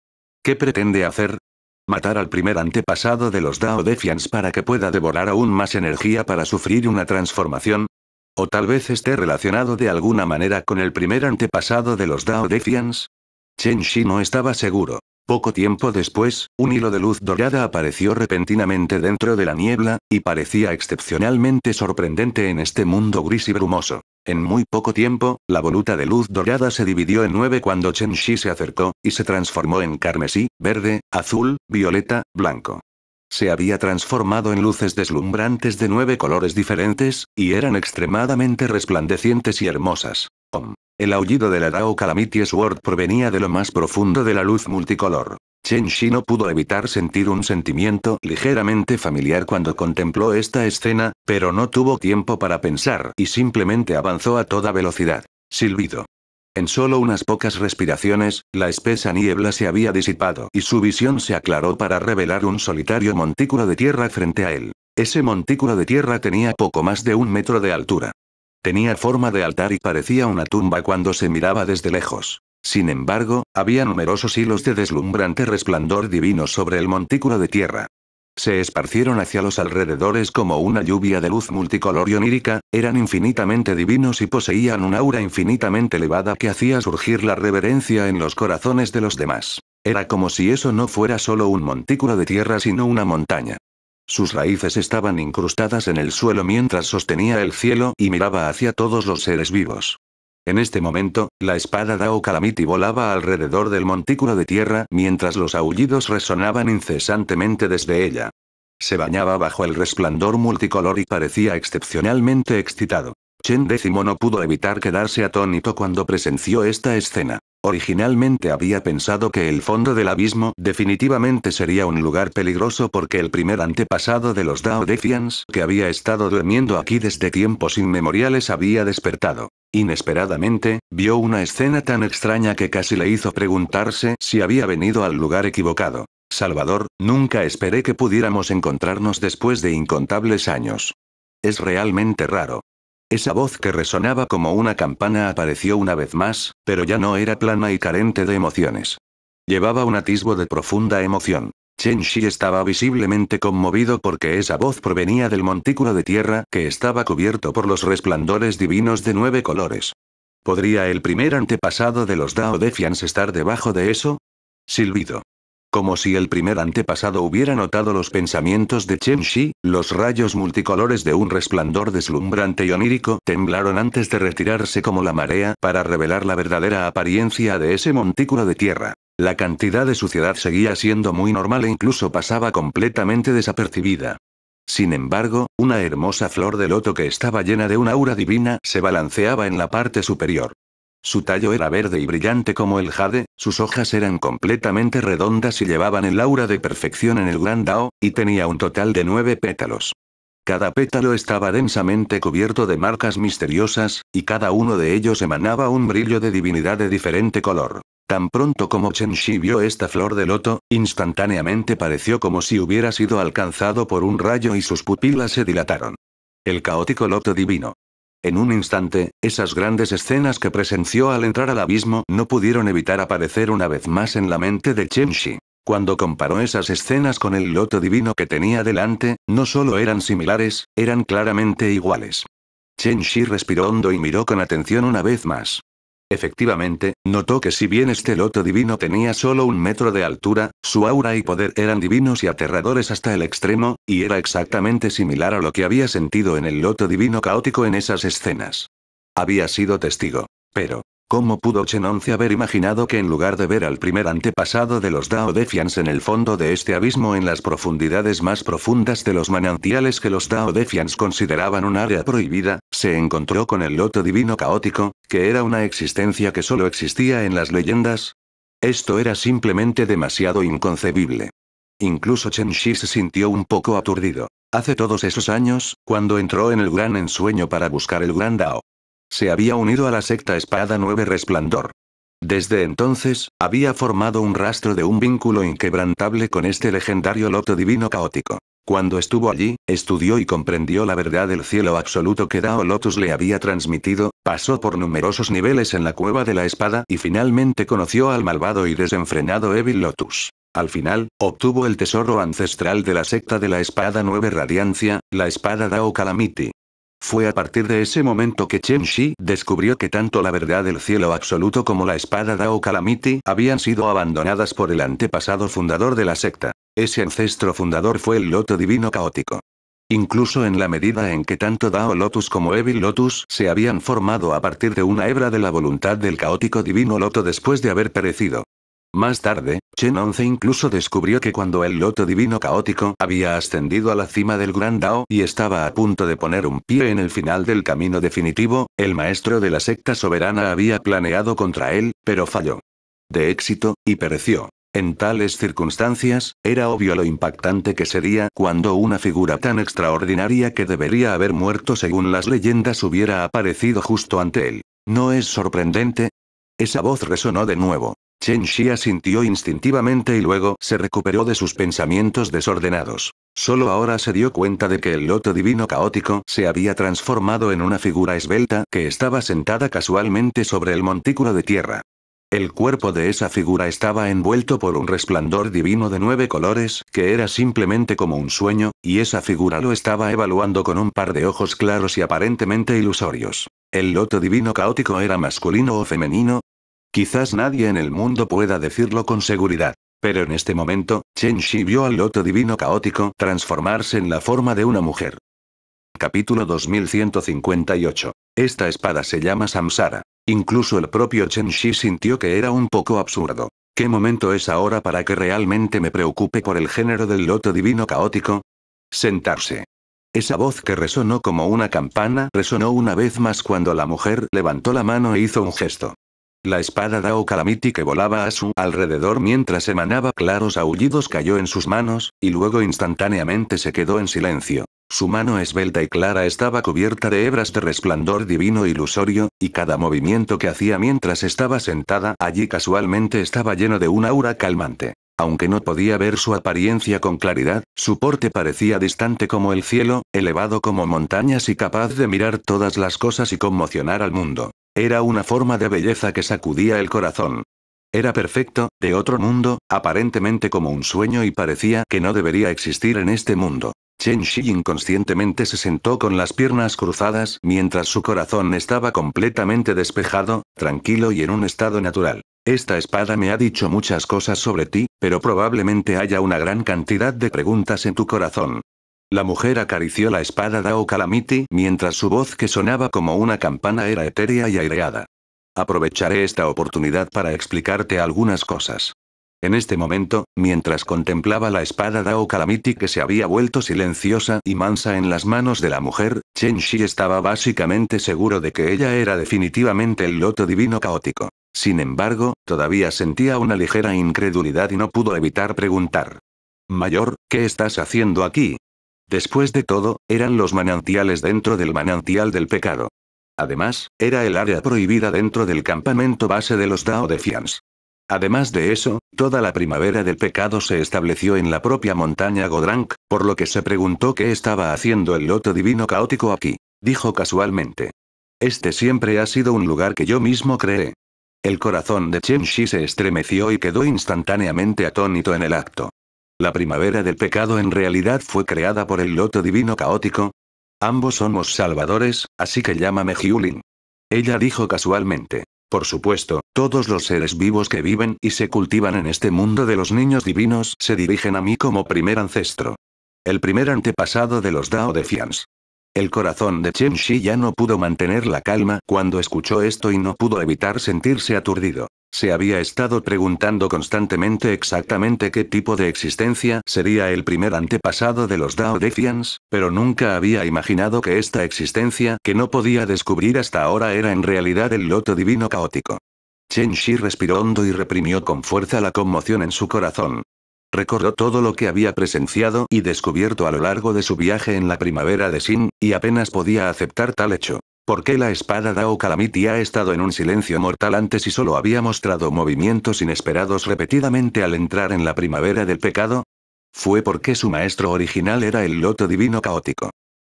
A: ¿Qué pretende hacer? Matar al primer antepasado de los Dao Defians para que pueda devorar aún más energía para sufrir una transformación, o tal vez esté relacionado de alguna manera con el primer antepasado de los Dao Defians. Chen Shi no estaba seguro. Poco tiempo después, un hilo de luz dorada apareció repentinamente dentro de la niebla, y parecía excepcionalmente sorprendente en este mundo gris y brumoso. En muy poco tiempo, la voluta de luz dorada se dividió en nueve cuando Chen Shi se acercó, y se transformó en carmesí, verde, azul, violeta, blanco se había transformado en luces deslumbrantes de nueve colores diferentes, y eran extremadamente resplandecientes y hermosas. El aullido de la Dao Calamity Sword provenía de lo más profundo de la luz multicolor. Chen Shi no pudo evitar sentir un sentimiento ligeramente familiar cuando contempló esta escena, pero no tuvo tiempo para pensar y simplemente avanzó a toda velocidad. Silbido. En solo unas pocas respiraciones, la espesa niebla se había disipado y su visión se aclaró para revelar un solitario montículo de tierra frente a él. Ese montículo de tierra tenía poco más de un metro de altura. Tenía forma de altar y parecía una tumba cuando se miraba desde lejos. Sin embargo, había numerosos hilos de deslumbrante resplandor divino sobre el montículo de tierra. Se esparcieron hacia los alrededores como una lluvia de luz multicolor y onírica, eran infinitamente divinos y poseían un aura infinitamente elevada que hacía surgir la reverencia en los corazones de los demás. Era como si eso no fuera solo un montículo de tierra sino una montaña. Sus raíces estaban incrustadas en el suelo mientras sostenía el cielo y miraba hacia todos los seres vivos. En este momento, la espada Dao Calamity volaba alrededor del montículo de tierra mientras los aullidos resonaban incesantemente desde ella. Se bañaba bajo el resplandor multicolor y parecía excepcionalmente excitado. Chen décimo no pudo evitar quedarse atónito cuando presenció esta escena. Originalmente había pensado que el fondo del abismo definitivamente sería un lugar peligroso porque el primer antepasado de los Dao Defians que había estado durmiendo aquí desde tiempos inmemoriales había despertado. Inesperadamente, vio una escena tan extraña que casi le hizo preguntarse si había venido al lugar equivocado. Salvador, nunca esperé que pudiéramos encontrarnos después de incontables años. Es realmente raro. Esa voz que resonaba como una campana apareció una vez más, pero ya no era plana y carente de emociones. Llevaba un atisbo de profunda emoción. Chen Shi estaba visiblemente conmovido porque esa voz provenía del montículo de tierra que estaba cubierto por los resplandores divinos de nueve colores. ¿Podría el primer antepasado de los Dao estar debajo de eso? Silbido. Como si el primer antepasado hubiera notado los pensamientos de Chen Shi, los rayos multicolores de un resplandor deslumbrante y onírico temblaron antes de retirarse como la marea para revelar la verdadera apariencia de ese montículo de tierra. La cantidad de suciedad seguía siendo muy normal e incluso pasaba completamente desapercibida. Sin embargo, una hermosa flor de loto que estaba llena de una aura divina se balanceaba en la parte superior. Su tallo era verde y brillante como el jade, sus hojas eran completamente redondas y llevaban el aura de perfección en el gran dao, y tenía un total de nueve pétalos. Cada pétalo estaba densamente cubierto de marcas misteriosas, y cada uno de ellos emanaba un brillo de divinidad de diferente color. Tan pronto como Chen Shi vio esta flor de loto, instantáneamente pareció como si hubiera sido alcanzado por un rayo y sus pupilas se dilataron. El caótico loto divino. En un instante, esas grandes escenas que presenció al entrar al abismo no pudieron evitar aparecer una vez más en la mente de Chen Shi. Cuando comparó esas escenas con el loto divino que tenía delante, no solo eran similares, eran claramente iguales. Chen Shi respiró hondo y miró con atención una vez más. Efectivamente, notó que si bien este loto divino tenía solo un metro de altura, su aura y poder eran divinos y aterradores hasta el extremo, y era exactamente similar a lo que había sentido en el loto divino caótico en esas escenas. Había sido testigo. Pero, ¿Cómo pudo Chenonce haber imaginado que en lugar de ver al primer antepasado de los Dao Defians en el fondo de este abismo en las profundidades más profundas de los manantiales que los Dao Defians consideraban un área prohibida, se encontró con el loto divino caótico, que era una existencia que solo existía en las leyendas? Esto era simplemente demasiado inconcebible. Incluso Chen Shi se sintió un poco aturdido. Hace todos esos años, cuando entró en el gran ensueño para buscar el gran Dao, se había unido a la secta Espada 9 Resplandor. Desde entonces, había formado un rastro de un vínculo inquebrantable con este legendario loto divino caótico. Cuando estuvo allí, estudió y comprendió la verdad del cielo absoluto que Dao Lotus le había transmitido, pasó por numerosos niveles en la cueva de la espada y finalmente conoció al malvado y desenfrenado Evil Lotus. Al final, obtuvo el tesoro ancestral de la secta de la espada 9 Radiancia, la espada Dao Calamity. Fue a partir de ese momento que Chen Shi descubrió que tanto la verdad del cielo absoluto como la espada Dao Calamity habían sido abandonadas por el antepasado fundador de la secta. Ese ancestro fundador fue el loto divino caótico. Incluso en la medida en que tanto Dao Lotus como Evil Lotus se habían formado a partir de una hebra de la voluntad del caótico divino Loto después de haber perecido. Más tarde, Chen Once incluso descubrió que cuando el loto divino caótico había ascendido a la cima del Gran Dao y estaba a punto de poner un pie en el final del camino definitivo, el maestro de la secta soberana había planeado contra él, pero falló. De éxito, y pereció. En tales circunstancias, era obvio lo impactante que sería cuando una figura tan extraordinaria que debería haber muerto según las leyendas hubiera aparecido justo ante él. ¿No es sorprendente? Esa voz resonó de nuevo. Chen Shi asintió instintivamente y luego se recuperó de sus pensamientos desordenados. Solo ahora se dio cuenta de que el loto divino caótico se había transformado en una figura esbelta que estaba sentada casualmente sobre el montículo de tierra. El cuerpo de esa figura estaba envuelto por un resplandor divino de nueve colores, que era simplemente como un sueño, y esa figura lo estaba evaluando con un par de ojos claros y aparentemente ilusorios. ¿El loto divino caótico era masculino o femenino? Quizás nadie en el mundo pueda decirlo con seguridad. Pero en este momento, Chen Shi vio al loto divino caótico transformarse en la forma de una mujer. Capítulo 2158. Esta espada se llama Samsara. Incluso el propio Chen Shi sintió que era un poco absurdo. ¿Qué momento es ahora para que realmente me preocupe por el género del loto divino caótico? Sentarse. Esa voz que resonó como una campana resonó una vez más cuando la mujer levantó la mano e hizo un gesto. La espada Dao Calamity que volaba a su alrededor mientras emanaba claros aullidos cayó en sus manos, y luego instantáneamente se quedó en silencio. Su mano esbelta y clara estaba cubierta de hebras de resplandor divino ilusorio, y cada movimiento que hacía mientras estaba sentada allí casualmente estaba lleno de un aura calmante. Aunque no podía ver su apariencia con claridad, su porte parecía distante como el cielo, elevado como montañas y capaz de mirar todas las cosas y conmocionar al mundo. Era una forma de belleza que sacudía el corazón. Era perfecto, de otro mundo, aparentemente como un sueño y parecía que no debería existir en este mundo. Chen Shi inconscientemente se sentó con las piernas cruzadas mientras su corazón estaba completamente despejado, tranquilo y en un estado natural. Esta espada me ha dicho muchas cosas sobre ti, pero probablemente haya una gran cantidad de preguntas en tu corazón. La mujer acarició la espada Dao Calamity mientras su voz que sonaba como una campana era etérea y aireada. Aprovecharé esta oportunidad para explicarte algunas cosas. En este momento, mientras contemplaba la espada Dao Calamity que se había vuelto silenciosa y mansa en las manos de la mujer, Chen Shi estaba básicamente seguro de que ella era definitivamente el loto divino caótico. Sin embargo, todavía sentía una ligera incredulidad y no pudo evitar preguntar. Mayor, ¿qué estás haciendo aquí? Después de todo, eran los manantiales dentro del manantial del pecado. Además, era el área prohibida dentro del campamento base de los Dao de Fians. Además de eso, toda la primavera del pecado se estableció en la propia montaña Godrank, por lo que se preguntó qué estaba haciendo el loto divino caótico aquí. Dijo casualmente. Este siempre ha sido un lugar que yo mismo creé. El corazón de Chen Shi se estremeció y quedó instantáneamente atónito en el acto. La primavera del pecado en realidad fue creada por el loto divino caótico. Ambos somos salvadores, así que llámame Hyulin. Ella dijo casualmente. Por supuesto, todos los seres vivos que viven y se cultivan en este mundo de los niños divinos se dirigen a mí como primer ancestro. El primer antepasado de los Dao de Fians. El corazón de Chen Shi ya no pudo mantener la calma cuando escuchó esto y no pudo evitar sentirse aturdido. Se había estado preguntando constantemente exactamente qué tipo de existencia sería el primer antepasado de los Dao pero nunca había imaginado que esta existencia que no podía descubrir hasta ahora era en realidad el loto divino caótico. Chen Shi respiró hondo y reprimió con fuerza la conmoción en su corazón. Recordó todo lo que había presenciado y descubierto a lo largo de su viaje en la primavera de Xin, y apenas podía aceptar tal hecho. ¿Por qué la espada Dao Calamity ha estado en un silencio mortal antes y solo había mostrado movimientos inesperados repetidamente al entrar en la primavera del pecado? Fue porque su maestro original era el loto divino caótico.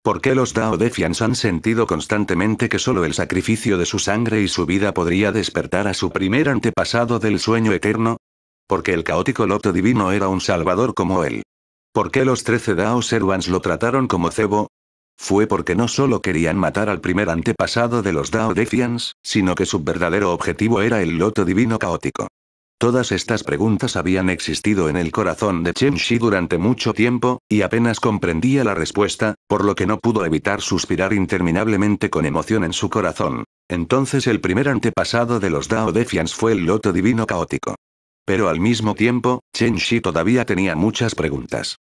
A: ¿Por qué los Dao Defians han sentido constantemente que solo el sacrificio de su sangre y su vida podría despertar a su primer antepasado del sueño eterno? Porque el caótico loto divino era un salvador como él. ¿Por qué los trece Dao Servants lo trataron como cebo? fue porque no solo querían matar al primer antepasado de los Dao sino que su verdadero objetivo era el loto divino caótico. Todas estas preguntas habían existido en el corazón de Chen Shi durante mucho tiempo, y apenas comprendía la respuesta, por lo que no pudo evitar suspirar interminablemente con emoción en su corazón. Entonces el primer antepasado de los Dao fue el loto divino caótico. Pero al mismo tiempo, Chen Shi todavía tenía muchas preguntas.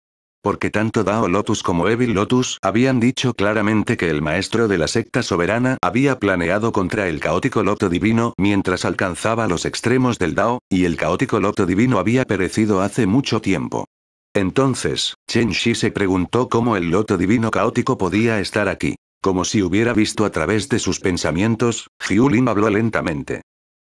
A: Porque tanto Dao Lotus como Evil Lotus habían dicho claramente que el maestro de la secta soberana había planeado contra el caótico loto divino mientras alcanzaba los extremos del Dao, y el caótico loto divino había perecido hace mucho tiempo. Entonces, Chen Shi se preguntó cómo el loto divino caótico podía estar aquí. Como si hubiera visto a través de sus pensamientos, Jiulin habló lentamente.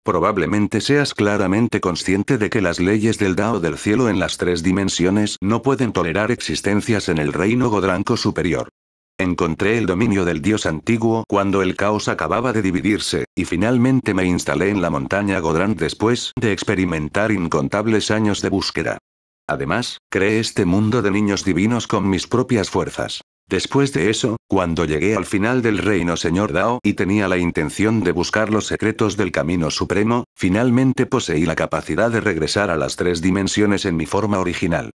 A: Probablemente seas claramente consciente de que las leyes del Dao del cielo en las tres dimensiones no pueden tolerar existencias en el reino godranco superior. Encontré el dominio del dios antiguo cuando el caos acababa de dividirse, y finalmente me instalé en la montaña Godran después de experimentar incontables años de búsqueda. Además, creé este mundo de niños divinos con mis propias fuerzas. Después de eso, cuando llegué al final del reino señor Dao y tenía la intención de buscar los secretos del camino supremo, finalmente poseí la capacidad de regresar a las tres dimensiones en mi forma original.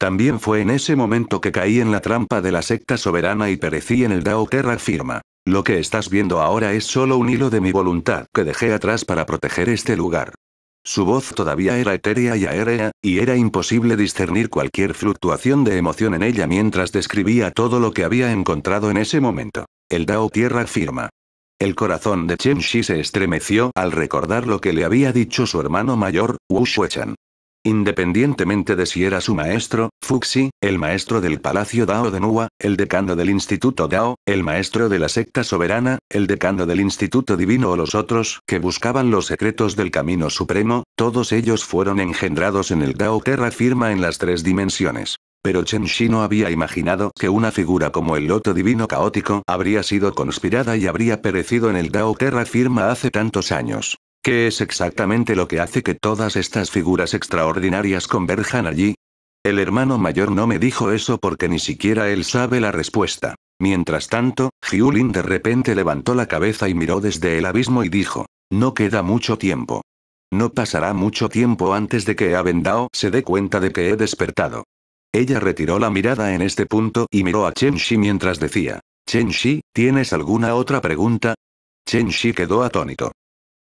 A: También fue en ese momento que caí en la trampa de la secta soberana y perecí en el Dao Terra Firma. Lo que estás viendo ahora es solo un hilo de mi voluntad que dejé atrás para proteger este lugar. Su voz todavía era etérea y aérea, y era imposible discernir cualquier fluctuación de emoción en ella mientras describía todo lo que había encontrado en ese momento. El Dao Tierra afirma. El corazón de Chen Shi se estremeció al recordar lo que le había dicho su hermano mayor, Wu Shuechan. Independientemente de si era su maestro, Fuxi, el maestro del Palacio Dao de Nua, el decano del Instituto Dao, el maestro de la secta soberana, el decano del Instituto Divino o los otros que buscaban los secretos del Camino Supremo, todos ellos fueron engendrados en el Dao Terra firma en las tres dimensiones. Pero Chen Shi no había imaginado que una figura como el Loto Divino Caótico habría sido conspirada y habría perecido en el Dao Terra firma hace tantos años. ¿Qué es exactamente lo que hace que todas estas figuras extraordinarias converjan allí? El hermano mayor no me dijo eso porque ni siquiera él sabe la respuesta. Mientras tanto, Hyulin de repente levantó la cabeza y miró desde el abismo y dijo, no queda mucho tiempo. No pasará mucho tiempo antes de que Avendao se dé cuenta de que he despertado. Ella retiró la mirada en este punto y miró a Chen Shi mientras decía, Chen Shi, ¿tienes alguna otra pregunta? Chen Shi quedó atónito.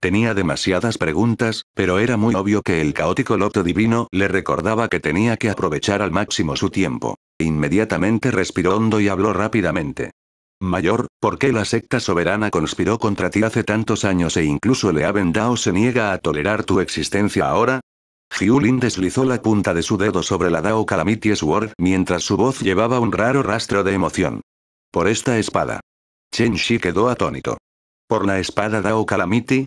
A: Tenía demasiadas preguntas, pero era muy obvio que el caótico loto divino le recordaba que tenía que aprovechar al máximo su tiempo. Inmediatamente respiró hondo y habló rápidamente. Mayor, ¿por qué la secta soberana conspiró contra ti hace tantos años e incluso Leaven Dao se niega a tolerar tu existencia ahora? Hyulin deslizó la punta de su dedo sobre la Dao Calamity Sword mientras su voz llevaba un raro rastro de emoción. Por esta espada. Chen Shi quedó atónito. ¿Por la espada Dao Calamity?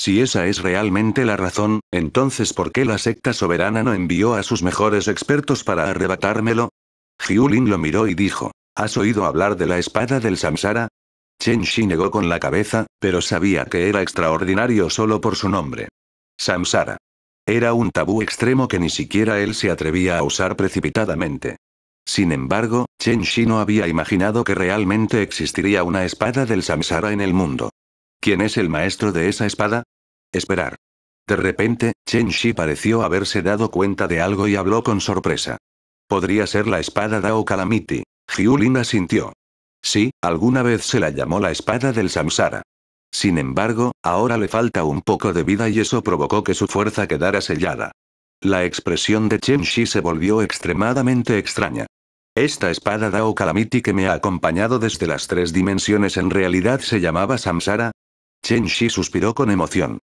A: Si esa es realmente la razón, entonces ¿por qué la secta soberana no envió a sus mejores expertos para arrebatármelo? Hyulin lo miró y dijo, ¿has oído hablar de la espada del Samsara? Chen Shi negó con la cabeza, pero sabía que era extraordinario solo por su nombre. Samsara. Era un tabú extremo que ni siquiera él se atrevía a usar precipitadamente. Sin embargo, Chen Shi no había imaginado que realmente existiría una espada del Samsara en el mundo. ¿Quién es el maestro de esa espada? Esperar. De repente, Chen Shi pareció haberse dado cuenta de algo y habló con sorpresa. Podría ser la espada Dao Calamity. Hyulin sintió. Sí, alguna vez se la llamó la espada del Samsara. Sin embargo, ahora le falta un poco de vida y eso provocó que su fuerza quedara sellada. La expresión de Chen Shi se volvió extremadamente extraña. Esta espada Dao Calamity que me ha acompañado desde las tres dimensiones en realidad se llamaba Samsara. Chen Shi suspiró con emoción.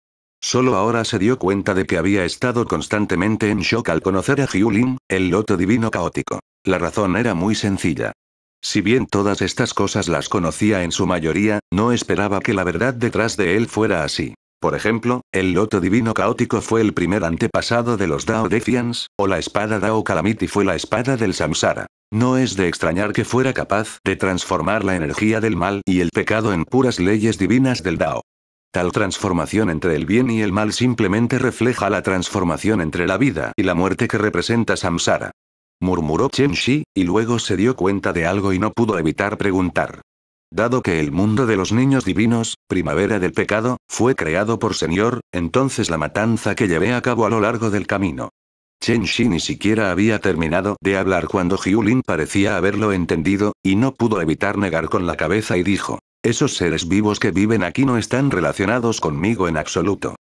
A: Solo ahora se dio cuenta de que había estado constantemente en shock al conocer a Jiulin, el loto divino caótico. La razón era muy sencilla. Si bien todas estas cosas las conocía en su mayoría, no esperaba que la verdad detrás de él fuera así. Por ejemplo, el loto divino caótico fue el primer antepasado de los Dao Defians, o la espada Dao Calamity fue la espada del Samsara. No es de extrañar que fuera capaz de transformar la energía del mal y el pecado en puras leyes divinas del Dao. Tal transformación entre el bien y el mal simplemente refleja la transformación entre la vida y la muerte que representa Samsara. Murmuró Chen Shi, y luego se dio cuenta de algo y no pudo evitar preguntar. Dado que el mundo de los niños divinos, primavera del pecado, fue creado por Señor, entonces la matanza que llevé a cabo a lo largo del camino. Chen Shi ni siquiera había terminado de hablar cuando Hyulin parecía haberlo entendido, y no pudo evitar negar con la cabeza y dijo, esos seres vivos que viven aquí no están relacionados conmigo en absoluto.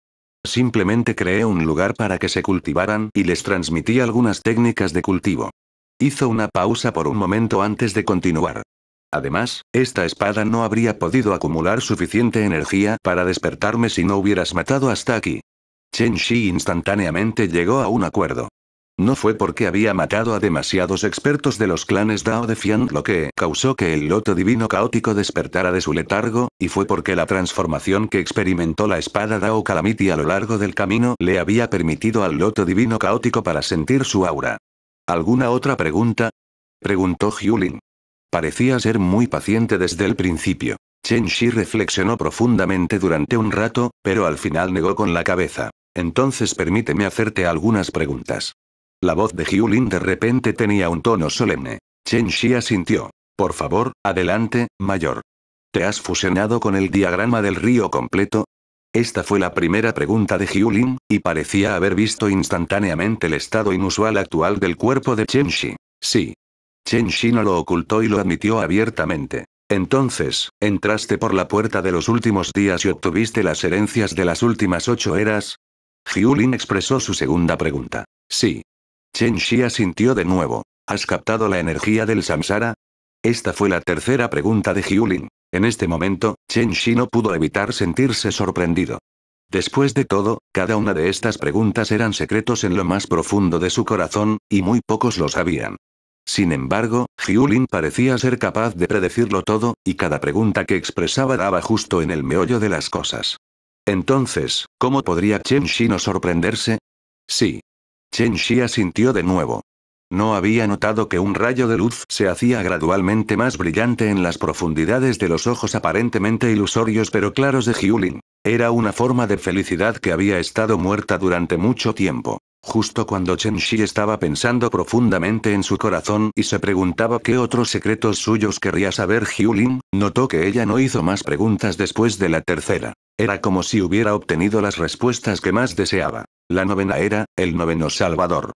A: Simplemente creé un lugar para que se cultivaran y les transmití algunas técnicas de cultivo. Hizo una pausa por un momento antes de continuar. Además, esta espada no habría podido acumular suficiente energía para despertarme si no hubieras matado hasta aquí. Chen Shi instantáneamente llegó a un acuerdo. No fue porque había matado a demasiados expertos de los clanes Dao de Fian lo que causó que el loto divino caótico despertara de su letargo, y fue porque la transformación que experimentó la espada Dao Calamity a lo largo del camino le había permitido al loto divino caótico para sentir su aura. ¿Alguna otra pregunta? Preguntó Hyulin. Parecía ser muy paciente desde el principio. Chen Shi reflexionó profundamente durante un rato, pero al final negó con la cabeza. Entonces permíteme hacerte algunas preguntas. La voz de Hyulin de repente tenía un tono solemne. Chen Xi asintió. Por favor, adelante, mayor. ¿Te has fusionado con el diagrama del río completo? Esta fue la primera pregunta de Hyulin, y parecía haber visto instantáneamente el estado inusual actual del cuerpo de Chen Shi. Sí. Chen Shi no lo ocultó y lo admitió abiertamente. Entonces, entraste por la puerta de los últimos días y obtuviste las herencias de las últimas ocho eras. Hyulin expresó su segunda pregunta. Sí. Chen Shi asintió de nuevo. ¿Has captado la energía del samsara? Esta fue la tercera pregunta de Hyulin. En este momento, Chen Shi no pudo evitar sentirse sorprendido. Después de todo, cada una de estas preguntas eran secretos en lo más profundo de su corazón, y muy pocos lo sabían. Sin embargo, Hyulin parecía ser capaz de predecirlo todo, y cada pregunta que expresaba daba justo en el meollo de las cosas. Entonces, ¿cómo podría Chen Shi no sorprenderse? Sí, Chen Shi asintió de nuevo. No había notado que un rayo de luz se hacía gradualmente más brillante en las profundidades de los ojos aparentemente ilusorios pero claros de Hyulin. Era una forma de felicidad que había estado muerta durante mucho tiempo. Justo cuando Chen Shi estaba pensando profundamente en su corazón y se preguntaba qué otros secretos suyos querría saber Hyulin, notó que ella no hizo más preguntas después de la tercera. Era como si hubiera obtenido las respuestas que más deseaba. La novena era, el noveno salvador.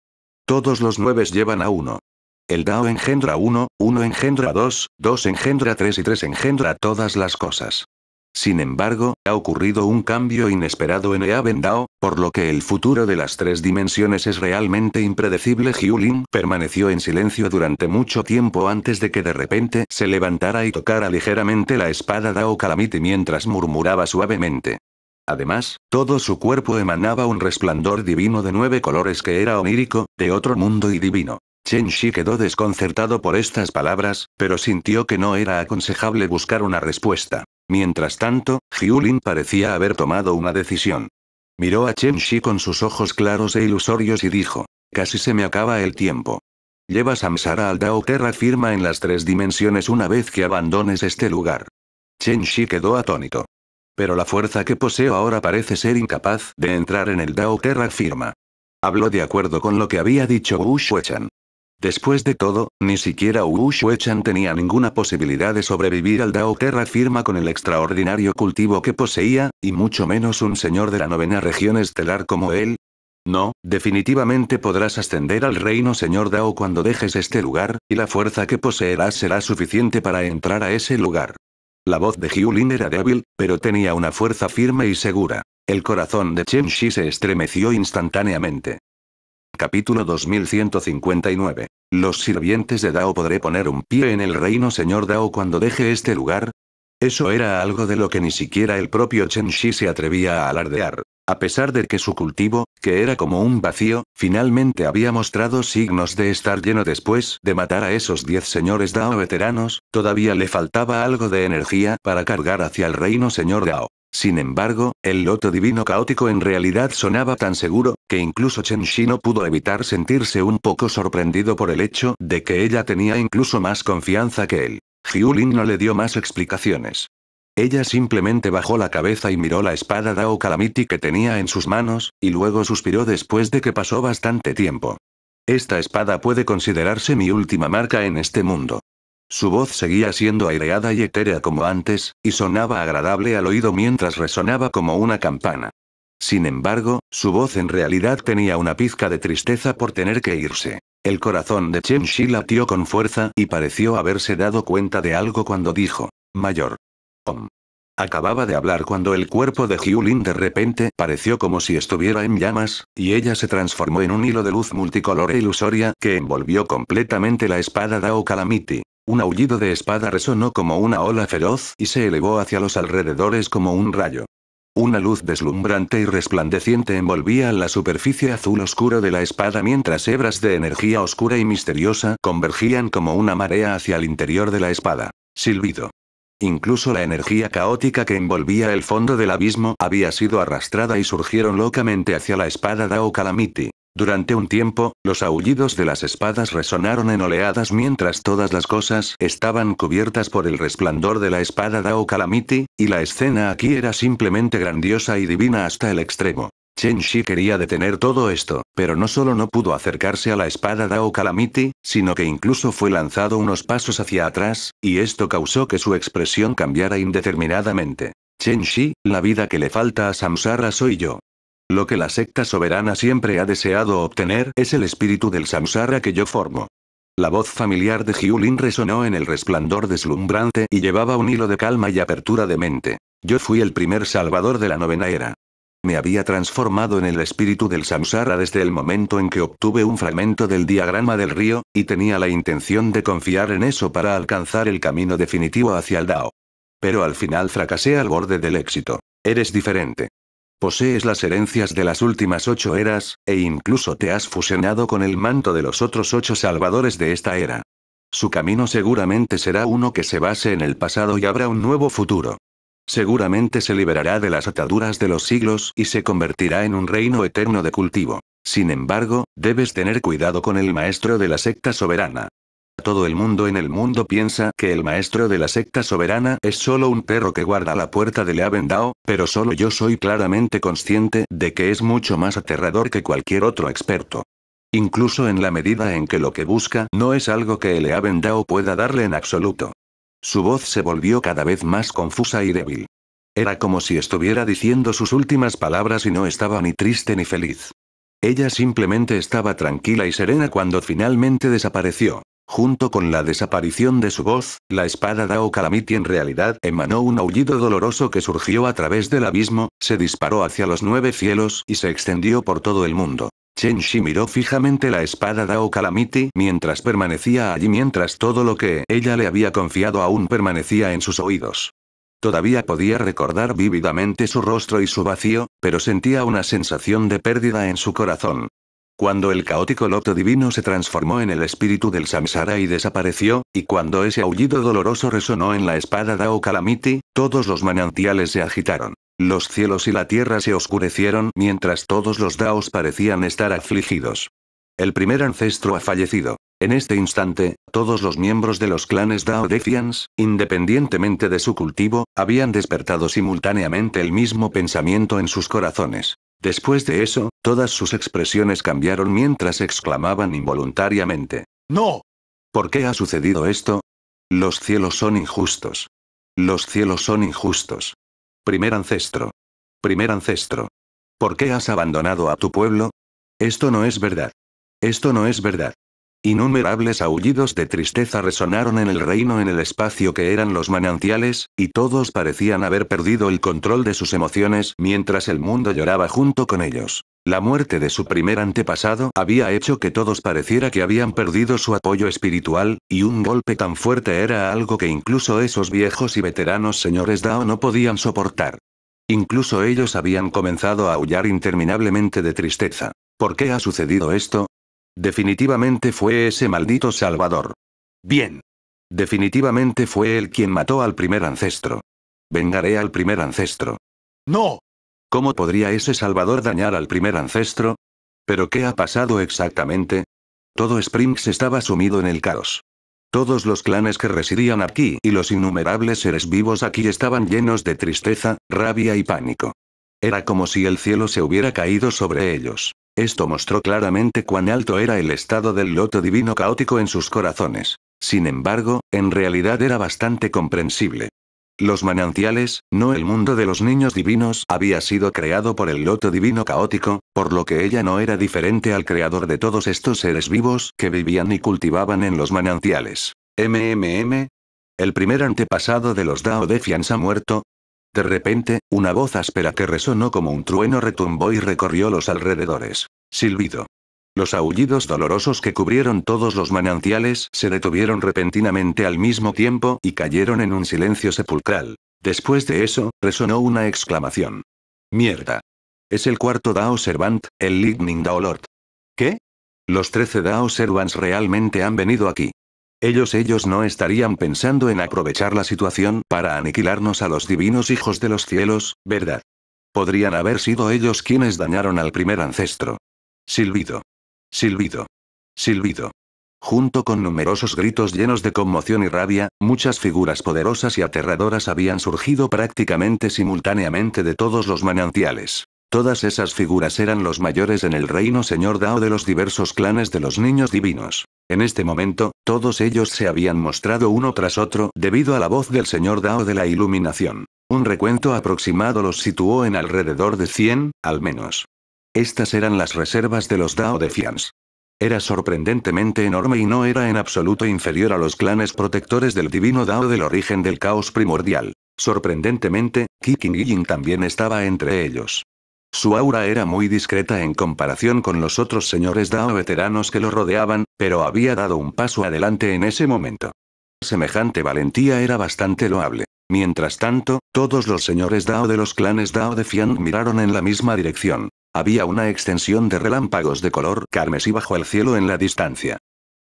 A: Todos los nueves llevan a uno. El Dao engendra uno, uno engendra dos, dos engendra tres y tres engendra todas las cosas. Sin embargo, ha ocurrido un cambio inesperado en Eaben Dao, por lo que el futuro de las tres dimensiones es realmente impredecible. Hyulin permaneció en silencio durante mucho tiempo antes de que de repente se levantara y tocara ligeramente la espada Dao Calamity mientras murmuraba suavemente. Además, todo su cuerpo emanaba un resplandor divino de nueve colores que era onírico, de otro mundo y divino. Chen Shi quedó desconcertado por estas palabras, pero sintió que no era aconsejable buscar una respuesta. Mientras tanto, Jiulin parecía haber tomado una decisión. Miró a Chen Shi con sus ojos claros e ilusorios y dijo, casi se me acaba el tiempo. Lleva Samsara al Dao Terra firma en las tres dimensiones una vez que abandones este lugar. Chen Shi quedó atónito. Pero la fuerza que poseo ahora parece ser incapaz de entrar en el Dao Terra firma. Habló de acuerdo con lo que había dicho Wu Shuechan. Después de todo, ni siquiera Wu Shuechan tenía ninguna posibilidad de sobrevivir al Dao Terra firma con el extraordinario cultivo que poseía, y mucho menos un señor de la novena región estelar como él. No, definitivamente podrás ascender al reino señor Dao cuando dejes este lugar, y la fuerza que poseerás será suficiente para entrar a ese lugar. La voz de Hyulin era débil, pero tenía una fuerza firme y segura. El corazón de Chen Shi se estremeció instantáneamente. Capítulo 2159. Los sirvientes de Dao podré poner un pie en el reino señor Dao cuando deje este lugar. Eso era algo de lo que ni siquiera el propio Chen Shi se atrevía a alardear. A pesar de que su cultivo, que era como un vacío, finalmente había mostrado signos de estar lleno después de matar a esos diez señores Dao veteranos, todavía le faltaba algo de energía para cargar hacia el reino señor Dao. Sin embargo, el loto divino caótico en realidad sonaba tan seguro, que incluso Chen Shi no pudo evitar sentirse un poco sorprendido por el hecho de que ella tenía incluso más confianza que él. Jiuling no le dio más explicaciones. Ella simplemente bajó la cabeza y miró la espada Dao Calamity que tenía en sus manos, y luego suspiró después de que pasó bastante tiempo. Esta espada puede considerarse mi última marca en este mundo. Su voz seguía siendo aireada y etérea como antes, y sonaba agradable al oído mientras resonaba como una campana. Sin embargo, su voz en realidad tenía una pizca de tristeza por tener que irse. El corazón de Chen Shi latió con fuerza y pareció haberse dado cuenta de algo cuando dijo, Mayor, Acababa de hablar cuando el cuerpo de Hyulin de repente pareció como si estuviera en llamas, y ella se transformó en un hilo de luz multicolor e ilusoria que envolvió completamente la espada Dao Calamity. Un aullido de espada resonó como una ola feroz y se elevó hacia los alrededores como un rayo. Una luz deslumbrante y resplandeciente envolvía la superficie azul oscuro de la espada mientras hebras de energía oscura y misteriosa convergían como una marea hacia el interior de la espada. Silbido. Incluso la energía caótica que envolvía el fondo del abismo había sido arrastrada y surgieron locamente hacia la espada Dao Calamity. Durante un tiempo, los aullidos de las espadas resonaron en oleadas mientras todas las cosas estaban cubiertas por el resplandor de la espada Dao Calamity, y la escena aquí era simplemente grandiosa y divina hasta el extremo. Chen Shi quería detener todo esto, pero no solo no pudo acercarse a la espada Dao Calamity, sino que incluso fue lanzado unos pasos hacia atrás, y esto causó que su expresión cambiara indeterminadamente. Chen Shi, la vida que le falta a Samsara soy yo. Lo que la secta soberana siempre ha deseado obtener es el espíritu del Samsara que yo formo. La voz familiar de Jiulin resonó en el resplandor deslumbrante y llevaba un hilo de calma y apertura de mente. Yo fui el primer salvador de la novena era. Me había transformado en el espíritu del samsara desde el momento en que obtuve un fragmento del diagrama del río, y tenía la intención de confiar en eso para alcanzar el camino definitivo hacia el Dao. Pero al final fracasé al borde del éxito. Eres diferente. Posees las herencias de las últimas ocho eras, e incluso te has fusionado con el manto de los otros ocho salvadores de esta era. Su camino seguramente será uno que se base en el pasado y habrá un nuevo futuro. Seguramente se liberará de las ataduras de los siglos y se convertirá en un reino eterno de cultivo. Sin embargo, debes tener cuidado con el maestro de la secta soberana. Todo el mundo en el mundo piensa que el maestro de la secta soberana es solo un perro que guarda la puerta de Leavendao, pero solo yo soy claramente consciente de que es mucho más aterrador que cualquier otro experto. Incluso en la medida en que lo que busca no es algo que Leavendao pueda darle en absoluto. Su voz se volvió cada vez más confusa y débil. Era como si estuviera diciendo sus últimas palabras y no estaba ni triste ni feliz. Ella simplemente estaba tranquila y serena cuando finalmente desapareció. Junto con la desaparición de su voz, la espada Dao Kalamiti en realidad emanó un aullido doloroso que surgió a través del abismo, se disparó hacia los nueve cielos y se extendió por todo el mundo. Chen Shi miró fijamente la espada Dao Calamity mientras permanecía allí mientras todo lo que ella le había confiado aún permanecía en sus oídos. Todavía podía recordar vívidamente su rostro y su vacío, pero sentía una sensación de pérdida en su corazón. Cuando el caótico loto divino se transformó en el espíritu del samsara y desapareció, y cuando ese aullido doloroso resonó en la espada Dao Calamity, todos los manantiales se agitaron. Los cielos y la tierra se oscurecieron mientras todos los Daos parecían estar afligidos. El primer ancestro ha fallecido. En este instante, todos los miembros de los clanes Dao independientemente de su cultivo, habían despertado simultáneamente el mismo pensamiento en sus corazones. Después de eso, todas sus expresiones cambiaron mientras exclamaban involuntariamente. ¡No! ¿Por qué ha sucedido esto? Los cielos son injustos. Los cielos son injustos. Primer ancestro. Primer ancestro. ¿Por qué has abandonado a tu pueblo? Esto no es verdad. Esto no es verdad. Innumerables aullidos de tristeza resonaron en el reino en el espacio que eran los manantiales, y todos parecían haber perdido el control de sus emociones mientras el mundo lloraba junto con ellos. La muerte de su primer antepasado había hecho que todos pareciera que habían perdido su apoyo espiritual, y un golpe tan fuerte era algo que incluso esos viejos y veteranos señores Dao no podían soportar. Incluso ellos habían comenzado a aullar interminablemente de tristeza. ¿Por qué ha sucedido esto? Definitivamente fue ese maldito Salvador. Bien. Definitivamente fue él quien mató al primer ancestro. Vengaré al primer ancestro. ¡No! ¿Cómo podría ese Salvador dañar al primer ancestro? ¿Pero qué ha pasado exactamente? Todo Springs estaba sumido en el caos. Todos los clanes que residían aquí y los innumerables seres vivos aquí estaban llenos de tristeza, rabia y pánico. Era como si el cielo se hubiera caído sobre ellos. Esto mostró claramente cuán alto era el estado del loto divino caótico en sus corazones. Sin embargo, en realidad era bastante comprensible. Los manantiales, no el mundo de los niños divinos, había sido creado por el loto divino caótico, por lo que ella no era diferente al creador de todos estos seres vivos que vivían y cultivaban en los manantiales. MMM. El primer antepasado de los Dao ha muerto, de repente, una voz áspera que resonó como un trueno retumbó y recorrió los alrededores. Silbido. Los aullidos dolorosos que cubrieron todos los manantiales se detuvieron repentinamente al mismo tiempo y cayeron en un silencio sepulcral. Después de eso, resonó una exclamación. Mierda. Es el cuarto Dao Servant, el Lightning Lord. ¿Qué? Los trece Dao Servants realmente han venido aquí ellos ellos no estarían pensando en aprovechar la situación para aniquilarnos a los divinos hijos de los cielos, ¿verdad? Podrían haber sido ellos quienes dañaron al primer ancestro. Silbido. Silbido. Silbido. Junto con numerosos gritos llenos de conmoción y rabia, muchas figuras poderosas y aterradoras habían surgido prácticamente simultáneamente de todos los manantiales. Todas esas figuras eran los mayores en el reino señor Dao de los diversos clanes de los niños divinos. En este momento, todos ellos se habían mostrado uno tras otro debido a la voz del señor Dao de la iluminación. Un recuento aproximado los situó en alrededor de 100, al menos. Estas eran las reservas de los Dao de Fians. Era sorprendentemente enorme y no era en absoluto inferior a los clanes protectores del divino Dao del origen del caos primordial. Sorprendentemente, Qi Yin también estaba entre ellos. Su aura era muy discreta en comparación con los otros señores Dao veteranos que lo rodeaban, pero había dado un paso adelante en ese momento. Semejante valentía era bastante loable. Mientras tanto, todos los señores Dao de los clanes Dao de Fian miraron en la misma dirección. Había una extensión de relámpagos de color carmesí bajo el cielo en la distancia.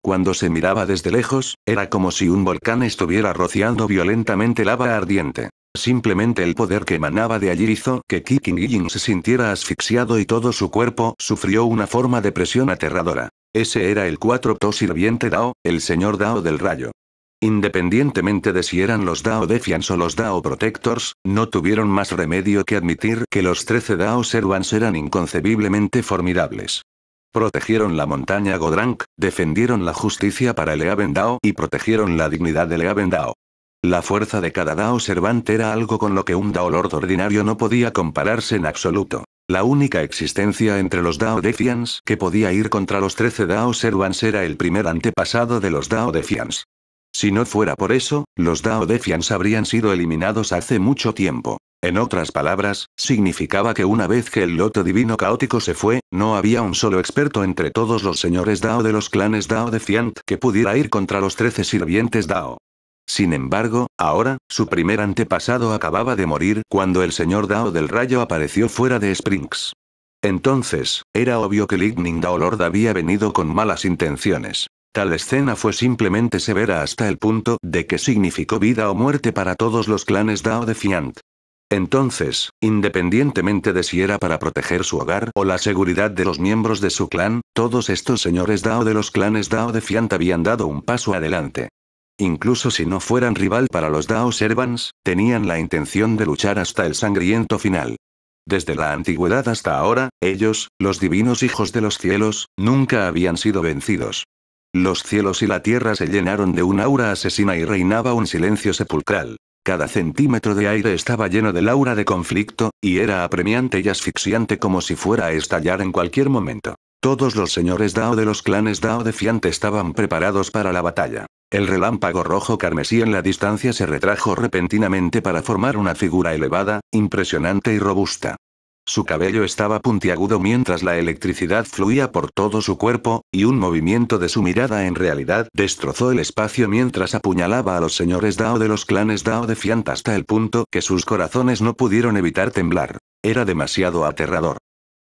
A: Cuando se miraba desde lejos, era como si un volcán estuviera rociando violentamente lava ardiente. Simplemente el poder que emanaba de allí hizo que Kikin se sintiera asfixiado y todo su cuerpo sufrió una forma de presión aterradora. Ese era el cuatro to sirviente Dao, el señor Dao del rayo. Independientemente de si eran los Dao Defiance o los Dao Protectors, no tuvieron más remedio que admitir que los 13 Dao Servants eran inconcebiblemente formidables. Protegieron la montaña Godrank, defendieron la justicia para el Dao y protegieron la dignidad del Dao. La fuerza de cada Dao Servant era algo con lo que un Dao Lord ordinario no podía compararse en absoluto. La única existencia entre los Dao Defians que podía ir contra los 13 Dao Servants era el primer antepasado de los Dao Defians. Si no fuera por eso, los Dao Defians habrían sido eliminados hace mucho tiempo. En otras palabras, significaba que una vez que el loto divino caótico se fue, no había un solo experto entre todos los señores Dao de los clanes Dao Defiant que pudiera ir contra los 13 sirvientes Dao. Sin embargo, ahora, su primer antepasado acababa de morir cuando el señor Dao del Rayo apareció fuera de Springs. Entonces, era obvio que Lightning Dao Lord había venido con malas intenciones. Tal escena fue simplemente severa hasta el punto de que significó vida o muerte para todos los clanes Dao de Fiant. Entonces, independientemente de si era para proteger su hogar o la seguridad de los miembros de su clan, todos estos señores Dao de los clanes Dao de Fiant habían dado un paso adelante. Incluso si no fueran rival para los Dao Servants, tenían la intención de luchar hasta el sangriento final. Desde la antigüedad hasta ahora, ellos, los divinos hijos de los cielos, nunca habían sido vencidos. Los cielos y la tierra se llenaron de un aura asesina y reinaba un silencio sepulcral. Cada centímetro de aire estaba lleno del aura de conflicto, y era apremiante y asfixiante como si fuera a estallar en cualquier momento. Todos los señores Dao de los clanes Dao de Fiant estaban preparados para la batalla. El relámpago rojo carmesí en la distancia se retrajo repentinamente para formar una figura elevada, impresionante y robusta. Su cabello estaba puntiagudo mientras la electricidad fluía por todo su cuerpo, y un movimiento de su mirada en realidad destrozó el espacio mientras apuñalaba a los señores Dao de los clanes Dao de Fiant hasta el punto que sus corazones no pudieron evitar temblar. Era demasiado aterrador.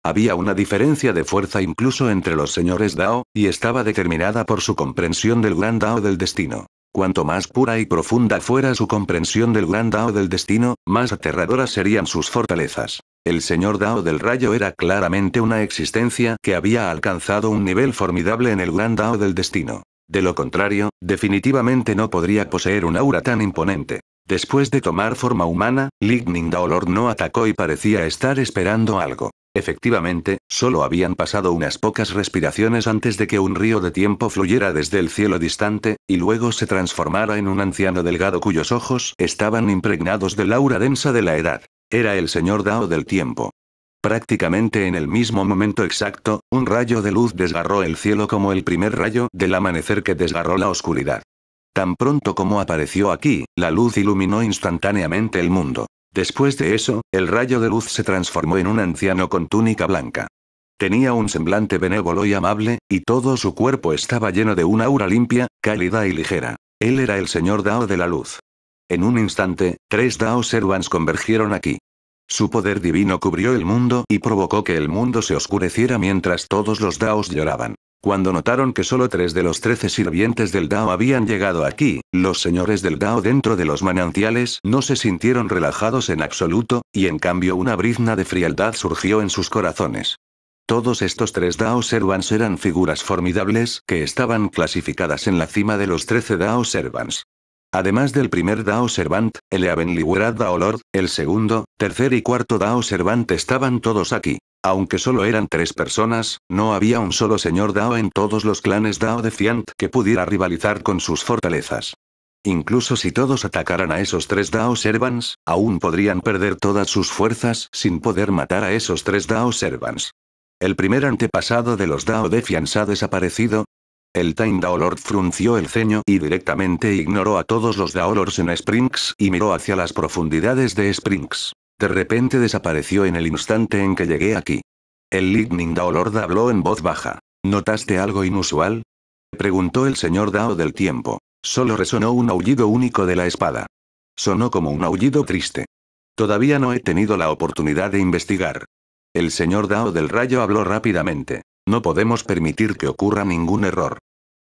A: Había una diferencia de fuerza incluso entre los señores Dao, y estaba determinada por su comprensión del gran Dao del destino. Cuanto más pura y profunda fuera su comprensión del gran Dao del destino, más aterradoras serían sus fortalezas. El señor Dao del Rayo era claramente una existencia que había alcanzado un nivel formidable en el gran Dao del Destino. De lo contrario, definitivamente no podría poseer un aura tan imponente. Después de tomar forma humana, Lightning Daolor no atacó y parecía estar esperando algo. Efectivamente, solo habían pasado unas pocas respiraciones antes de que un río de tiempo fluyera desde el cielo distante, y luego se transformara en un anciano delgado cuyos ojos estaban impregnados del aura densa de la edad. Era el señor Dao del tiempo. Prácticamente en el mismo momento exacto, un rayo de luz desgarró el cielo como el primer rayo del amanecer que desgarró la oscuridad. Tan pronto como apareció aquí, la luz iluminó instantáneamente el mundo. Después de eso, el rayo de luz se transformó en un anciano con túnica blanca. Tenía un semblante benévolo y amable, y todo su cuerpo estaba lleno de una aura limpia, cálida y ligera. Él era el señor Dao de la luz. En un instante, tres Dao Servants convergieron aquí. Su poder divino cubrió el mundo y provocó que el mundo se oscureciera mientras todos los Daos lloraban. Cuando notaron que solo tres de los trece sirvientes del Dao habían llegado aquí, los señores del Dao dentro de los manantiales no se sintieron relajados en absoluto, y en cambio una brizna de frialdad surgió en sus corazones. Todos estos tres Dao Servants eran figuras formidables que estaban clasificadas en la cima de los trece Dao Servants. Además del primer Dao Servant, el Dao Lord, el segundo, tercer y cuarto Dao Servant estaban todos aquí. Aunque solo eran tres personas, no había un solo señor Dao en todos los clanes Dao de que pudiera rivalizar con sus fortalezas. Incluso si todos atacaran a esos tres Dao Servants, aún podrían perder todas sus fuerzas sin poder matar a esos tres Dao Servants. El primer antepasado de los Dao de ha desaparecido. El Time Dao Lord frunció el ceño y directamente ignoró a todos los Dao Lords en Springs y miró hacia las profundidades de Springs. De repente desapareció en el instante en que llegué aquí. El Lightning Dao Lord habló en voz baja. ¿Notaste algo inusual? Preguntó el señor Dao del tiempo. Solo resonó un aullido único de la espada. Sonó como un aullido triste. Todavía no he tenido la oportunidad de investigar. El señor Dao del Rayo habló rápidamente. No podemos permitir que ocurra ningún error.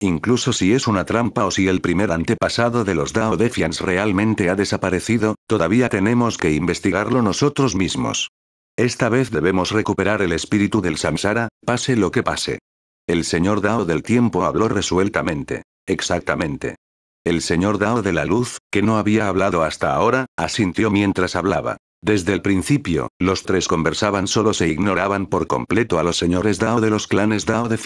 A: Incluso si es una trampa o si el primer antepasado de los Dao Defiants realmente ha desaparecido, todavía tenemos que investigarlo nosotros mismos. Esta vez debemos recuperar el espíritu del Samsara, pase lo que pase. El señor Dao del tiempo habló resueltamente. Exactamente. El señor Dao de la luz, que no había hablado hasta ahora, asintió mientras hablaba. Desde el principio, los tres conversaban solo se ignoraban por completo a los señores Dao de los clanes Dao de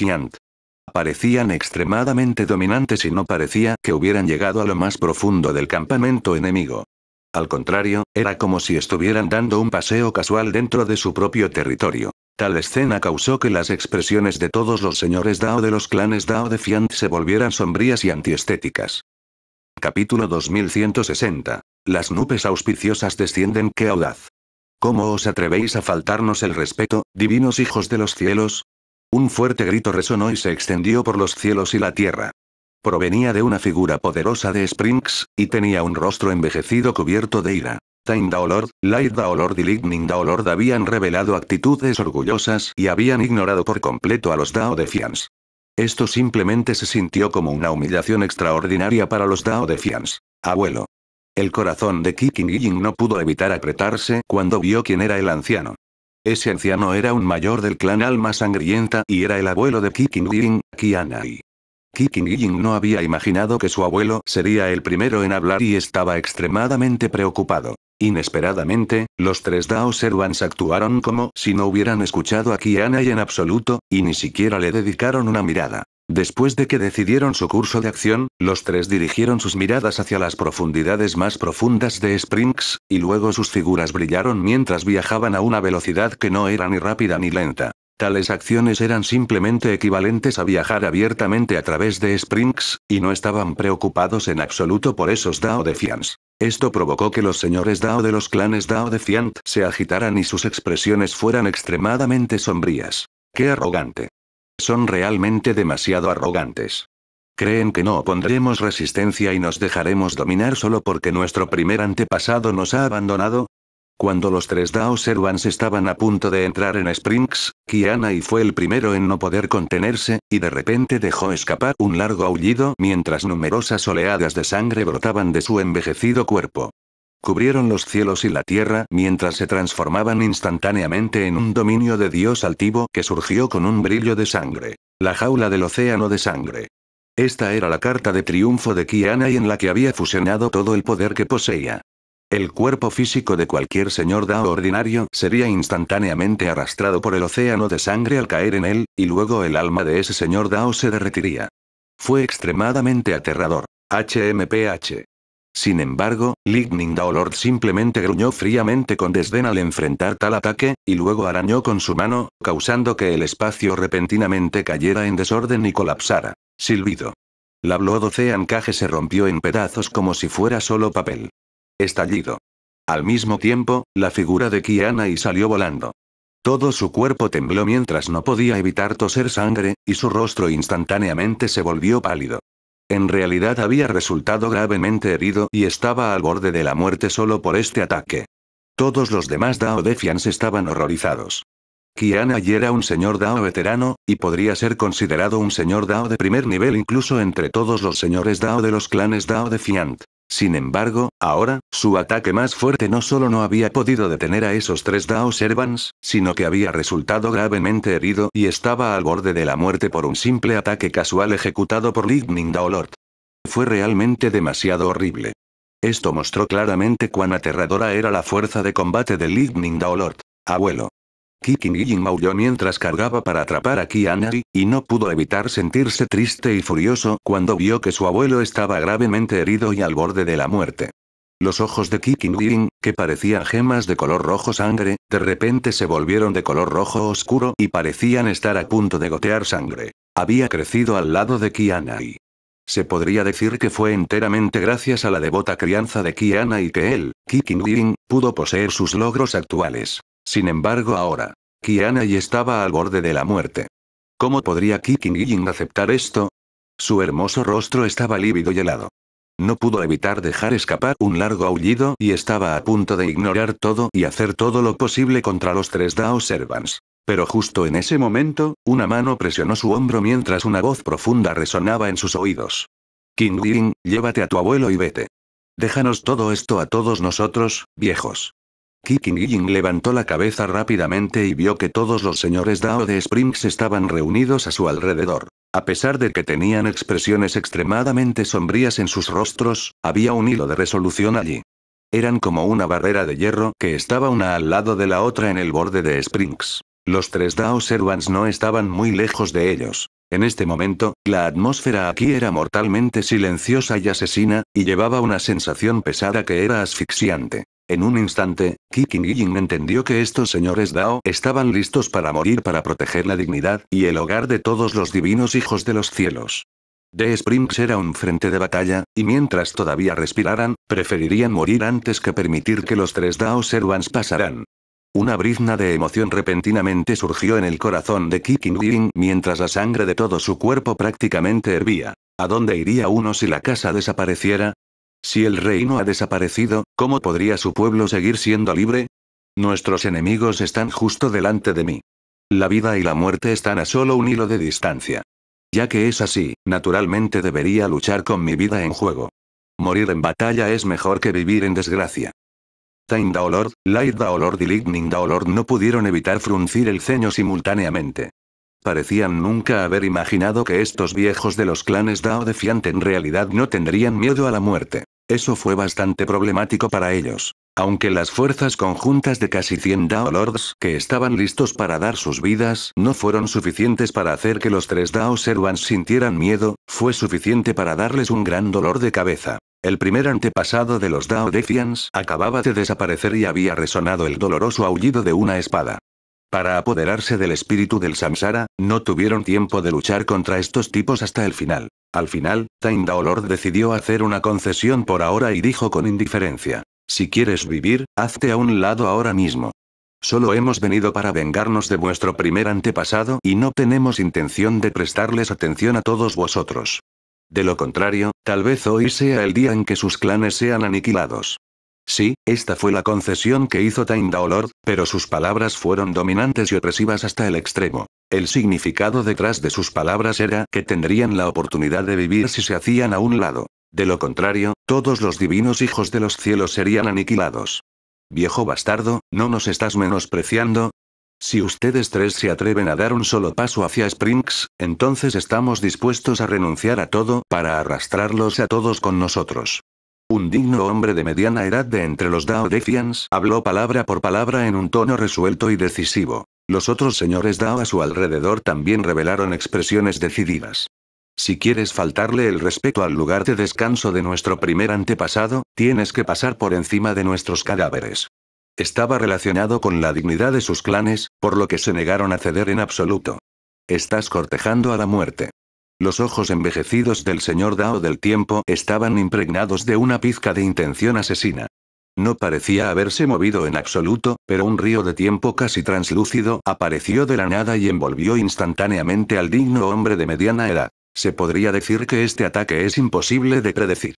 A: Parecían extremadamente dominantes y no parecía que hubieran llegado a lo más profundo del campamento enemigo. Al contrario, era como si estuvieran dando un paseo casual dentro de su propio territorio. Tal escena causó que las expresiones de todos los señores Dao de los clanes Dao de Fiant se volvieran sombrías y antiestéticas. Capítulo 2160. Las nubes auspiciosas descienden, qué audaz. ¿Cómo os atrevéis a faltarnos el respeto, divinos hijos de los cielos? Un fuerte grito resonó y se extendió por los cielos y la tierra. Provenía de una figura poderosa de Springs, y tenía un rostro envejecido cubierto de ira. Time Daolord, Light Daolord y Lightning habían revelado actitudes orgullosas y habían ignorado por completo a los Dao de Esto simplemente se sintió como una humillación extraordinaria para los Dao de Abuelo. El corazón de Kikin no pudo evitar apretarse cuando vio quién era el anciano. Ese anciano era un mayor del clan Alma Sangrienta y era el abuelo de Kikingirin, Kianai. Yin no había imaginado que su abuelo sería el primero en hablar y estaba extremadamente preocupado. Inesperadamente, los tres Dao Servants actuaron como si no hubieran escuchado a Kiana y en absoluto, y ni siquiera le dedicaron una mirada. Después de que decidieron su curso de acción, los tres dirigieron sus miradas hacia las profundidades más profundas de Springs, y luego sus figuras brillaron mientras viajaban a una velocidad que no era ni rápida ni lenta. Tales acciones eran simplemente equivalentes a viajar abiertamente a través de Springs, y no estaban preocupados en absoluto por esos Dao de Fians. Esto provocó que los señores Dao de los clanes Dao de Fiant se agitaran y sus expresiones fueran extremadamente sombrías. ¡Qué arrogante! Son realmente demasiado arrogantes. Creen que no opondremos resistencia y nos dejaremos dominar solo porque nuestro primer antepasado nos ha abandonado, cuando los tres Dao Servants estaban a punto de entrar en Springs, y fue el primero en no poder contenerse, y de repente dejó escapar un largo aullido mientras numerosas oleadas de sangre brotaban de su envejecido cuerpo. Cubrieron los cielos y la tierra mientras se transformaban instantáneamente en un dominio de Dios altivo que surgió con un brillo de sangre. La jaula del océano de sangre. Esta era la carta de triunfo de y en la que había fusionado todo el poder que poseía. El cuerpo físico de cualquier señor Dao ordinario sería instantáneamente arrastrado por el océano de sangre al caer en él, y luego el alma de ese señor Dao se derretiría. Fue extremadamente aterrador. HMPH. Sin embargo, Lightning Dao Lord simplemente gruñó fríamente con desdén al enfrentar tal ataque, y luego arañó con su mano, causando que el espacio repentinamente cayera en desorden y colapsara. Silbido. La Blood Ocean Cage se rompió en pedazos como si fuera solo papel. Estallido. Al mismo tiempo, la figura de Kiana y salió volando. Todo su cuerpo tembló mientras no podía evitar toser sangre, y su rostro instantáneamente se volvió pálido. En realidad había resultado gravemente herido y estaba al borde de la muerte solo por este ataque. Todos los demás Dao Defians estaban horrorizados. Kiana y era un señor Dao veterano, y podría ser considerado un señor Dao de primer nivel incluso entre todos los señores Dao de los clanes Dao de Fiant. Sin embargo, ahora, su ataque más fuerte no solo no había podido detener a esos tres Dao Servants, sino que había resultado gravemente herido y estaba al borde de la muerte por un simple ataque casual ejecutado por Lightning Dao Lord. Fue realmente demasiado horrible. Esto mostró claramente cuán aterradora era la fuerza de combate de Lightning Dao Lord. Abuelo. Kiking Jin maulló mientras cargaba para atrapar a Kiana y no pudo evitar sentirse triste y furioso cuando vio que su abuelo estaba gravemente herido y al borde de la muerte. Los ojos de Kicking que parecían gemas de color rojo sangre, de repente se volvieron de color rojo oscuro y parecían estar a punto de gotear sangre. Había crecido al lado de y Se podría decir que fue enteramente gracias a la devota crianza de Kiana y que él, Kikin pudo poseer sus logros actuales. Sin embargo ahora, Kiana y estaba al borde de la muerte. ¿Cómo podría Ki-King-Ying aceptar esto? Su hermoso rostro estaba lívido y helado. No pudo evitar dejar escapar un largo aullido y estaba a punto de ignorar todo y hacer todo lo posible contra los tres Dao Servants. Pero justo en ese momento, una mano presionó su hombro mientras una voz profunda resonaba en sus oídos. King Yin, llévate a tu abuelo y vete. Déjanos todo esto a todos nosotros, viejos. Kicking Yin levantó la cabeza rápidamente y vio que todos los señores Dao de Springs estaban reunidos a su alrededor. A pesar de que tenían expresiones extremadamente sombrías en sus rostros, había un hilo de resolución allí. Eran como una barrera de hierro que estaba una al lado de la otra en el borde de Springs. Los tres Dao Servants no estaban muy lejos de ellos. En este momento, la atmósfera aquí era mortalmente silenciosa y asesina, y llevaba una sensación pesada que era asfixiante. En un instante, Kiking Yin entendió que estos señores Dao estaban listos para morir para proteger la dignidad y el hogar de todos los divinos hijos de los cielos. The Springs era un frente de batalla, y mientras todavía respiraran, preferirían morir antes que permitir que los tres Dao Servants pasaran. Una brizna de emoción repentinamente surgió en el corazón de Kiking Yin mientras la sangre de todo su cuerpo prácticamente hervía. ¿A dónde iría uno si la casa desapareciera? Si el reino ha desaparecido, ¿cómo podría su pueblo seguir siendo libre? Nuestros enemigos están justo delante de mí. La vida y la muerte están a solo un hilo de distancia. Ya que es así, naturalmente debería luchar con mi vida en juego. Morir en batalla es mejor que vivir en desgracia. Taindaolord, Daolord, Light Daolord y Lignin no pudieron evitar fruncir el ceño simultáneamente. Parecían nunca haber imaginado que estos viejos de los clanes Dao Defiant en realidad no tendrían miedo a la muerte. Eso fue bastante problemático para ellos. Aunque las fuerzas conjuntas de casi 100 Dao Lords que estaban listos para dar sus vidas no fueron suficientes para hacer que los tres Dao Servants sintieran miedo, fue suficiente para darles un gran dolor de cabeza. El primer antepasado de los Dao Defiants acababa de desaparecer y había resonado el doloroso aullido de una espada. Para apoderarse del espíritu del samsara, no tuvieron tiempo de luchar contra estos tipos hasta el final. Al final, Taindaolor decidió hacer una concesión por ahora y dijo con indiferencia. Si quieres vivir, hazte a un lado ahora mismo. Solo hemos venido para vengarnos de vuestro primer antepasado y no tenemos intención de prestarles atención a todos vosotros. De lo contrario, tal vez hoy sea el día en que sus clanes sean aniquilados. Sí, esta fue la concesión que hizo Lord, pero sus palabras fueron dominantes y opresivas hasta el extremo. El significado detrás de sus palabras era que tendrían la oportunidad de vivir si se hacían a un lado. De lo contrario, todos los divinos hijos de los cielos serían aniquilados. Viejo bastardo, ¿no nos estás menospreciando? Si ustedes tres se atreven a dar un solo paso hacia Springs, entonces estamos dispuestos a renunciar a todo para arrastrarlos a todos con nosotros. Un digno hombre de mediana edad de entre los Dao habló palabra por palabra en un tono resuelto y decisivo. Los otros señores Dao a su alrededor también revelaron expresiones decididas. Si quieres faltarle el respeto al lugar de descanso de nuestro primer antepasado, tienes que pasar por encima de nuestros cadáveres. Estaba relacionado con la dignidad de sus clanes, por lo que se negaron a ceder en absoluto. Estás cortejando a la muerte. Los ojos envejecidos del señor Dao del tiempo estaban impregnados de una pizca de intención asesina. No parecía haberse movido en absoluto, pero un río de tiempo casi translúcido apareció de la nada y envolvió instantáneamente al digno hombre de mediana edad. Se podría decir que este ataque es imposible de predecir.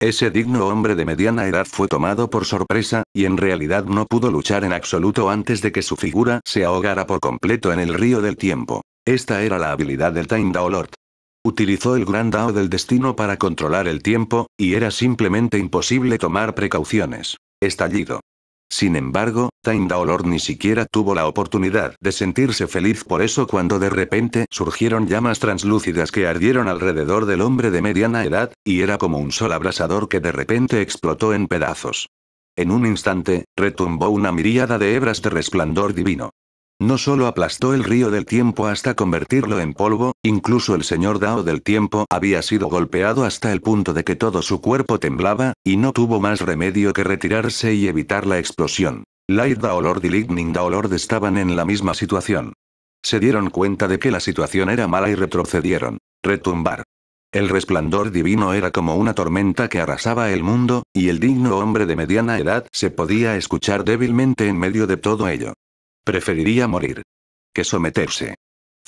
A: Ese digno hombre de mediana edad fue tomado por sorpresa, y en realidad no pudo luchar en absoluto antes de que su figura se ahogara por completo en el río del tiempo. Esta era la habilidad del Time Dao Lord. Utilizó el gran Dao del destino para controlar el tiempo, y era simplemente imposible tomar precauciones. Estallido. Sin embargo, Time Daolor ni siquiera tuvo la oportunidad de sentirse feliz por eso cuando de repente surgieron llamas translúcidas que ardieron alrededor del hombre de mediana edad, y era como un sol abrasador que de repente explotó en pedazos. En un instante, retumbó una miríada de hebras de resplandor divino. No solo aplastó el río del tiempo hasta convertirlo en polvo, incluso el señor Dao del tiempo había sido golpeado hasta el punto de que todo su cuerpo temblaba, y no tuvo más remedio que retirarse y evitar la explosión. Light Daolord Lord y Lightning Dao Lord estaban en la misma situación. Se dieron cuenta de que la situación era mala y retrocedieron. Retumbar. El resplandor divino era como una tormenta que arrasaba el mundo, y el digno hombre de mediana edad se podía escuchar débilmente en medio de todo ello. Preferiría morir. Que someterse.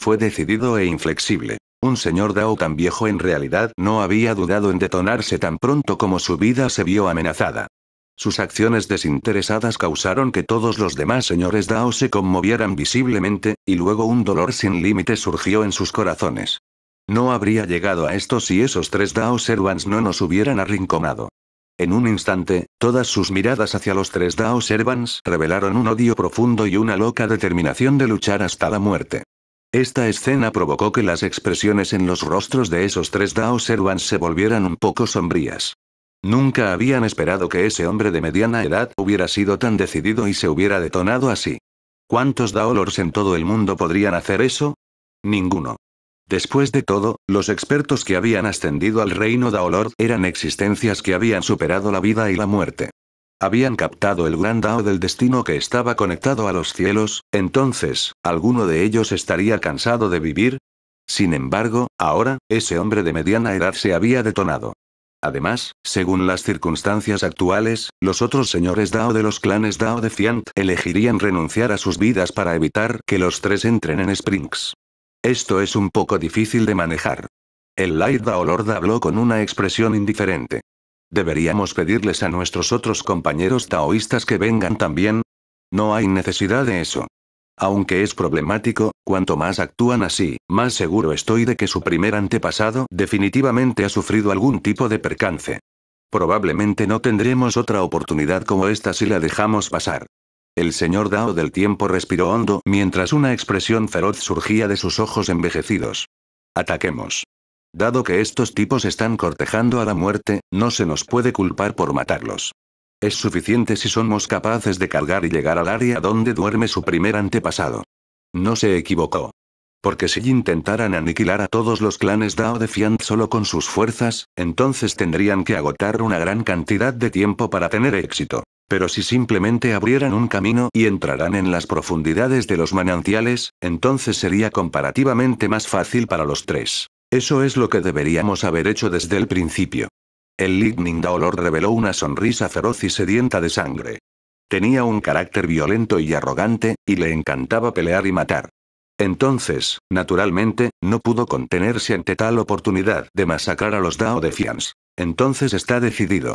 A: Fue decidido e inflexible. Un señor Dao tan viejo en realidad no había dudado en detonarse tan pronto como su vida se vio amenazada. Sus acciones desinteresadas causaron que todos los demás señores Dao se conmovieran visiblemente, y luego un dolor sin límites surgió en sus corazones. No habría llegado a esto si esos tres Dao Servants no nos hubieran arrinconado. En un instante, todas sus miradas hacia los tres Dao Servants revelaron un odio profundo y una loca determinación de luchar hasta la muerte. Esta escena provocó que las expresiones en los rostros de esos tres Dao Servants se volvieran un poco sombrías. Nunca habían esperado que ese hombre de mediana edad hubiera sido tan decidido y se hubiera detonado así. ¿Cuántos Daolors en todo el mundo podrían hacer eso? Ninguno. Después de todo, los expertos que habían ascendido al reino Daolord eran existencias que habían superado la vida y la muerte. Habían captado el gran Dao del destino que estaba conectado a los cielos, entonces, ¿alguno de ellos estaría cansado de vivir? Sin embargo, ahora, ese hombre de mediana edad se había detonado. Además, según las circunstancias actuales, los otros señores Dao de los clanes Dao de Fiant elegirían renunciar a sus vidas para evitar que los tres entren en Springs. Esto es un poco difícil de manejar. El Laida Lord habló con una expresión indiferente. ¿Deberíamos pedirles a nuestros otros compañeros taoístas que vengan también? No hay necesidad de eso. Aunque es problemático, cuanto más actúan así, más seguro estoy de que su primer antepasado definitivamente ha sufrido algún tipo de percance. Probablemente no tendremos otra oportunidad como esta si la dejamos pasar. El señor Dao del tiempo respiró hondo mientras una expresión feroz surgía de sus ojos envejecidos. Ataquemos. Dado que estos tipos están cortejando a la muerte, no se nos puede culpar por matarlos. Es suficiente si somos capaces de cargar y llegar al área donde duerme su primer antepasado. No se equivocó. Porque si intentaran aniquilar a todos los clanes Dao de Fiant solo con sus fuerzas, entonces tendrían que agotar una gran cantidad de tiempo para tener éxito. Pero si simplemente abrieran un camino y entraran en las profundidades de los manantiales, entonces sería comparativamente más fácil para los tres. Eso es lo que deberíamos haber hecho desde el principio. El Lightning Daolor reveló una sonrisa feroz y sedienta de sangre. Tenía un carácter violento y arrogante, y le encantaba pelear y matar. Entonces, naturalmente, no pudo contenerse ante tal oportunidad de masacrar a los Dao de Entonces está decidido.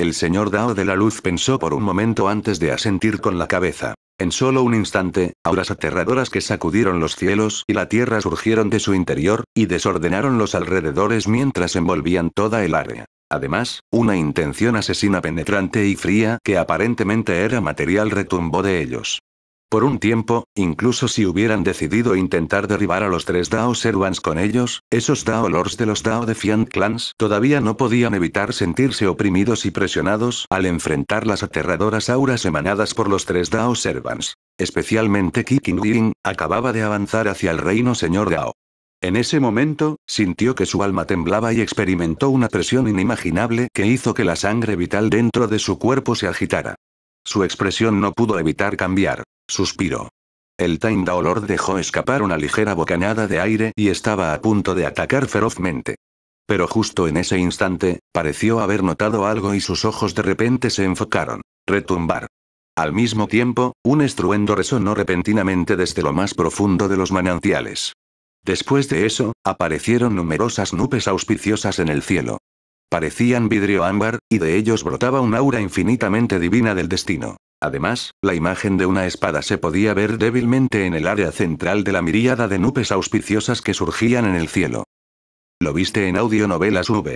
A: El señor Dao de la Luz pensó por un momento antes de asentir con la cabeza. En solo un instante, auras aterradoras que sacudieron los cielos y la tierra surgieron de su interior, y desordenaron los alrededores mientras envolvían toda el área. Además, una intención asesina penetrante y fría que aparentemente era material retumbó de ellos. Por un tiempo, incluso si hubieran decidido intentar derribar a los tres Dao Servants con ellos, esos Dao Lords de los Dao Defiant Clans todavía no podían evitar sentirse oprimidos y presionados al enfrentar las aterradoras auras emanadas por los tres Dao Servants. Especialmente Kikin acababa de avanzar hacia el reino señor Dao. En ese momento, sintió que su alma temblaba y experimentó una presión inimaginable que hizo que la sangre vital dentro de su cuerpo se agitara. Su expresión no pudo evitar cambiar suspiró. El Time olor dejó escapar una ligera bocanada de aire y estaba a punto de atacar ferozmente. Pero justo en ese instante, pareció haber notado algo y sus ojos de repente se enfocaron. Retumbar. Al mismo tiempo, un estruendo resonó repentinamente desde lo más profundo de los manantiales. Después de eso, aparecieron numerosas nubes auspiciosas en el cielo. Parecían vidrio ámbar, y de ellos brotaba un aura infinitamente divina del destino. Además, la imagen de una espada se podía ver débilmente en el área central de la miríada de nubes auspiciosas que surgían en el cielo. Lo viste en audionovelas V.